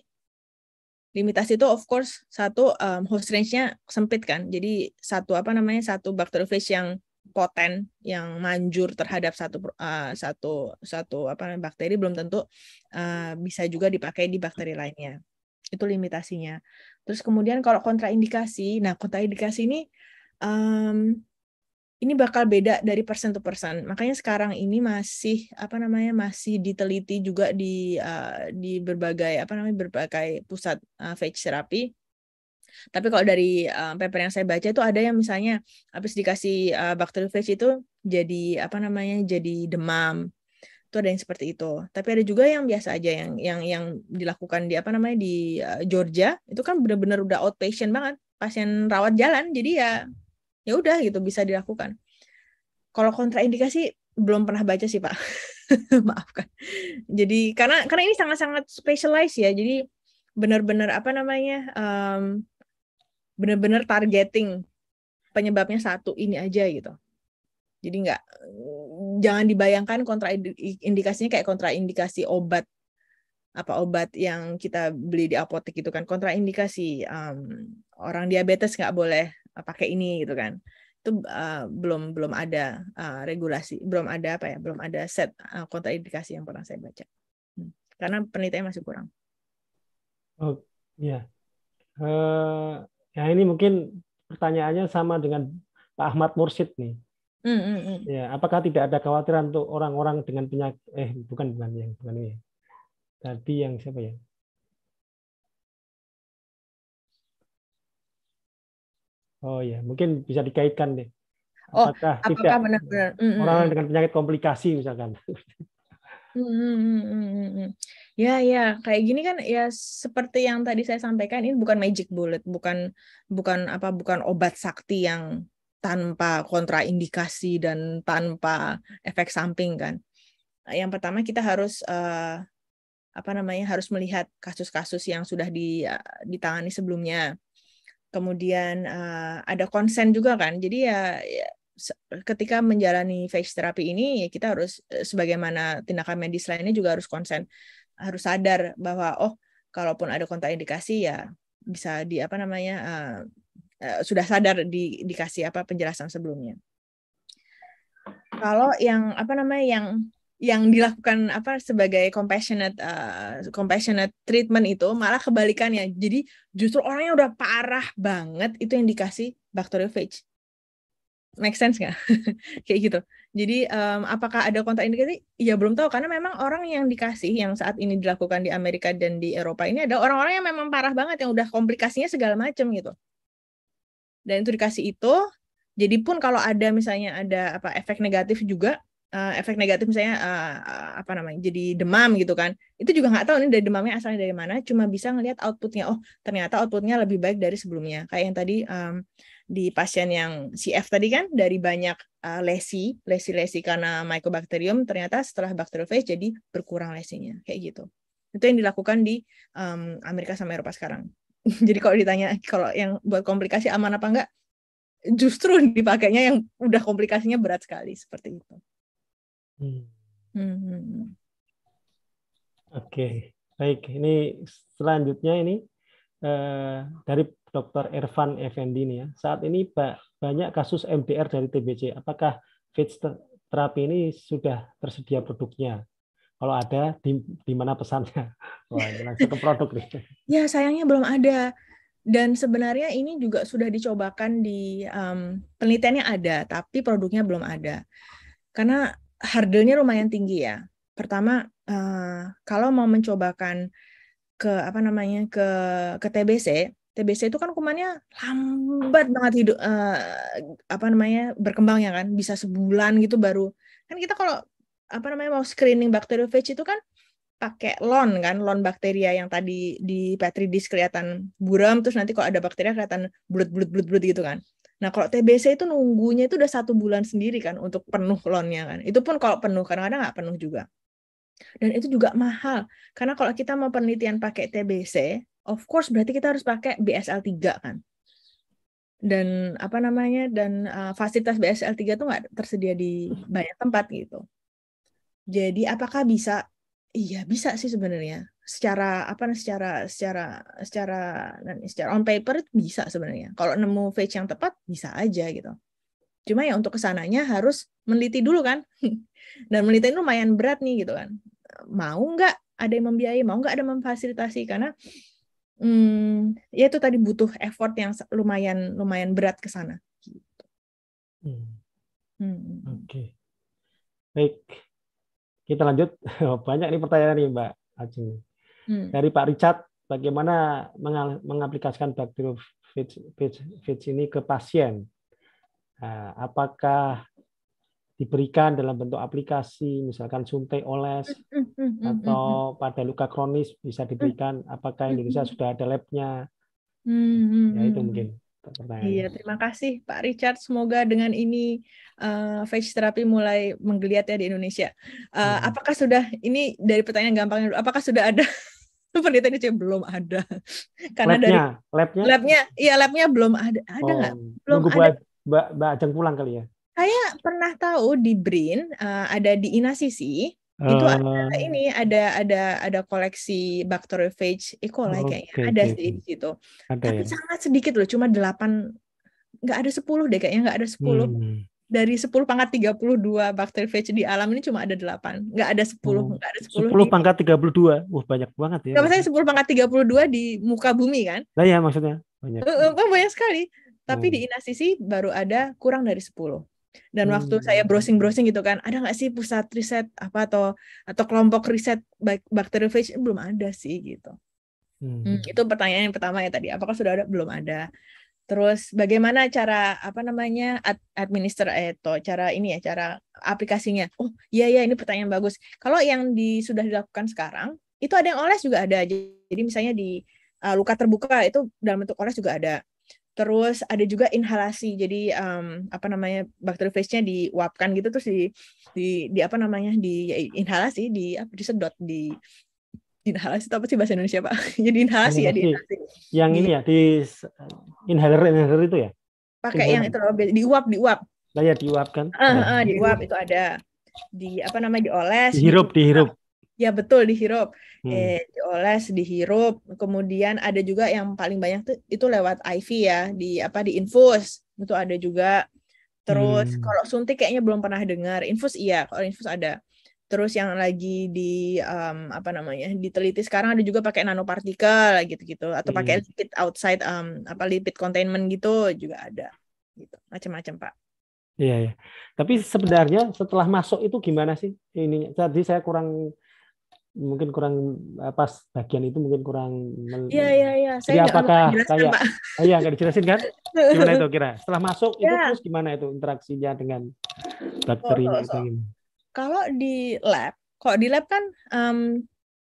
limitasi itu of course satu um, host range-nya sempit kan. Jadi satu apa namanya satu bakteriophage yang poten yang manjur terhadap satu uh, satu satu apa namanya bakteri belum tentu uh, bisa juga dipakai di bakteri lainnya. Itu limitasinya. Terus kemudian kalau kontraindikasi, nah kontraindikasi ini um, ini bakal beda dari persen to persen. Makanya sekarang ini masih apa namanya masih diteliti juga di uh, di berbagai apa namanya berbagai pusat uh, eh, face therapy. Tapi kalau dari uh, paper yang saya baca itu ada yang misalnya habis dikasih uh, bakteriofage itu jadi apa namanya jadi demam. Itu ada yang seperti itu. Tapi ada juga yang biasa aja yang yang yang dilakukan di apa namanya di uh, Georgia itu kan benar-benar udah outpatient banget. Pasien rawat jalan jadi ya ya udah gitu bisa dilakukan kalau kontraindikasi belum pernah baca sih pak maafkan jadi karena karena ini sangat-sangat specialized ya jadi benar-benar apa namanya um, benar-benar targeting penyebabnya satu ini aja gitu jadi nggak mm, jangan dibayangkan kontraindikasinya kayak kontraindikasi obat apa obat yang kita beli di apotek itu kan kontraindikasi um, orang diabetes nggak boleh eh, pakai ini gitu kan itu uh, belum belum ada uh, regulasi belum ada apa ya belum ada set uh, kontraindikasi yang pernah saya baca hmm. karena penelitian masih kurang oh ya uh, ya ini mungkin pertanyaannya sama dengan Pak Ahmad Mursid nih mm, -hmm. ya apakah tidak ada khawatiran untuk orang-orang dengan penyakit eh bukan bukan yang bukan ini Tadi yang siapa ya? Oh ya, mungkin bisa dikaitkan deh. Oh, apakah, oh, apakah tidak benar-benar mm -mm. orang dengan penyakit komplikasi misalkan? Hmm, ya ya kayak gini kan ya seperti yang tadi saya sampaikan ini bukan magic bullet bukan bukan apa bukan obat sakti yang tanpa kontraindikasi dan tanpa efek samping kan yang pertama kita harus uh, apa namanya harus melihat kasus-kasus yang sudah di, ya, ditangani sebelumnya. Kemudian uh, ada konsen juga kan. Jadi ya, ya ketika menjalani face therapy ini ya kita harus eh, sebagaimana tindakan medis lainnya juga harus konsen harus sadar bahwa oh kalaupun ada kontak kontraindikasi ya bisa di apa namanya uh, uh, sudah sadar di dikasih apa penjelasan sebelumnya. Kalau yang apa namanya yang yang dilakukan apa sebagai compassionate uh, compassionate treatment itu malah kebalikannya. Jadi justru orang yang udah parah banget itu yang dikasih bacteriophage. Make sense nggak? Kayak gitu. Jadi um, apakah ada kontak kontraindikasi? Ya belum tahu karena memang orang yang dikasih yang saat ini dilakukan di Amerika dan di Eropa ini ada orang-orang yang memang parah banget yang udah komplikasinya segala macam gitu. Dan itu dikasih itu, jadi pun kalau ada misalnya ada apa efek negatif juga uh, efek negatif misalnya uh, apa namanya jadi demam gitu kan itu juga nggak tahu nih dari demamnya asalnya dari mana cuma bisa ngelihat outputnya oh ternyata outputnya lebih baik dari sebelumnya kayak yang tadi um, di pasien yang CF tadi kan dari banyak uh, lesi lesi lesi karena mycobacterium ternyata setelah bacteriophage jadi berkurang lesinya kayak gitu itu yang dilakukan di um, Amerika sama Eropa sekarang jadi kalau ditanya kalau yang buat komplikasi aman apa enggak justru dipakainya yang udah komplikasinya berat sekali seperti itu Hmm. Hmm. Oke, baik. Ini selanjutnya ini eh, dari Dr. Ervan Effendi nih ya. Saat ini banyak kasus MDR dari TBC. Apakah fit terapi ini sudah tersedia produknya? Kalau ada, di, di mana pesannya? Wah, langsung ke produk nih. Ya, sayangnya belum ada. Dan sebenarnya ini juga sudah dicobakan di um, penelitiannya ada, tapi produknya belum ada. Karena hardelnya lumayan tinggi ya. Pertama, uh, kalau mau mencobakan ke apa namanya ke ke TBC, TBC itu kan kumannya lambat banget hidup uh, apa namanya berkembangnya kan, bisa sebulan gitu baru. Kan kita kalau apa namanya mau screening bakteri bakteriofage itu kan pakai lon kan, lon bakteria yang tadi di petri dish kelihatan buram, terus nanti kalau ada bakteria kelihatan bulat bulat bulat gitu kan. Nah kalau TBC itu nunggunya itu udah satu bulan sendiri kan untuk penuh loan-nya kan. Itu pun kalau penuh karena kadang nggak penuh juga. Dan itu juga mahal karena kalau kita mau penelitian pakai TBC, of course berarti kita harus pakai BSL 3 kan dan apa namanya dan uh, fasilitas BSL 3 tuh nggak tersedia di banyak tempat gitu. Jadi apakah bisa? Iya bisa sih sebenarnya secara apa secara secara secara secara on paper bisa sebenarnya. Kalau nemu page yang tepat bisa aja gitu. Cuma ya untuk kesananya harus meneliti dulu kan. Dan meneliti lumayan berat nih gitu kan. Mau nggak ada yang membiayai, mau nggak ada yang memfasilitasi karena hmm, ya itu tadi butuh effort yang lumayan lumayan berat ke sana. Gitu. Hmm. Hmm. Oke. Okay. Baik. Kita lanjut. Banyak nih pertanyaan nih Mbak Acung. Hmm. Dari Pak Richard, bagaimana mengaplikasikan bakteriofage ini ke pasien? Nah, apakah diberikan dalam bentuk aplikasi, misalkan suntik oles, hmm, hmm, atau pada luka kronis bisa diberikan? Apakah Indonesia sudah ada labnya? Ya itu mungkin. Pertanyaan. Iya, terima kasih Pak Richard. Semoga dengan ini uh, eh, face terapi mulai menggeliat ya di Indonesia. Uh, hmm. Apakah sudah ini dari pertanyaan gampangnya Apakah sudah ada penelitian itu belum ada karena dari labnya labnya iya labnya belum ada ada oh, nggak oh, belum nunggu ada mbak mbak Ajeng pulang kali ya saya pernah tahu di Brin uh, ada di Inasisi uh, itu ada ah. ini ada ada ada koleksi bacteriophage E. coli okay, oh, kayaknya ada okay. sih di situ tapi ya? sangat sedikit loh cuma delapan nggak ada sepuluh deh kayaknya nggak ada sepuluh hmm dari 10 pangkat 32 bakteriophage di alam ini cuma ada 8. Enggak ada 10, hmm. nggak ada 10. 10 di... pangkat 32. Wah, banyak banget ya. Nggak, maksudnya 10 pangkat 32 di muka bumi kan? Lah ya maksudnya. Banyak. Uh, uh, banyak sekali. Tapi hmm. di oh. Inasisi baru ada kurang dari 10. Dan hmm. waktu saya browsing-browsing gitu kan, ada nggak sih pusat riset apa atau atau kelompok riset bakteriophage belum ada sih gitu. Hmm. Hmm, itu pertanyaan yang pertama ya tadi, apakah sudah ada? Belum ada. Terus bagaimana cara apa namanya ad, administer itu eh, cara ini ya cara aplikasinya. Oh iya iya ini pertanyaan bagus. Kalau yang di, sudah dilakukan sekarang itu ada yang oles juga ada. Jadi misalnya di uh, luka terbuka itu dalam bentuk oles juga ada. Terus ada juga inhalasi. Jadi um, apa namanya bakteri face-nya diuapkan gitu terus di, di di apa namanya di ya, inhalasi di apa disedot di inhalasi itu apa sih bahasa Indonesia pak? Jadi inhalasi, ya, inhalasi ya di inhalasi. Yang ini ya di inhaler inhaler itu ya? Pakai yang itu loh, diuap diuap. Nah, ya diuapkan. Uh, uh, nah. Ah, iya. diuap itu ada di apa namanya dioles. Dihirup dihirup. Ya betul dihirup, hmm. eh, dioles, dihirup. Kemudian ada juga yang paling banyak tuh itu lewat IV ya di apa di infus itu ada juga. Terus hmm. kalau suntik kayaknya belum pernah dengar. Infus iya, kalau infus ada terus yang lagi di um, apa namanya diteliti sekarang ada juga pakai nanopartikel gitu-gitu atau pakai hmm. lipid outside um, apa lipid containment gitu juga ada gitu macam-macam pak iya ya tapi sebenarnya setelah masuk itu gimana sih ini tadi saya kurang mungkin kurang eh, pas bagian itu mungkin kurang Iya iya iya. Saya Jadi apakah saya Pak. Oh iya nggak dijelasin kan? Gimana itu kira? Setelah masuk ya. itu iya. terus gimana itu interaksinya dengan bakteri oh, oh, oh kalau di lab, kalau di lab kan um,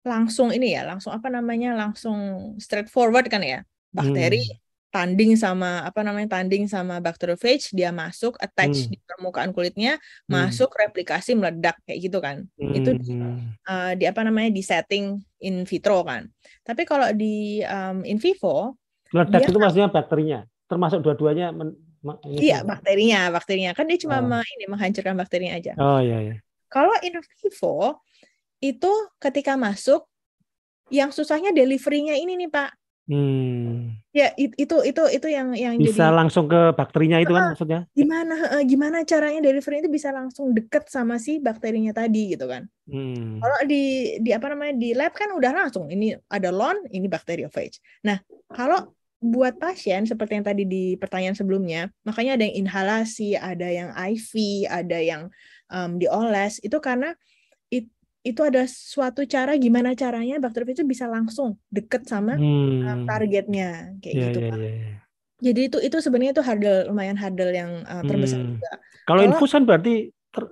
langsung ini ya, langsung apa namanya, langsung straightforward kan ya, bakteri hmm. tanding sama apa namanya tanding sama bacteriophage dia masuk attach hmm. di permukaan kulitnya, hmm. masuk replikasi meledak kayak gitu kan, hmm. itu di, uh, di apa namanya di setting in vitro kan. Tapi kalau di um, in vivo meledak itu kan maksudnya bakterinya, termasuk dua-duanya Iya, bakterinya, bakterinya kan dia cuma oh. ini menghancurkan bakterinya aja. Oh iya iya. Kalau in vivo itu ketika masuk yang susahnya deliverynya ini nih Pak. Hmm. Ya itu itu itu yang yang bisa jadi, langsung ke bakterinya itu kan maksudnya. Gimana gimana caranya delivery itu bisa langsung deket sama si bakterinya tadi gitu kan. Hmm. Kalau di di apa namanya di lab kan udah langsung ini ada lon ini bakteriophage. Nah kalau buat pasien seperti yang tadi di pertanyaan sebelumnya makanya ada yang inhalasi, ada yang IV, ada yang um, dioles itu karena it, itu ada suatu cara gimana caranya bakteri itu bisa langsung deket sama hmm. targetnya kayak yeah, gitu yeah, Yeah. Ya. Jadi itu itu sebenarnya itu hurdle lumayan hurdle yang uh, terbesar hmm. juga. Kalau infusan berarti ter,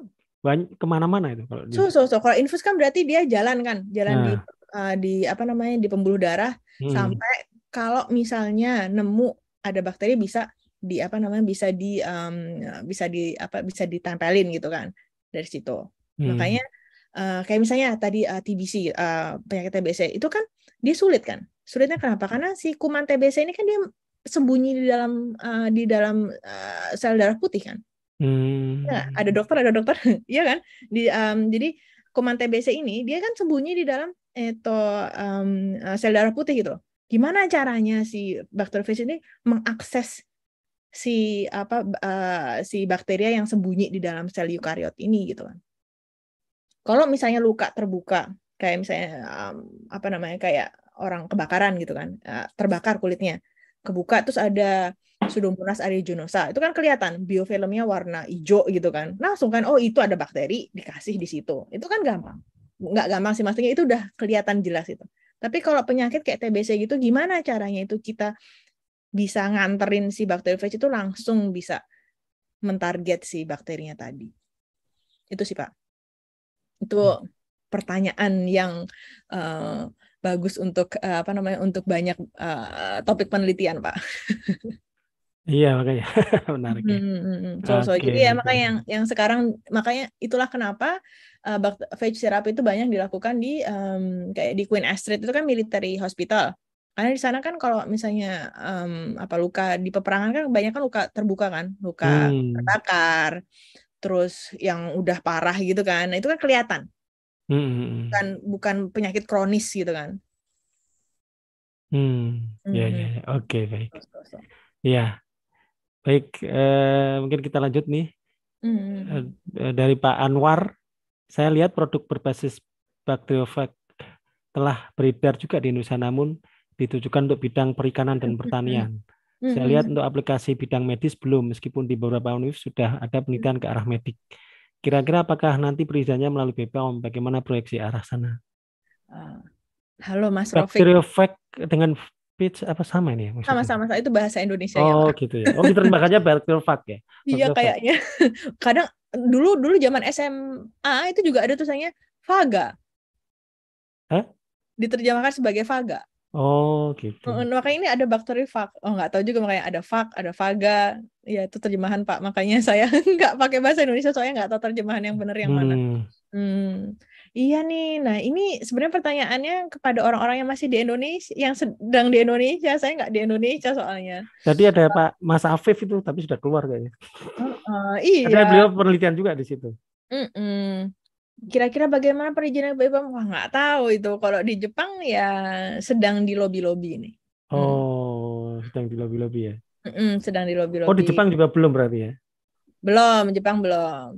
banyak kemana-mana itu kalau so, so, so. kalau infus kan berarti dia jalan kan jalan nah. di uh, eh, di apa namanya di pembuluh darah hmm. sampai kalau misalnya nemu ada bakteri bisa di apa namanya bisa di um, bisa di apa bisa ditempelin gitu kan dari situ. Hmm. Makanya uh, kayak misalnya tadi uh, eh, TBC uh, eh, penyakit TBC itu kan dia sulit kan. Sulitnya kenapa? Karena si kuman TBC ini kan dia sembunyi di dalam uh, di dalam uh, sel darah putih kan. Hmm. Ya, ada dokter, ada dokter, ya kan? Di, um, jadi kuman TBC ini dia kan sembunyi di dalam itu um, sel darah putih gitu. Gimana caranya si bakteri ini mengakses si apa uh, si bakteria yang sembunyi di dalam sel eukariot ini gitu kan. Kalau misalnya luka terbuka kayak misalnya um, apa namanya kayak orang kebakaran gitu kan, uh, terbakar kulitnya, kebuka terus ada Pseudomonas aeruginosa. Itu kan kelihatan biofilmnya warna hijau gitu kan. Langsung kan oh itu ada bakteri dikasih di situ. Itu kan gampang. Nggak gampang sih maksudnya itu udah kelihatan jelas itu. Tapi kalau penyakit kayak TBC gitu gimana caranya itu kita bisa nganterin si bakteriofage itu langsung bisa mentarget si bakterinya tadi. Itu sih Pak. Itu hmm. pertanyaan yang uh, bagus untuk uh, apa namanya untuk banyak uh, topik penelitian Pak. Iya makanya menarik. Ya. hmm. So, so. Jadi ya makanya yang yang sekarang makanya itulah kenapa uh, phage therapy itu banyak dilakukan di um, kayak di Queen Astrid itu kan military hospital. Karena di sana kan kalau misalnya um, apa luka di peperangan kan banyak kan luka terbuka kan, luka hmm. terbakar, terus yang udah parah gitu kan. Nah, itu kan kelihatan. Hmm. hmm, hmm. Bukan bukan penyakit kronis gitu kan. Hmm, hmm ya ya, ya, oke baik. ya baik. uh, mungkin kita lanjut nih hmm. uh, dari Pak Anwar. Saya lihat produk berbasis bakteriofag telah beredar juga di Indonesia, namun ditujukan untuk bidang perikanan dan pertanian. Mm-hmm. Saya lihat mm-hmm. untuk aplikasi bidang medis belum, meskipun di beberapa universitas sudah ada penelitian ke arah medik. Kira-kira apakah nanti perizinannya melalui BPOM? Bagaimana proyeksi arah sana? Ah. Halo Mas Rofik. Bakteriofag dengan pitch apa sama ini? Ya, sama-sama, itu bahasa Indonesia ya, Oh ya, gitu ya. Oh gitu, makanya bakteriofag ya? Iya kayaknya. Kadang dulu dulu zaman SMA itu juga ada tulisannya faga. Hah? Diterjemahkan sebagai faga. Oh gitu. Makanya ini ada bakteri fag. Oh nggak tahu juga makanya ada fag, ada faga. Ya itu terjemahan Pak. Makanya saya nggak pakai bahasa Indonesia soalnya nggak tahu terjemahan yang benar yang mana. Hmm. hmm. Iya nih. Nah ini sebenarnya pertanyaannya kepada orang-orang yang masih di Indonesia, yang sedang di Indonesia. Saya nggak di Indonesia soalnya. Jadi ada Pak Mas Afif itu, tapi sudah keluar kayaknya. Uh, iya. Ada beliau penelitian juga di situ. Mm -mm. Kira-kira bagaimana perizinan BPOM? Wah nggak tahu itu. Kalau di Jepang ya sedang di lobby-lobby ini. Hmm. Oh, hmm. sedang di lobby-lobby ya? Mm-mm, sedang di lobby-lobby. Oh di Jepang juga belum berarti ya? Belum, Jepang belum.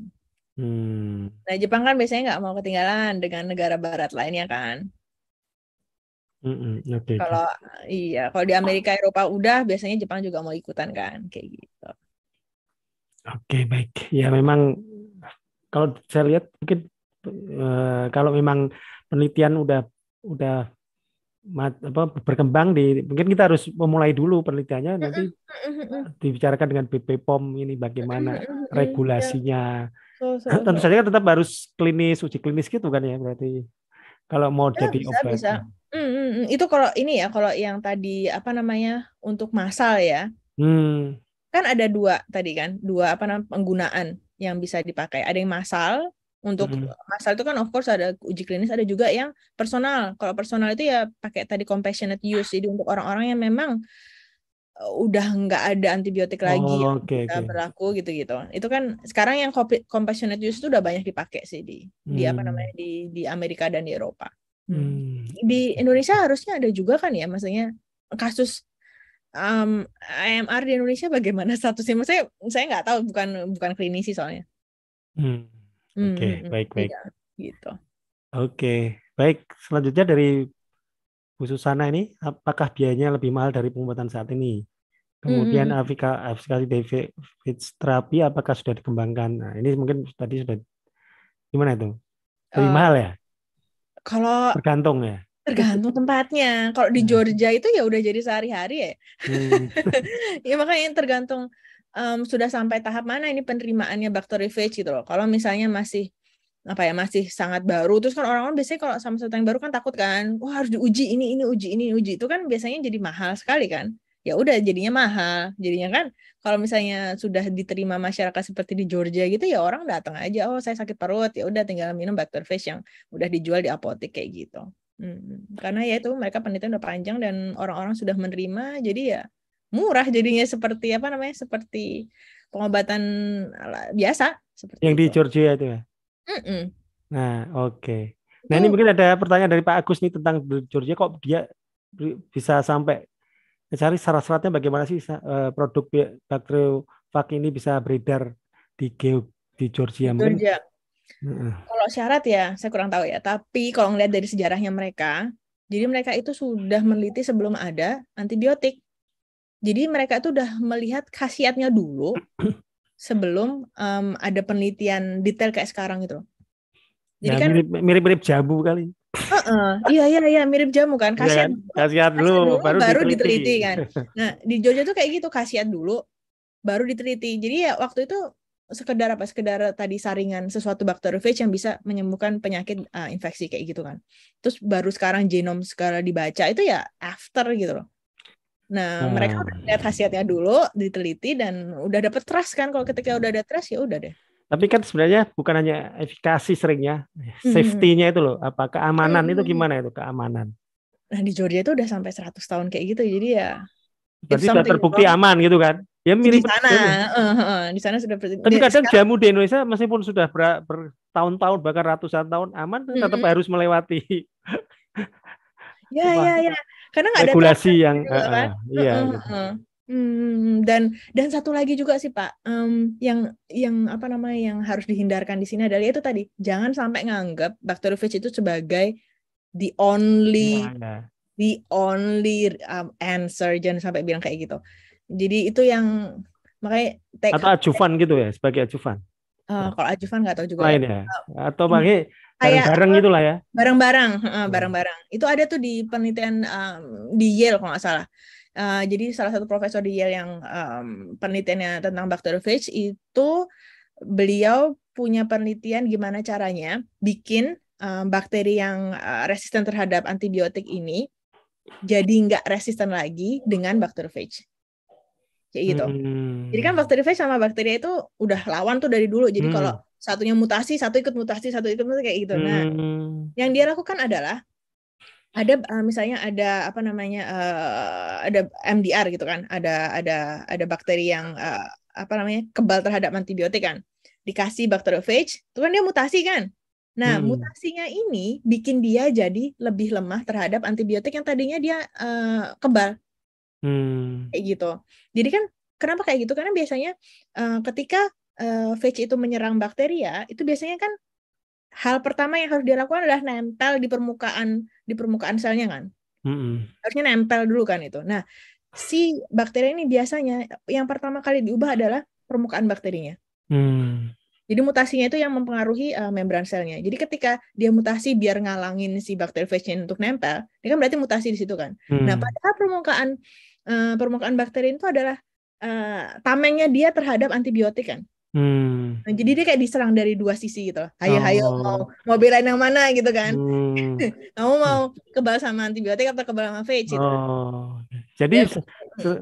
Hmm. Nah Jepang kan biasanya nggak mau ketinggalan dengan negara barat lainnya kan. mm okay. Kalau iya, kalau di Amerika Eropa udah, biasanya Jepang juga mau ikutan kan, kayak gitu. Oke okay, baik. Ya memang kalau saya lihat mungkin Eh, kalau memang penelitian udah udah mat, apa, berkembang di mungkin kita harus memulai dulu penelitiannya nanti eh, dibicarakan dengan BP POM ini bagaimana iya. regulasinya. So, so, so. Tentu saja kan tetap harus klinis uji klinis gitu kan ya berarti kalau mau jadi bisa, obat. Bisa. Hmm, itu kalau ini ya kalau yang tadi apa namanya untuk masal ya. Hmm. Kan ada dua tadi kan dua apa namanya penggunaan yang bisa dipakai. Ada yang masal untuk mm -hmm. itu kan of course ada uji klinis, ada juga yang personal. Kalau personal itu ya pakai tadi compassionate use. Jadi untuk orang-orang yang memang eh, udah nggak ada antibiotik oh, lagi oh, yang okay, berlaku gitu-gitu. Itu kan sekarang yang compassionate use itu udah banyak dipakai sih di hmm. di apa hmm. namanya di di Amerika dan di Eropa. Hmm. hmm. Di Indonesia harusnya ada juga kan ya maksudnya kasus um, AMR di Indonesia bagaimana statusnya? Maksudnya saya nggak tahu bukan bukan klinisi soalnya. Hmm. Oke, okay, hmm, hmm, baik baik. Iya, gitu. Oke, okay, baik. Selanjutnya dari Bu Susana ini, apakah biayanya lebih mahal dari pembuatan saat ini? Kemudian -hmm. Afrika aplikasi David terapi apakah sudah dikembangkan? Nah, ini mungkin tadi sudah gimana itu? Lebih uh, mahal ya? Kalau tergantung ya. Tergantung tempatnya. Kalau di hmm. Georgia itu ya udah jadi sehari-hari ya. Hmm. ya makanya tergantung um, sudah sampai tahap mana ini penerimaannya bacteriophage gitu loh. Kalau misalnya masih apa ya masih sangat baru terus kan orang-orang biasanya kalau sama sesuatu yang baru kan takut kan wah harus diuji ini ini uji ini uji itu kan biasanya jadi mahal sekali kan ya udah jadinya mahal jadinya kan kalau misalnya sudah diterima masyarakat seperti di Georgia gitu ya orang datang aja oh saya sakit perut ya udah tinggal minum Bacterface yang udah dijual di apotek kayak gitu hmm. karena ya itu mereka penelitian udah panjang dan orang-orang sudah menerima jadi ya murah jadinya seperti apa namanya seperti pengobatan biasa seperti yang itu. di Georgia itu ya mm -mm. nah oke okay. nah ini mungkin ada pertanyaan dari Pak Agus nih tentang Georgia kok dia bisa sampai mencari syarat-syaratnya bagaimana sih eh, produk produk bakteriofag ini bisa beredar di Geo di Georgia, Georgia. mungkin kalau syarat ya saya kurang tahu ya tapi kalau ngelihat dari sejarahnya mereka jadi mereka itu sudah meneliti sebelum ada antibiotik jadi mereka itu udah melihat khasiatnya dulu sebelum um, ada penelitian detail kayak sekarang gitu Jadi ya, kan mirip-mirip jamu kali. Uh -uh, iya iya iya mirip jamu kan iya Khasiat ya, khasiat dulu, dulu baru, baru diteliti. diteliti kan nah di Jogja tuh kayak gitu khasiat dulu baru diteliti jadi ya waktu itu sekedar apa sekedar tadi saringan sesuatu bakteriofage yang bisa menyembuhkan penyakit uh, infeksi kayak gitu kan terus baru sekarang genom sekarang dibaca itu ya after gitu loh Nah, hmm. mereka udah lihat khasiatnya dulu, diteliti dan udah dapet trust kan. Kalau ketika udah ada trust ya udah deh. Tapi kan sebenarnya bukan hanya efikasi seringnya, safety-nya hmm. itu loh, apa keamanan hmm. itu gimana itu keamanan? Nah, di Georgia itu udah sampai 100 tahun kayak gitu. Jadi ya Berarti sudah terbukti wrong. aman gitu kan? Ya mirip di sana, uh, uh, di sana sudah. Tapi kadang sekarang, jamu di Indonesia meskipun sudah ber, bertahun-tahun bahkan ratusan tahun aman, mm -hmm. harus melewati. ya, ya, ya, ya karena nggak ada regulasi yang eh, kan? eh, iya, gitu, uh, kan? uh, iya. Uh, uh, Hmm, dan dan satu lagi juga sih Pak, um, yang yang apa namanya yang harus dihindarkan di sini adalah itu tadi jangan sampai nganggap bakteriofage itu sebagai the only Mana? Iya, the only um, answer jangan sampai bilang kayak gitu. Jadi itu yang makanya take atau acuan gitu ya sebagai acuan. Uh, eh, kalau acuan nggak tahu juga. Lain ya. ya. Atau pakai kayak bareng gitu lah ya bareng-bareng hmm. bareng-bareng itu ada tuh di penelitian um, di Yale kalau nggak salah uh, jadi salah satu profesor di Yale yang um, penelitiannya tentang bacteriophage itu beliau punya penelitian gimana caranya bikin um, bakteri yang uh, resisten terhadap antibiotik ini jadi nggak resisten lagi dengan bacteriophage kayak gitu. Hmm. Jadi kan bakteriophage sama bakteri itu udah lawan tuh dari dulu. Jadi hmm. kalau satunya mutasi satu ikut mutasi satu ikut mutasi kayak gitu nah hmm. yang dia lakukan adalah ada uh, misalnya ada apa namanya uh, ada MDR gitu kan ada ada ada bakteri yang uh, apa namanya kebal terhadap antibiotik kan dikasih bakteriophage itu kan dia mutasi kan nah hmm. mutasinya ini bikin dia jadi lebih lemah terhadap antibiotik yang tadinya dia uh, kebal hmm. kayak gitu jadi kan kenapa kayak gitu karena biasanya uh, ketika uh, itu menyerang bakteria, itu biasanya kan hal pertama yang harus dilakukan adalah nempel di permukaan di permukaan selnya kan. Mm-hmm. Harusnya nempel dulu kan itu. Nah, si bakteri ini biasanya yang pertama kali diubah adalah permukaan bakterinya. Mm. Jadi mutasinya itu yang mempengaruhi uh, membran selnya. Jadi ketika dia mutasi biar ngalangin si bakteri vc untuk nempel, ini kan berarti mutasi di situ kan. Mm. Nah, padahal permukaan uh, permukaan bakteri itu adalah uh, tamengnya dia terhadap antibiotik kan. Hmm. Nah, jadi dia kayak diserang dari dua sisi gitu. Hayo-hayo oh. mau mau belain yang mana gitu kan. Hmm. Kamu mau kebal sama antibiotik atau kebal sama veg gitu. Oh. Jadi ya.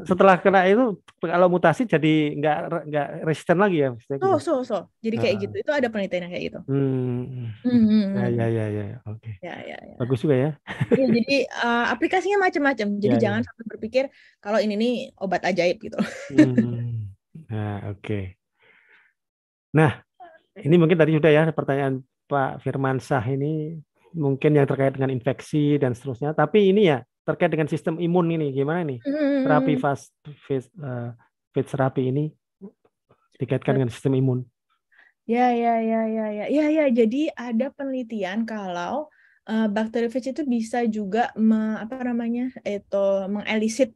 setelah kena itu kalau mutasi jadi nggak nggak resisten lagi ya maksudnya. Gitu. So oh, so so. Jadi kayak ah. gitu. Itu ada penelitian kayak gitu. Hmm. Hmm. hmm ya hmm. ya ya ya. Oke. Okay. Ya, ya ya. Bagus juga ya. ya jadi uh, aplikasinya macam-macam. Jadi ya, ya. jangan ya. sampai berpikir kalau ini nih obat ajaib gitu. Hmm. Nah, oke. Okay. Nah, ini mungkin tadi sudah ya pertanyaan Pak Firman Sah ini mungkin yang terkait dengan infeksi dan seterusnya. Tapi ini ya terkait dengan sistem imun ini gimana nih hmm. terapi fast eh, fit uh, terapi ini dikaitkan dengan sistem imun? Ya ya ya ya ya ya ya. Jadi ada penelitian kalau uh, eh, bakteriofage itu bisa juga me, apa namanya itu mengelisit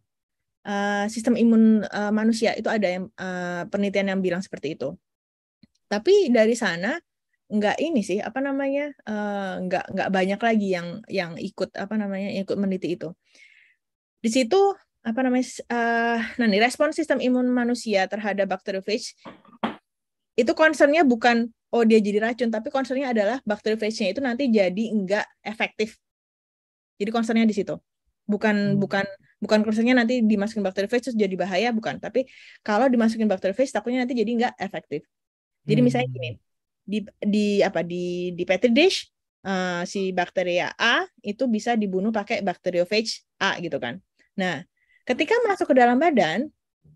uh, eh, sistem imun uh, manusia itu ada yang uh, penelitian yang bilang seperti itu tapi dari sana nggak ini sih apa namanya uh, nggak nggak banyak lagi yang yang ikut apa namanya ikut meneliti itu di situ apa namanya uh, nah nih respon sistem imun manusia terhadap bakteriofage itu concernnya bukan oh dia jadi racun tapi concernnya adalah bakteriofage-nya itu nanti jadi nggak efektif jadi concernnya di situ bukan hmm. bukan bukan concernnya nanti dimasukin bakteriofage terus jadi bahaya bukan tapi kalau dimasukin bakteriofage takutnya nanti jadi nggak efektif jadi hmm. misalnya gini, di di apa di di petri dish uh, si bakteria A itu bisa dibunuh pakai bakteriofage A gitu kan. Nah, ketika masuk ke dalam badan,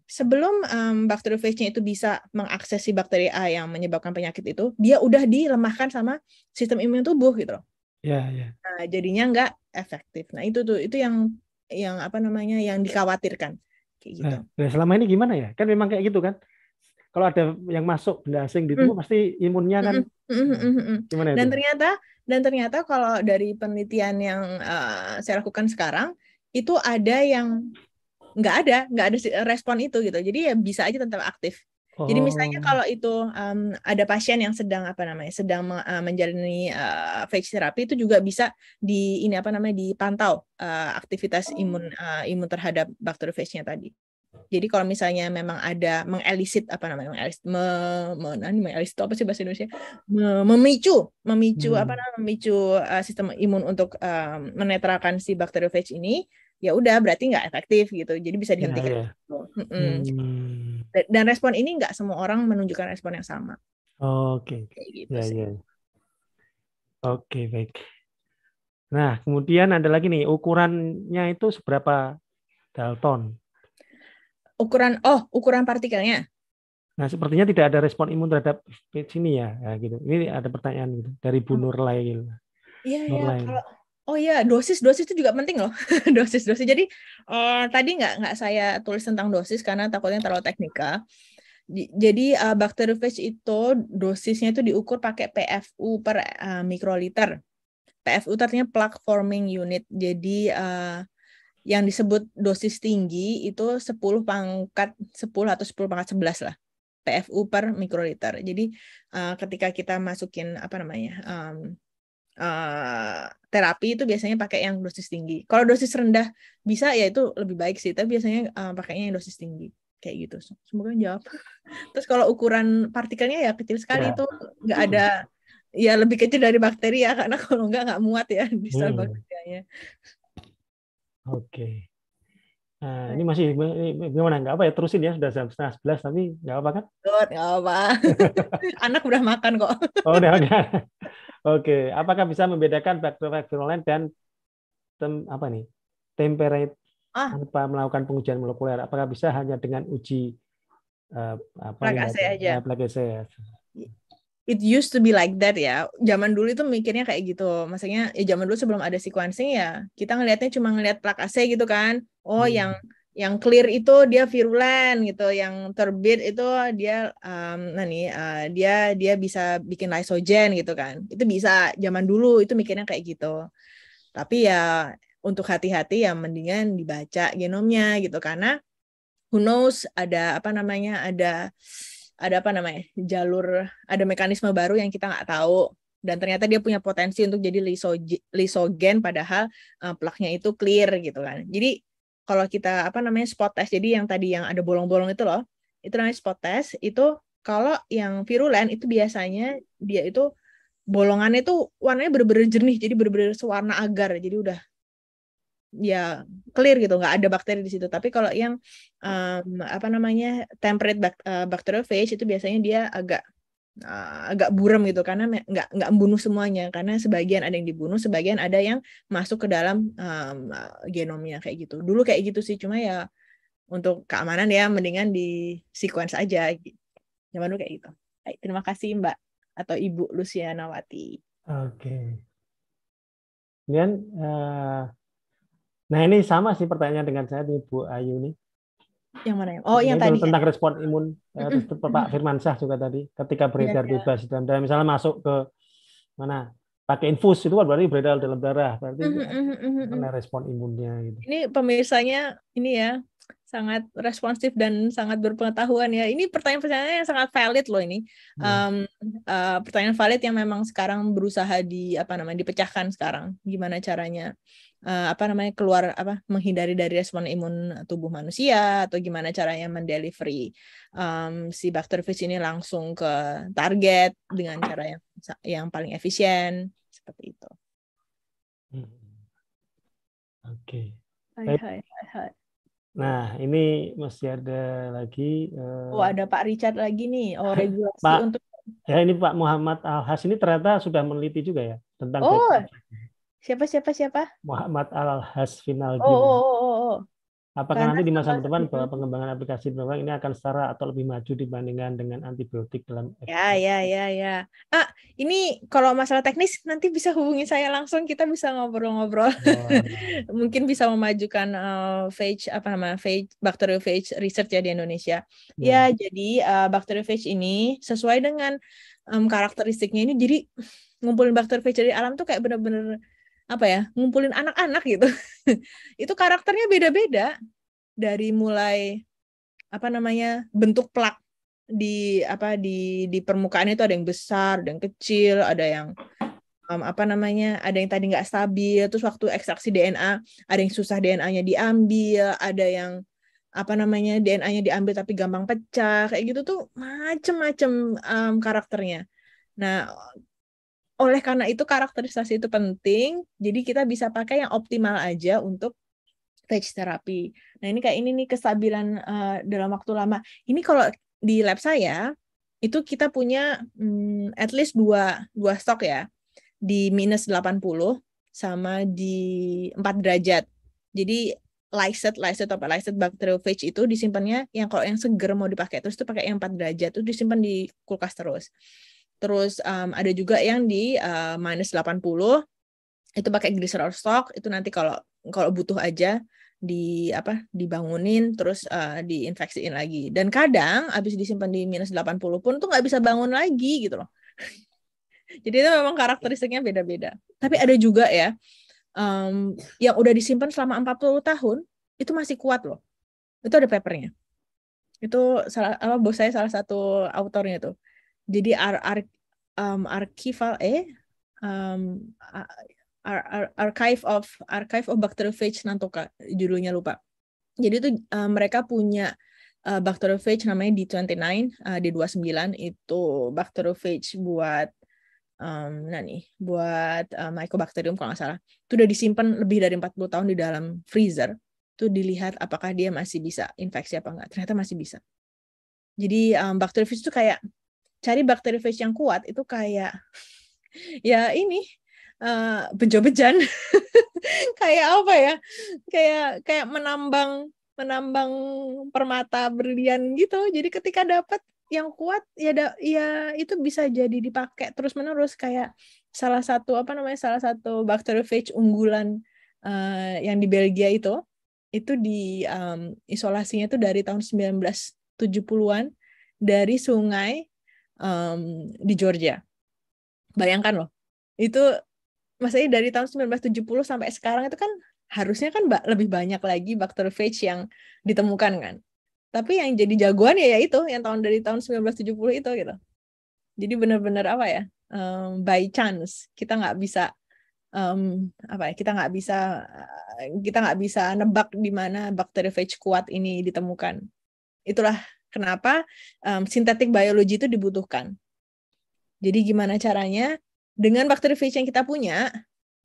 sebelum um, mmm, bakteriofage-nya itu bisa mengakses si bakteri A yang menyebabkan penyakit itu, dia udah dilemahkan sama sistem imun tubuh gitu loh. Ya, ya. Nah, jadinya nggak efektif. Nah, itu tuh itu yang yang apa namanya yang dikhawatirkan kayak gitu. Nah, nah selama ini gimana ya? Kan memang kayak gitu kan kalau ada yang masuk benda asing di tubuh mm. pasti imunnya kan mm. gimana itu? Dan ternyata dan ternyata kalau dari penelitian yang uh, saya lakukan sekarang itu ada yang nggak ada nggak ada respon itu gitu. Jadi ya bisa aja tetap aktif. Oh. Jadi misalnya oh. kalau itu um, ada pasien yang sedang apa namanya sedang uh, menjalani uh, eh, face therapy itu juga bisa di ini apa namanya dipantau uh, aktivitas imun uh, imun terhadap bakteri face-nya tadi. Jadi kalau misalnya memang ada mengelisit apa namanya mengelisit me, me, nah, mengelisit apa sih bahasa Indonesia me, memicu memicu hmm. apa namanya memicu uh, sistem imun untuk uh, menetralkan si bakteriofage ini ya udah berarti nggak efektif gitu jadi bisa nah, dihentikan ya, ya. Hmm. dan respon ini nggak semua orang menunjukkan respon yang sama oke okay. gitu ya, ya, ya. oke okay, baik nah kemudian ada lagi nih ukurannya itu seberapa dalton ukuran oh ukuran partikelnya. Nah, sepertinya tidak ada respon imun terhadap sini ya, ya gitu. Ini ada pertanyaan gitu dari Bu hmm. Nurlail. Gitu. Iya, iya. Kalau Oh iya, dosis-dosis itu juga penting loh. Dosis-dosis. Jadi uh, tadi nggak nggak saya tulis tentang dosis karena takutnya terlalu teknikal. Jadi uh, eh, bakteriofage itu dosisnya itu diukur pakai PFU per uh, mikroliter. PFU artinya plaque forming unit. Jadi uh, yang disebut dosis tinggi itu 10 pangkat 10 atau 10 pangkat 11 lah PFU per mikroliter. Jadi uh, ketika kita masukin apa namanya um, uh, terapi itu biasanya pakai yang dosis tinggi. Kalau dosis rendah bisa ya itu lebih baik sih, tapi biasanya uh, pakainya yang dosis tinggi kayak gitu. Semoga menjawab. Terus kalau ukuran partikelnya ya kecil sekali ya. itu nggak ada ya lebih kecil dari bakteri ya karena kalau nggak nggak muat ya di sel hmm. bakterinya. Oke. Nah, ini masih gimana? Enggak apa ya, terusin ya sudah jam setengah sebelas tapi enggak apa kan? Enggak apa. Anak udah makan kok. oh, udah udah. Oke, apakah bisa membedakan bakteri virulen dan tem, apa nih? Temperatur ah. tanpa melakukan pengujian molekuler? Apakah bisa hanya dengan uji uh, apa? Plak AC aja. Ya, plak AC it used to be like that ya. Zaman dulu itu mikirnya kayak gitu. Maksudnya ya zaman dulu sebelum ada sequencing ya, kita ngelihatnya cuma ngelihat plak AC gitu kan. Oh, hmm. yang yang clear itu dia virulen gitu, yang terbit itu dia um, nah nih uh, dia dia bisa bikin lysogen gitu kan. Itu bisa zaman dulu itu mikirnya kayak gitu. Tapi ya untuk hati-hati ya mendingan dibaca genomnya gitu karena who knows ada apa namanya ada ada apa namanya jalur ada mekanisme baru yang kita nggak tahu dan ternyata dia punya potensi untuk jadi lisogen padahal uh, eh, plaknya itu clear gitu kan jadi kalau kita apa namanya spot test jadi yang tadi yang ada bolong-bolong itu loh itu namanya spot test itu kalau yang virulen itu biasanya dia itu bolongannya itu warnanya bener-bener jernih jadi bener-bener sewarna agar jadi udah ya clear gitu nggak ada bakteri di situ tapi kalau yang um, apa namanya temperate bak uh, eh, bacteriophage itu biasanya dia agak uh, agak buram gitu karena nggak nggak membunuh semuanya karena sebagian ada yang dibunuh sebagian ada yang masuk ke dalam um, genomnya kayak gitu dulu kayak gitu sih cuma ya untuk keamanan ya mendingan di sequence aja Gimana zaman dulu kayak gitu Baik, terima kasih mbak atau ibu Lucianawati oke okay. kemudian eh, Nah ini sama sih pertanyaan dengan saya nih Bu Ayu nih. Yang mana? Ya? Oh ini yang tadi tentang ya? respon imun eh, Pak Firman Syah Pak juga tadi ketika iya, beredar ya. bebas dan misalnya masuk ke mana pakai infus itu kan berarti beredar dalam darah berarti mana respon imunnya gitu. Ini pemirsanya ini ya sangat responsif dan sangat berpengetahuan ya. Ini pertanyaan-pertanyaan yang sangat valid loh ini. Hmm. Um, uh, pertanyaan valid yang memang sekarang berusaha di apa namanya dipecahkan sekarang. Gimana caranya? uh, apa namanya keluar apa menghindari dari respon imun tubuh manusia atau gimana caranya mendelivery um, si bakteriofagus ini langsung ke target dengan cara yang yang paling efisien seperti itu. Hmm. Oke. Okay. Hai, Nah, ini masih ada lagi. Eh, oh, ada Pak Richard lagi nih. Oh, regulasi Pak, untuk. Ya, ini Pak Muhammad Al ini ternyata sudah meneliti juga ya tentang. Oh, Siapa siapa siapa? Muhammad Al Hasfinal. Oh, oh, oh, oh, oh. Apakah Karena nanti di masa depan bahwa pengembangan aplikasi penawar ini akan setara atau lebih maju dibandingkan dengan antibiotik dalam ya Ya, ya, ya, ya. Ah, ini kalau masalah teknis nanti bisa hubungi saya langsung kita bisa ngobrol-ngobrol. Oh. Mungkin bisa memajukan uh, phage apa nama phage bacteriophage research ya di Indonesia. Ya, ya jadi uh, eh, bacteriophage ini sesuai dengan um, karakteristiknya ini jadi ngumpulin bakteri dari alam tuh kayak bener-bener apa ya ngumpulin anak-anak gitu itu karakternya beda-beda dari mulai apa namanya bentuk plak di apa di di permukaan itu ada yang besar, ada yang kecil, ada yang um, apa namanya, ada yang tadi nggak stabil, terus waktu ekstraksi DNA ada yang susah DNA-nya diambil, ada yang apa namanya DNA-nya diambil tapi gampang pecah kayak gitu tuh macem-macem um, karakternya. Nah oleh karena itu karakterisasi itu penting. Jadi kita bisa pakai yang optimal aja untuk stage therapy. Nah, ini kayak ini nih kestabilan uh, dalam waktu lama. Ini kalau di lab saya itu kita punya hmm, at least dua dua stok ya di minus 80 sama di 4 derajat. Jadi lyset, lyset apa lyset bacteriophage itu disimpannya yang kalau yang seger mau dipakai terus itu pakai yang 4 derajat itu disimpan di kulkas terus. Terus um, ada juga yang di uh, minus 80 itu pakai glycerol stock itu nanti kalau kalau butuh aja di apa dibangunin terus uh, diinfeksiin lagi dan kadang habis disimpan di minus 80 pun tuh nggak bisa bangun lagi gitu loh jadi itu memang karakteristiknya beda-beda tapi ada juga ya um, yang udah disimpan selama 40 tahun itu masih kuat loh itu ada papernya itu salah apa bos saya salah satu autornya tuh jadi ar, ar um, archival eh um, ar, ar, archive of archive of bacteriophage nantoka judulnya lupa jadi itu uh, mereka punya uh, bacteriophage namanya D29 uh, D29 itu bacteriophage buat um, nah nih buat uh, mycobacterium kalau nggak salah itu udah disimpan lebih dari 40 tahun di dalam freezer itu dilihat apakah dia masih bisa infeksi apa enggak ternyata masih bisa jadi um, bacteriophage itu kayak cari bakteri bakteriofage yang kuat itu kayak ya ini uh, eh, bejo-bejan kayak apa ya kayak kayak menambang menambang permata berlian gitu jadi ketika dapat yang kuat ya da, ya itu bisa jadi dipakai terus menerus kayak salah satu apa namanya salah satu bakteri bakteriofage unggulan uh, yang di Belgia itu itu di um, isolasinya itu dari tahun 1970-an dari sungai um, di Georgia. Bayangkan loh, itu maksudnya dari tahun 1970 sampai sekarang itu kan harusnya kan lebih banyak lagi bakteriophage yang ditemukan kan. Tapi yang jadi jagoan ya, ya itu yang tahun dari tahun 1970 itu gitu. Jadi benar-benar apa ya? Um, by chance kita nggak bisa um, apa ya kita nggak bisa kita nggak bisa nebak di mana bakteriophage kuat ini ditemukan itulah kenapa um, sintetik biologi itu dibutuhkan. Jadi gimana caranya dengan bakteri phage yang kita punya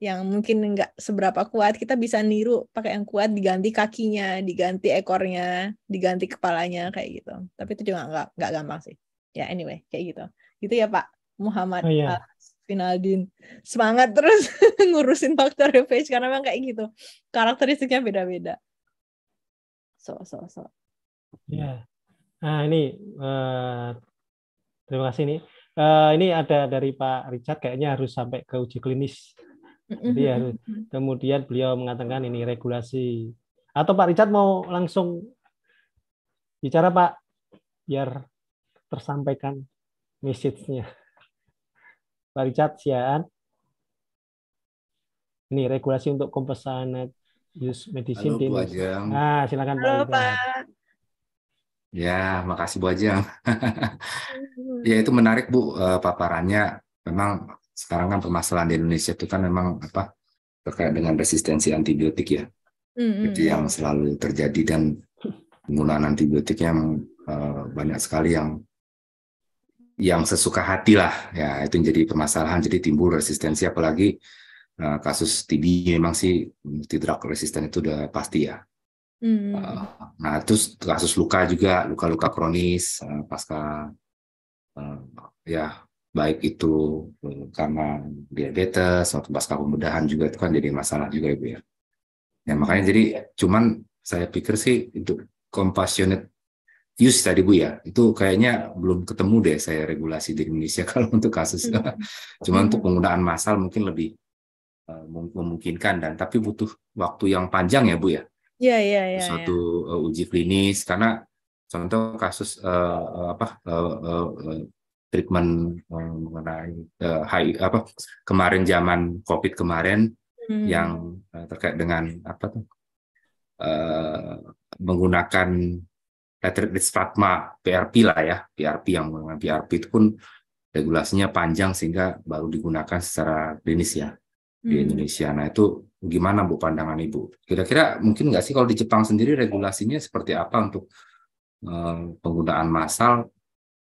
yang mungkin nggak seberapa kuat, kita bisa niru pakai yang kuat, diganti kakinya, diganti ekornya, diganti kepalanya kayak gitu. Tapi itu juga nggak nggak gampang sih. Ya anyway kayak gitu. Gitu ya Pak Muhammad oh, yeah. uh, Finaldin. Semangat terus ngurusin bakteri phage karena memang kayak gitu. Karakteristiknya beda-beda. So so so. Ya. Yeah. Nah, ini uh, terima kasih nih. Uh, ini ada dari Pak Richard kayaknya harus sampai ke uji klinis. Jadi harus kemudian beliau mengatakan ini regulasi. Atau Pak Richard mau langsung bicara Pak biar tersampaikan message-nya. Pak Richard siaan. Ini regulasi untuk kompesanet use medicine Halo, di Indonesia. Nah, silakan Halo, Pak. Pak. Ya, makasih Bu Ajeng. ya itu menarik Bu eh, paparannya. Memang sekarang kan permasalahan di Indonesia itu kan memang apa terkait dengan resistensi antibiotik ya. Mm-hmm. Itu yang selalu terjadi dan penggunaan antibiotik yang uh, eh, banyak sekali yang yang sesuka hati lah ya itu jadi permasalahan jadi timbul resistensi apalagi uh, kasus TB memang sih hmm, tidak resisten itu udah pasti ya Hmm. Ah, nah terus kasus luka juga luka-luka kronis eh, pasca eh, ya baik itu eh, karena diabetes atau pasca pembedahan juga itu kan jadi masalah juga ibu ya. Ya makanya jadi cuman saya pikir sih untuk compassionate use tadi Bu ya, itu kayaknya belum ketemu deh saya regulasi di Indonesia kalau untuk kasus. Hmm. Cuman untuk hmm. penggunaan massal mungkin lebih memungkinkan dan tapi butuh waktu yang panjang ya Bu ya. Iya, iya, iya, iya. suatu ya. Uh, uji klinis karena contoh kasus uh, apa uh, uh, treatment mengenai uh, high, apa kemarin zaman covid kemarin hmm. yang uh, terkait dengan apa tuh uh, menggunakan Lateral Stratma PRP lah ya PRP yang menggunakan PRP itu pun regulasinya panjang sehingga baru digunakan secara klinis ya di hmm. Indonesia. Nah itu Gimana Bu pandangan Ibu? Kira-kira mungkin nggak sih kalau di Jepang sendiri regulasinya seperti apa untuk eh, penggunaan massal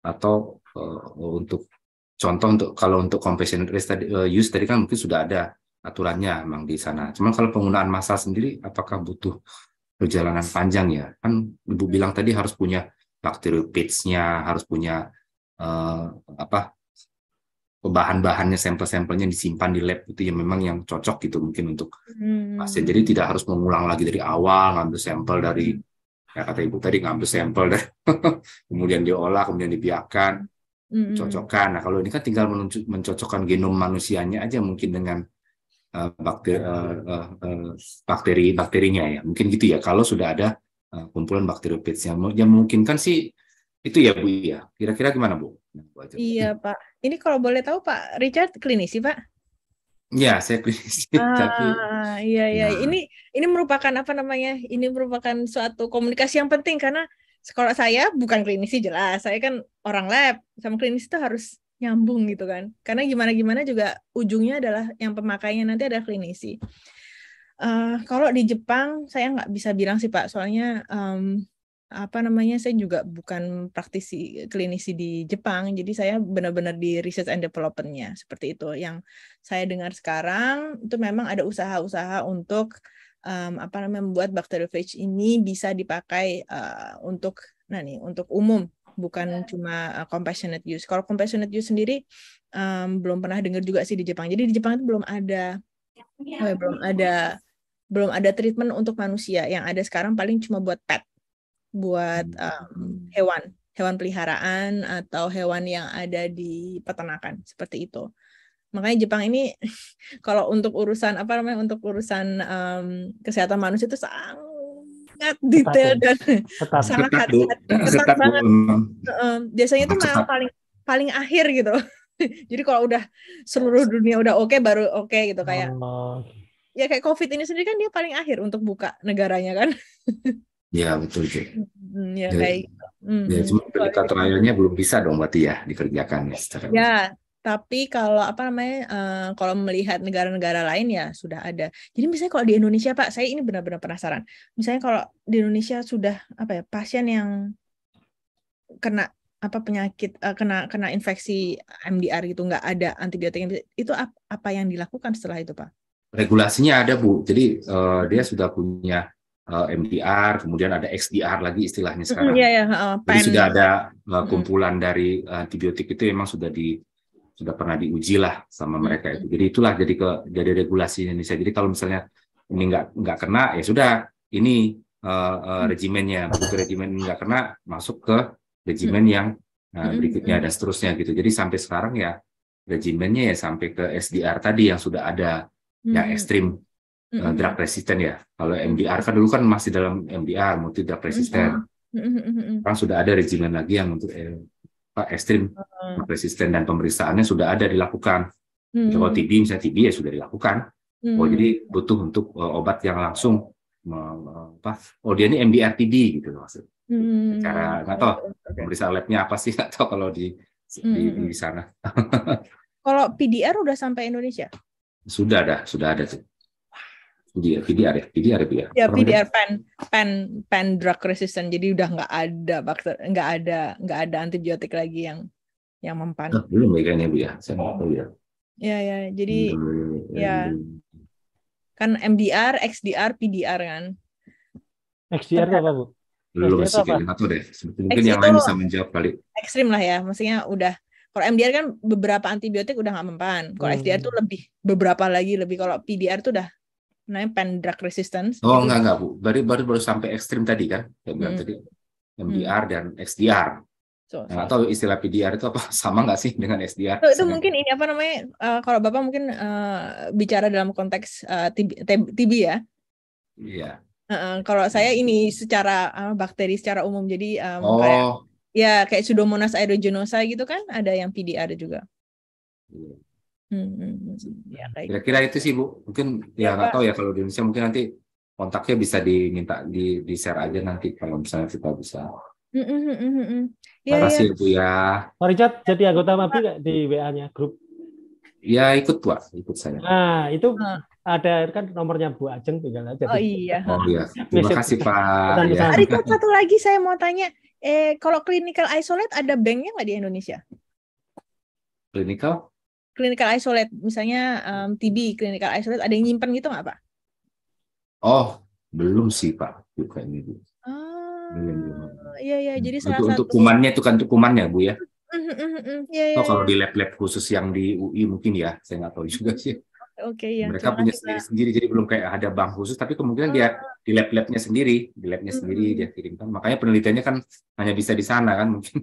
atau eh, untuk contoh untuk kalau untuk compassionate eh, use tadi kan mungkin sudah ada aturannya memang di sana. Cuman kalau penggunaan massal sendiri apakah butuh perjalanan panjang ya? Kan Ibu bilang tadi harus punya bakteri pitch-nya, harus punya apa bahan-bahannya sampel-sampelnya disimpan di lab itu yang memang yang cocok gitu mungkin untuk hmm. pasien jadi tidak harus mengulang lagi dari awal ngambil sampel dari hmm. ya kata ibu tadi ngambil sampel deh kemudian diolah kemudian dibiarkan hmm. cocokkan nah kalau ini kan tinggal mencocokkan genom manusianya aja mungkin dengan uh, bakteri uh, uh, bakteri bakterinya ya mungkin gitu ya kalau sudah ada uh, kumpulan bakteriofagnya yang mungkin kan sih itu ya Bu ya. Kira-kira gimana nah, Bu? Iya Pak. Ini kalau boleh tahu Pak Richard klinisi Pak? Ya, saya klinisi. Ah, tapi, iya iya. Nah. Ini ini merupakan apa namanya? Ini merupakan suatu komunikasi yang penting karena sekolah saya bukan klinisi jelas. Saya kan orang lab sama klinisi itu harus nyambung gitu kan. Karena gimana gimana juga ujungnya adalah yang pemakainya nanti ada klinisi. Uh, kalau di Jepang saya nggak bisa bilang sih Pak, soalnya um, apa namanya saya juga bukan praktisi klinisi di Jepang jadi saya benar-benar di research and developmentnya seperti itu yang saya dengar sekarang itu memang ada usaha-usaha untuk um, apa namanya membuat bakteriofage ini bisa dipakai uh, untuk nah nih untuk umum bukan iya. cuma uh, compassionate use kalau compassionate use sendiri um, belum pernah dengar juga sih di Jepang jadi di Jepang itu belum ada iya, oh ya, belum iya. ada belum ada treatment untuk manusia yang ada sekarang paling cuma buat pet buat um, hewan, hewan peliharaan atau hewan yang ada di peternakan seperti itu. Makanya Jepang ini kalau untuk urusan apa namanya untuk urusan um, kesehatan manusia itu sangat detail ya. dan ketat, sangat hati-hati ketat banget. Um, biasanya itu malah paling paling akhir gitu. Jadi kalau udah seluruh dunia udah oke okay, baru oke okay, gitu kayak. Allah. Oh. Ya kayak COVID ini sendiri kan dia paling akhir untuk buka negaranya kan. Ya betul sih. ya, ya kayak ya cuma pendekatan trialnya gitu. belum bisa dong berarti ya dikerjakan ya secara. Ya bisa. tapi kalau apa namanya uh, kalau melihat negara-negara lain ya sudah ada. Jadi misalnya kalau di Indonesia Pak, saya ini benar-benar penasaran. Misalnya kalau di Indonesia sudah apa ya pasien yang kena apa penyakit uh, kena kena infeksi MDR gitu nggak ada antibiotik itu apa yang dilakukan setelah itu pak? Regulasinya ada bu, jadi uh, dia sudah punya uh, eh, MDR, kemudian ada XDR lagi istilahnya sekarang. yeah, yeah, uh, Jadi sudah ada uh, kumpulan mm. dari eh, antibiotik itu memang sudah di sudah pernah diuji lah sama mereka itu. Jadi itulah jadi ke jadi regulasi Indonesia. Jadi kalau misalnya ini nggak nggak kena ya sudah ini uh, uh, regimennya. Begitu regimen nggak kena masuk ke regimen yang uh, berikutnya dan seterusnya gitu. Jadi sampai sekarang ya regimennya ya sampai ke SDR tadi yang sudah ada yang mm. ekstrim mm -hmm. drug resistant ya. Kalau MDR kan dulu kan masih dalam MDR multi drug resistant. Mm -hmm. Sekarang sudah ada regimen lagi yang untuk eh, ekstrim mm -hmm. resisten dan pemeriksaannya sudah ada dilakukan. Mm -hmm. Kalau TB misalnya TB ya sudah dilakukan. Mm -hmm. Oh jadi butuh untuk uh, obat yang langsung apa? Oh dia ini MDR TB gitu maksudnya. Mm -hmm. Cara nggak tahu pemeriksaan labnya apa sih nggak tahu kalau di -hmm. di sana. kalau PDR udah sampai Indonesia? Sudah ada, sudah ada tuh. Iya, PDR ya, PDR ya. Ya, PDR pen pen pen drug resistant. Jadi udah nggak ada bakter, nggak ada nggak ada antibiotik lagi yang yang mempan. Nah, belum ya kayaknya bu ya, saya nggak tahu ya. Ya ya, jadi hmm, ya, ya. ya. kan MDR, XDR, PDR kan. XDR apa bu? Belum sih kayaknya nggak tahu deh. Mungkin yang lain bisa menjawab kali. Ekstrim lah ya, maksudnya udah kalau MDR kan beberapa antibiotik udah nggak mempan. Kalau hmm. XDR tuh lebih beberapa lagi lebih. Kalau PDR tuh udah namanya pen drug resistance. Oh enggak enggak Bu. Baru baru baru sampai ekstrim tadi kan? yang bilang hmm. tadi MDR hmm. dan XDR. So, nah, atau istilah PDR itu apa sama nggak sih dengan SDR? Itu, itu mungkin ini apa namanya? Uh, kalau bapak mungkin uh, bicara dalam konteks uh, eh, TB, TB ya. Iya. Uh, kalau saya ini secara uh, bakteri secara umum jadi um, oh. kayak ya kayak Pseudomonas aeruginosa gitu kan ada yang PDR juga. Iya. Hmm. hmm, hmm, hmm. Ya, Kira-kira gitu. itu sih Bu, mungkin ya, ya nggak ya, tahu ya kalau di Indonesia mungkin nanti kontaknya bisa diminta di, di share aja nanti kalau misalnya kita bisa. hmm, hmm, hmm, hmm. Ya, ya, kasih ya. Bu ya. Pak Richard jadi anggota MAPI nggak di WA-nya grup? Ya ikut Bu, ikut saya. Nah itu hmm. ada kan nomornya Bu Ajeng tinggal aja. Oh iya. Oh iya. Terima kasih Pak. Ya. Pak Richard satu lagi saya mau tanya, eh kalau clinical isolate ada banknya nggak di Indonesia? Clinical? clinical isolate, misalnya um, TB clinical isolate, ada yang nyimpen gitu nggak Pak? Oh, belum sih Pak, juga ini Ah, belum, Iya, iya. Jadi salah untuk, satu... Untuk kumannya itu kan untuk kumannya Bu ya? Hmm, hmm, hmm, iya, iya, oh, kalau iya. di lab-lab khusus yang di UI mungkin ya, saya nggak tahu juga sih. Oke ya. Mereka punya sendiri-sendiri, jadi belum kayak ada bank khusus, tapi kemungkinan uh, dia ah. di lab-labnya sendiri, di labnya sendiri dia kirimkan. Makanya penelitiannya kan hanya bisa di sana kan mungkin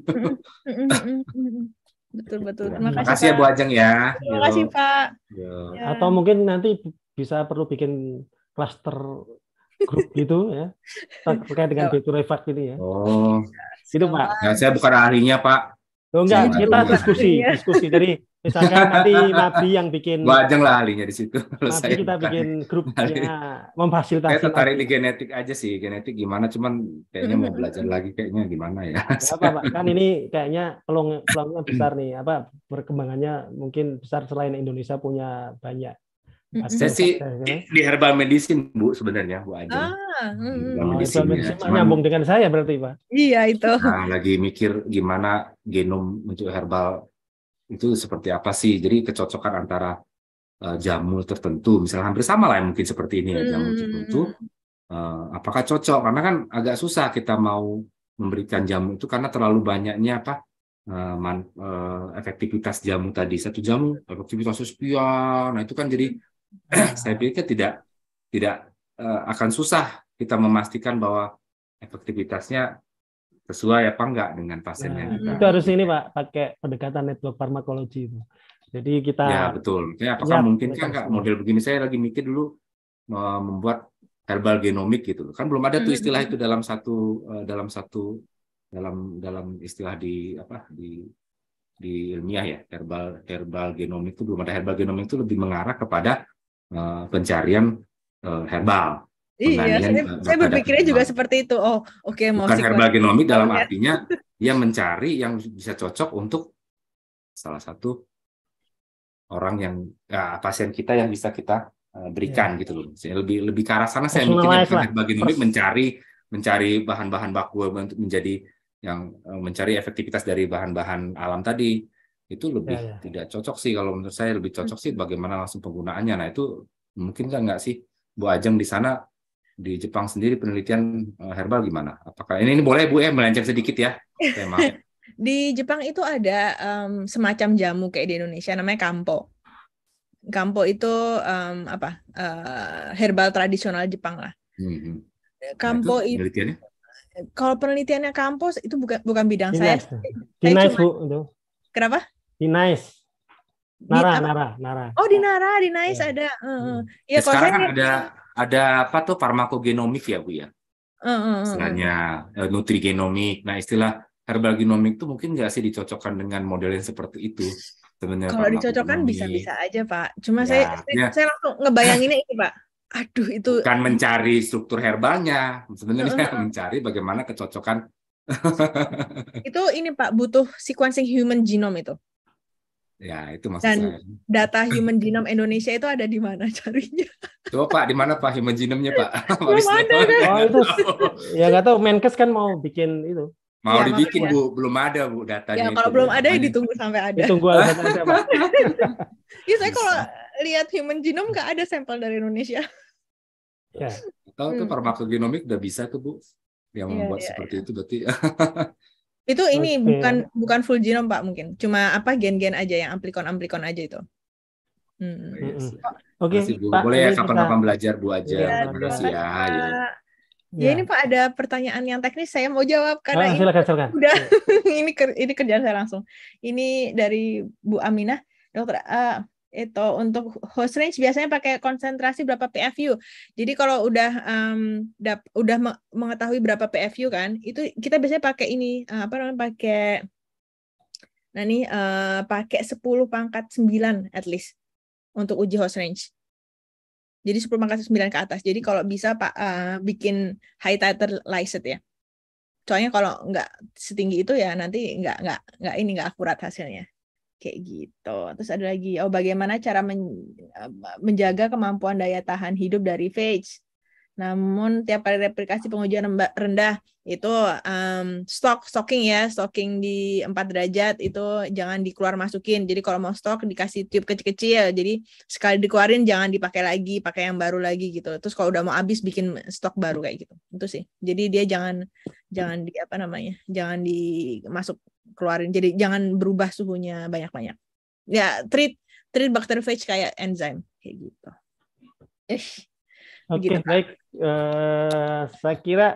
betul betul. Terima iya, kasih. kasih ya Bu Ajeng ya. Terima kasih Pak. Ya. Atau mungkin nanti bisa perlu bikin klaster grup gitu ya terkait dengan Betul Refact ini ya. Oh, iya, itu Pak. Ya, saya bukan ahlinya Pak. Oh, enggak, kita diskusi, iya. diskusi. Jadi misalkan nanti Nabi yang bikin Wajeng lah ahlinya di situ. Nanti kita bukan. bikin grupnya memfasilitasi. Saya tertarik Nabi. di genetik aja sih, genetik gimana cuman kayaknya mau belajar lagi kayaknya gimana ya. apa, Pak. Kan ini kayaknya peluang peluangnya besar nih, apa perkembangannya mungkin besar selain Indonesia punya banyak. Saya sih di herbal medicine bu sebenarnya bu aja. Ah, hmm. oh, medicine, herbal medicine, Cuman, nyambung dengan saya berarti pak. Iya itu. Nah, lagi mikir gimana genom untuk herbal itu seperti apa sih? Jadi kecocokan antara uh, jamur tertentu, misalnya hampir sama lah ya mungkin seperti ini ya jamur hmm. tertentu. Uh, apakah cocok? Karena kan agak susah kita mau memberikan jamu itu karena terlalu banyaknya apa uh, efektivitas jamu tadi satu jamu efektivitas sekian nah itu kan jadi saya pikir tidak tidak uh, akan susah kita memastikan bahwa efektivitasnya sesuai apa enggak dengan pasien nah, yang kita itu harus ini pak pakai pendekatan network farmakologi itu jadi kita ya betul ya, apakah mungkin kan kak model begini saya lagi mikir dulu membuat herbal genomik gitu kan belum ada tuh hmm. istilah itu dalam satu eh, dalam satu dalam dalam istilah di apa di di ilmiah ya herbal herbal genomik itu belum ada herbal genomik itu lebih mengarah kepada Eh, pencarian uh, herbal. Iya, saya, saya eh, berpikirnya juga seperti itu. Oh, oke, okay, bukan herbal genomik dalam ya. artinya dia mencari yang bisa cocok untuk salah satu orang yang ya, pasien kita yang bisa kita berikan ya. gitu loh. Saya lebih lebih ke arah sana saya mikirnya bukan herbal genomik mencari mencari bahan-bahan baku untuk menjadi yang mencari efektivitas dari bahan-bahan alam tadi itu iya, lebih ya, ya. tidak cocok sih kalau menurut saya lebih cocok hmm. sih bagaimana langsung penggunaannya. Nah itu mungkin kan nggak sih Bu Ajeng di sana di Jepang sendiri penelitian eh, herbal gimana? Apakah ini, ini boleh Bu ya melenceng sedikit ya tema? di Jepang itu ada um, semacam jamu kayak di Indonesia namanya kampo. Kampo itu um, apa uh, herbal tradisional Jepang lah. Hmm. Kampo hmm. nah, itu, Itu, kalau penelitiannya kampo itu bukan bukan bidang saya. Dinas, saya cuma, Bu. Kenapa? Di Nice. Nara, di, Nara, Nara. Oh, di Nara, di Nice ya. ada. Uh, hmm. ya, ya sekarang saya... ada ada apa tuh farmakogenomik ya, Bu ya? Uh, uh, uh, uh, nutrigenomik. Nah, istilah herbal genomik itu mungkin nggak sih dicocokkan dengan model yang seperti itu sebenarnya. Kalau dicocokkan bisa-bisa aja, Pak. Cuma ya, saya, ya. saya langsung ngebayanginnya ini, Pak. Aduh, itu kan mencari struktur herbalnya. Sebenarnya uh, uh. mencari bagaimana kecocokan. itu ini, Pak, butuh sequencing human genome itu. Ya, itu maksud Dan saya. data Human Genome Indonesia itu ada di mana carinya? Coba Pak, di mana Pak Human Genome-nya Pak? Di mana? Oh, itu, ya nggak tahu, Menkes kan mau bikin itu. Mau ya, dibikin ya. Bu, belum ada Bu datanya. Ya, kalau itu. belum ada ya ditunggu sampai ada. Ditunggu sampai ada. Pak. ya, saya kalau lihat Human Genome nggak ada sampel dari Indonesia. Ya. Tahu hmm. tuh farmakogenomik udah bisa tuh Bu yang ya, membuat ya, seperti ya. itu berarti Itu ini bukan bukan full genome Pak mungkin. Cuma apa gen-gen aja yang amplikon-amplikon aja itu. Hmm. Iya oh, oke. Okay, Boleh ya kapan-kapan belajar Bu aja. Ya, Terima kasih ya. ya. Ya, ya ini Pak ada pertanyaan yang teknis saya mau jawab karena ah, silakan, ini silakan. udah ini ini kerjaan saya langsung. Ini dari Bu Aminah, dokter uh, itu untuk host range biasanya pakai konsentrasi berapa PFU. Jadi kalau udah um, dap, udah mengetahui berapa PFU kan, itu kita biasanya pakai ini uh, apa namanya pakai nah nih eh, uh, pakai 10 pangkat 9 at least untuk uji host range. Jadi 10 pangkat 9 ke atas. Jadi kalau bisa Pak uh, bikin high titer lyset ya. Soalnya kalau nggak setinggi itu ya nanti nggak nggak nggak ini nggak akurat hasilnya kayak gitu. Terus ada lagi, oh bagaimana cara men eh, menjaga kemampuan daya tahan hidup dari phage. Namun tiap kali replikasi pengujian rendah itu um, stok stocking ya, stocking di 4 derajat itu jangan dikeluar masukin. Jadi kalau mau stok dikasih tube kecil-kecil. Jadi sekali dikeluarin jangan dipakai lagi, pakai yang baru lagi gitu. Terus kalau udah mau habis bikin stok baru kayak gitu. Itu sih. Jadi dia jangan jangan di apa namanya? Jangan dimasuk keluarin. Jadi jangan berubah suhunya banyak-banyak. Ya treat treat bacteriophage kayak enzim kayak gitu. Eh. Oke, okay, baik. Uh, saya kira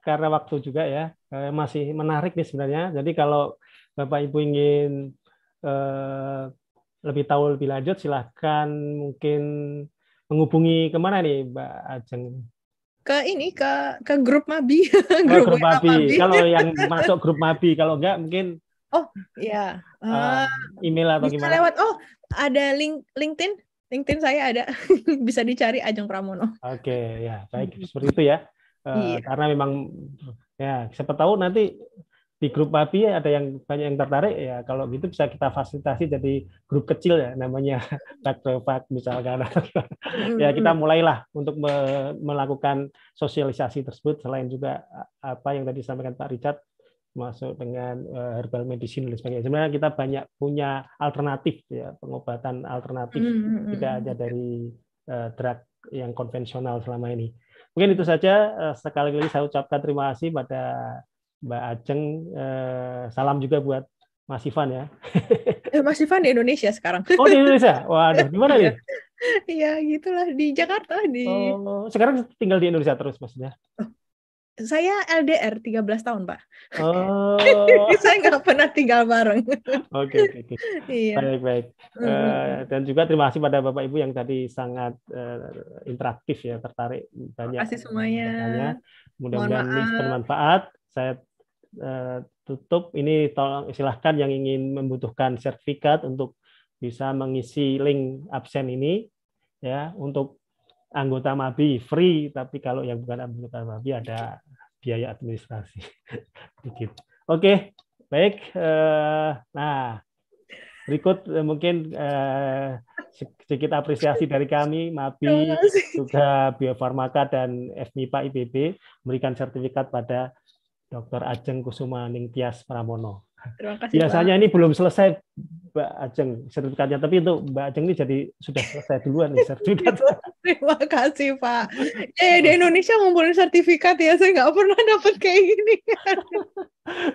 karena waktu juga ya uh, masih menarik nih sebenarnya. Jadi kalau Bapak Ibu ingin uh, lebih tahu lebih lanjut, silahkan mungkin menghubungi kemana nih Mbak Ajeng? ke ini ke ke grup Mabi. Oh, grup, grup Mabi. Kalau yang masuk grup Mabi, kalau enggak mungkin Oh, ya. Uh, email atau gimana? lewat oh, ada link LinkedIn. LinkedIn saya ada. bisa dicari Ajeng Pramono. Oke, okay, ya. Baik, seperti itu ya. Uh, iya. karena memang ya siapa tahu nanti di grup api ada yang banyak yang tertarik ya kalau gitu bisa kita fasilitasi jadi grup kecil ya namanya Pak misalkan ya kita mulailah untuk me melakukan sosialisasi tersebut selain juga apa yang tadi disampaikan Pak Richard masuk dengan eh, herbal medicine dan sebagainya sebenarnya kita banyak punya alternatif ya pengobatan alternatif tidak hanya dari uh, drug yang konvensional selama ini mungkin itu saja eh, sekali lagi saya ucapkan terima kasih pada Mbak Aceng. Eh, salam juga buat Mas Ivan ya. Eh, Mas Ivan di Indonesia sekarang. Oh di Indonesia? Waduh, gimana nih? Iya gitulah di Jakarta di. Oh, sekarang tinggal di Indonesia terus maksudnya? saya LDR 13 tahun pak. Oh. saya nggak pernah tinggal bareng. Oke oke oke. Iya. Baik baik. Mm. -hmm. dan juga terima kasih pada bapak ibu yang tadi sangat uh, interaktif ya tertarik banyak. Terima kasih semuanya. Mudah-mudahan ini bermanfaat. Saya Eh, tutup. Ini tolong silahkan yang ingin membutuhkan sertifikat untuk bisa mengisi link absen ini ya untuk anggota Mabi free, tapi kalau yang bukan anggota Mabi ada biaya administrasi. sedikit. Oke, baik. Eh, nah, berikut eh, mungkin sedikit apresiasi dari kami MAPI juga Biofarmaka dan FMIPA IPB memberikan sertifikat pada Dr. Ajeng Kusuma Ningtyas Pramono. Terima kasih. Biasanya Pak. ini belum selesai Mbak Ajeng sertifikatnya, tapi itu Mbak Ajeng ini jadi sudah selesai duluan nih sertifikat. Terima kasih Pak. Eh, di Indonesia ngumpulin sertifikat ya, saya nggak pernah dapat kayak gini.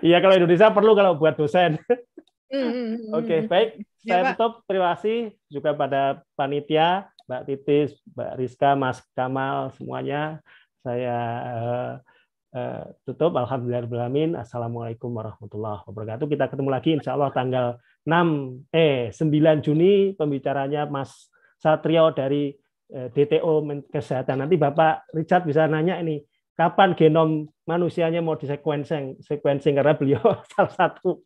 Iya kalau Indonesia perlu kalau buat dosen. Hmm, hmm, hmm, Oke okay, baik, ya, saya tutup. Terima kasih juga pada panitia, Mbak Titis, Mbak Rizka, Mas Kamal semuanya. Saya uh, Eh, tutup. Alhamdulillahirrahmanirrahim. Assalamualaikum warahmatullahi wabarakatuh. Kita ketemu lagi insya Allah tanggal 6, eh, 9 Juni pembicaranya Mas Satrio dari eh, DTO Kesehatan. Nanti Bapak Richard bisa nanya ini, kapan genom manusianya mau di sequencing karena beliau salah satu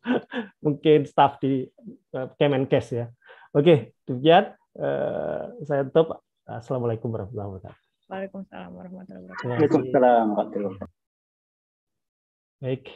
mungkin staff di eh, Kemenkes ya. Oke, demikian saya tutup. Assalamualaikum warahmatullahi wabarakatuh. Waalaikumsalam warahmatullahi wabarakatuh. Waalaikumsalam warahmatullahi wabarakatuh. Like,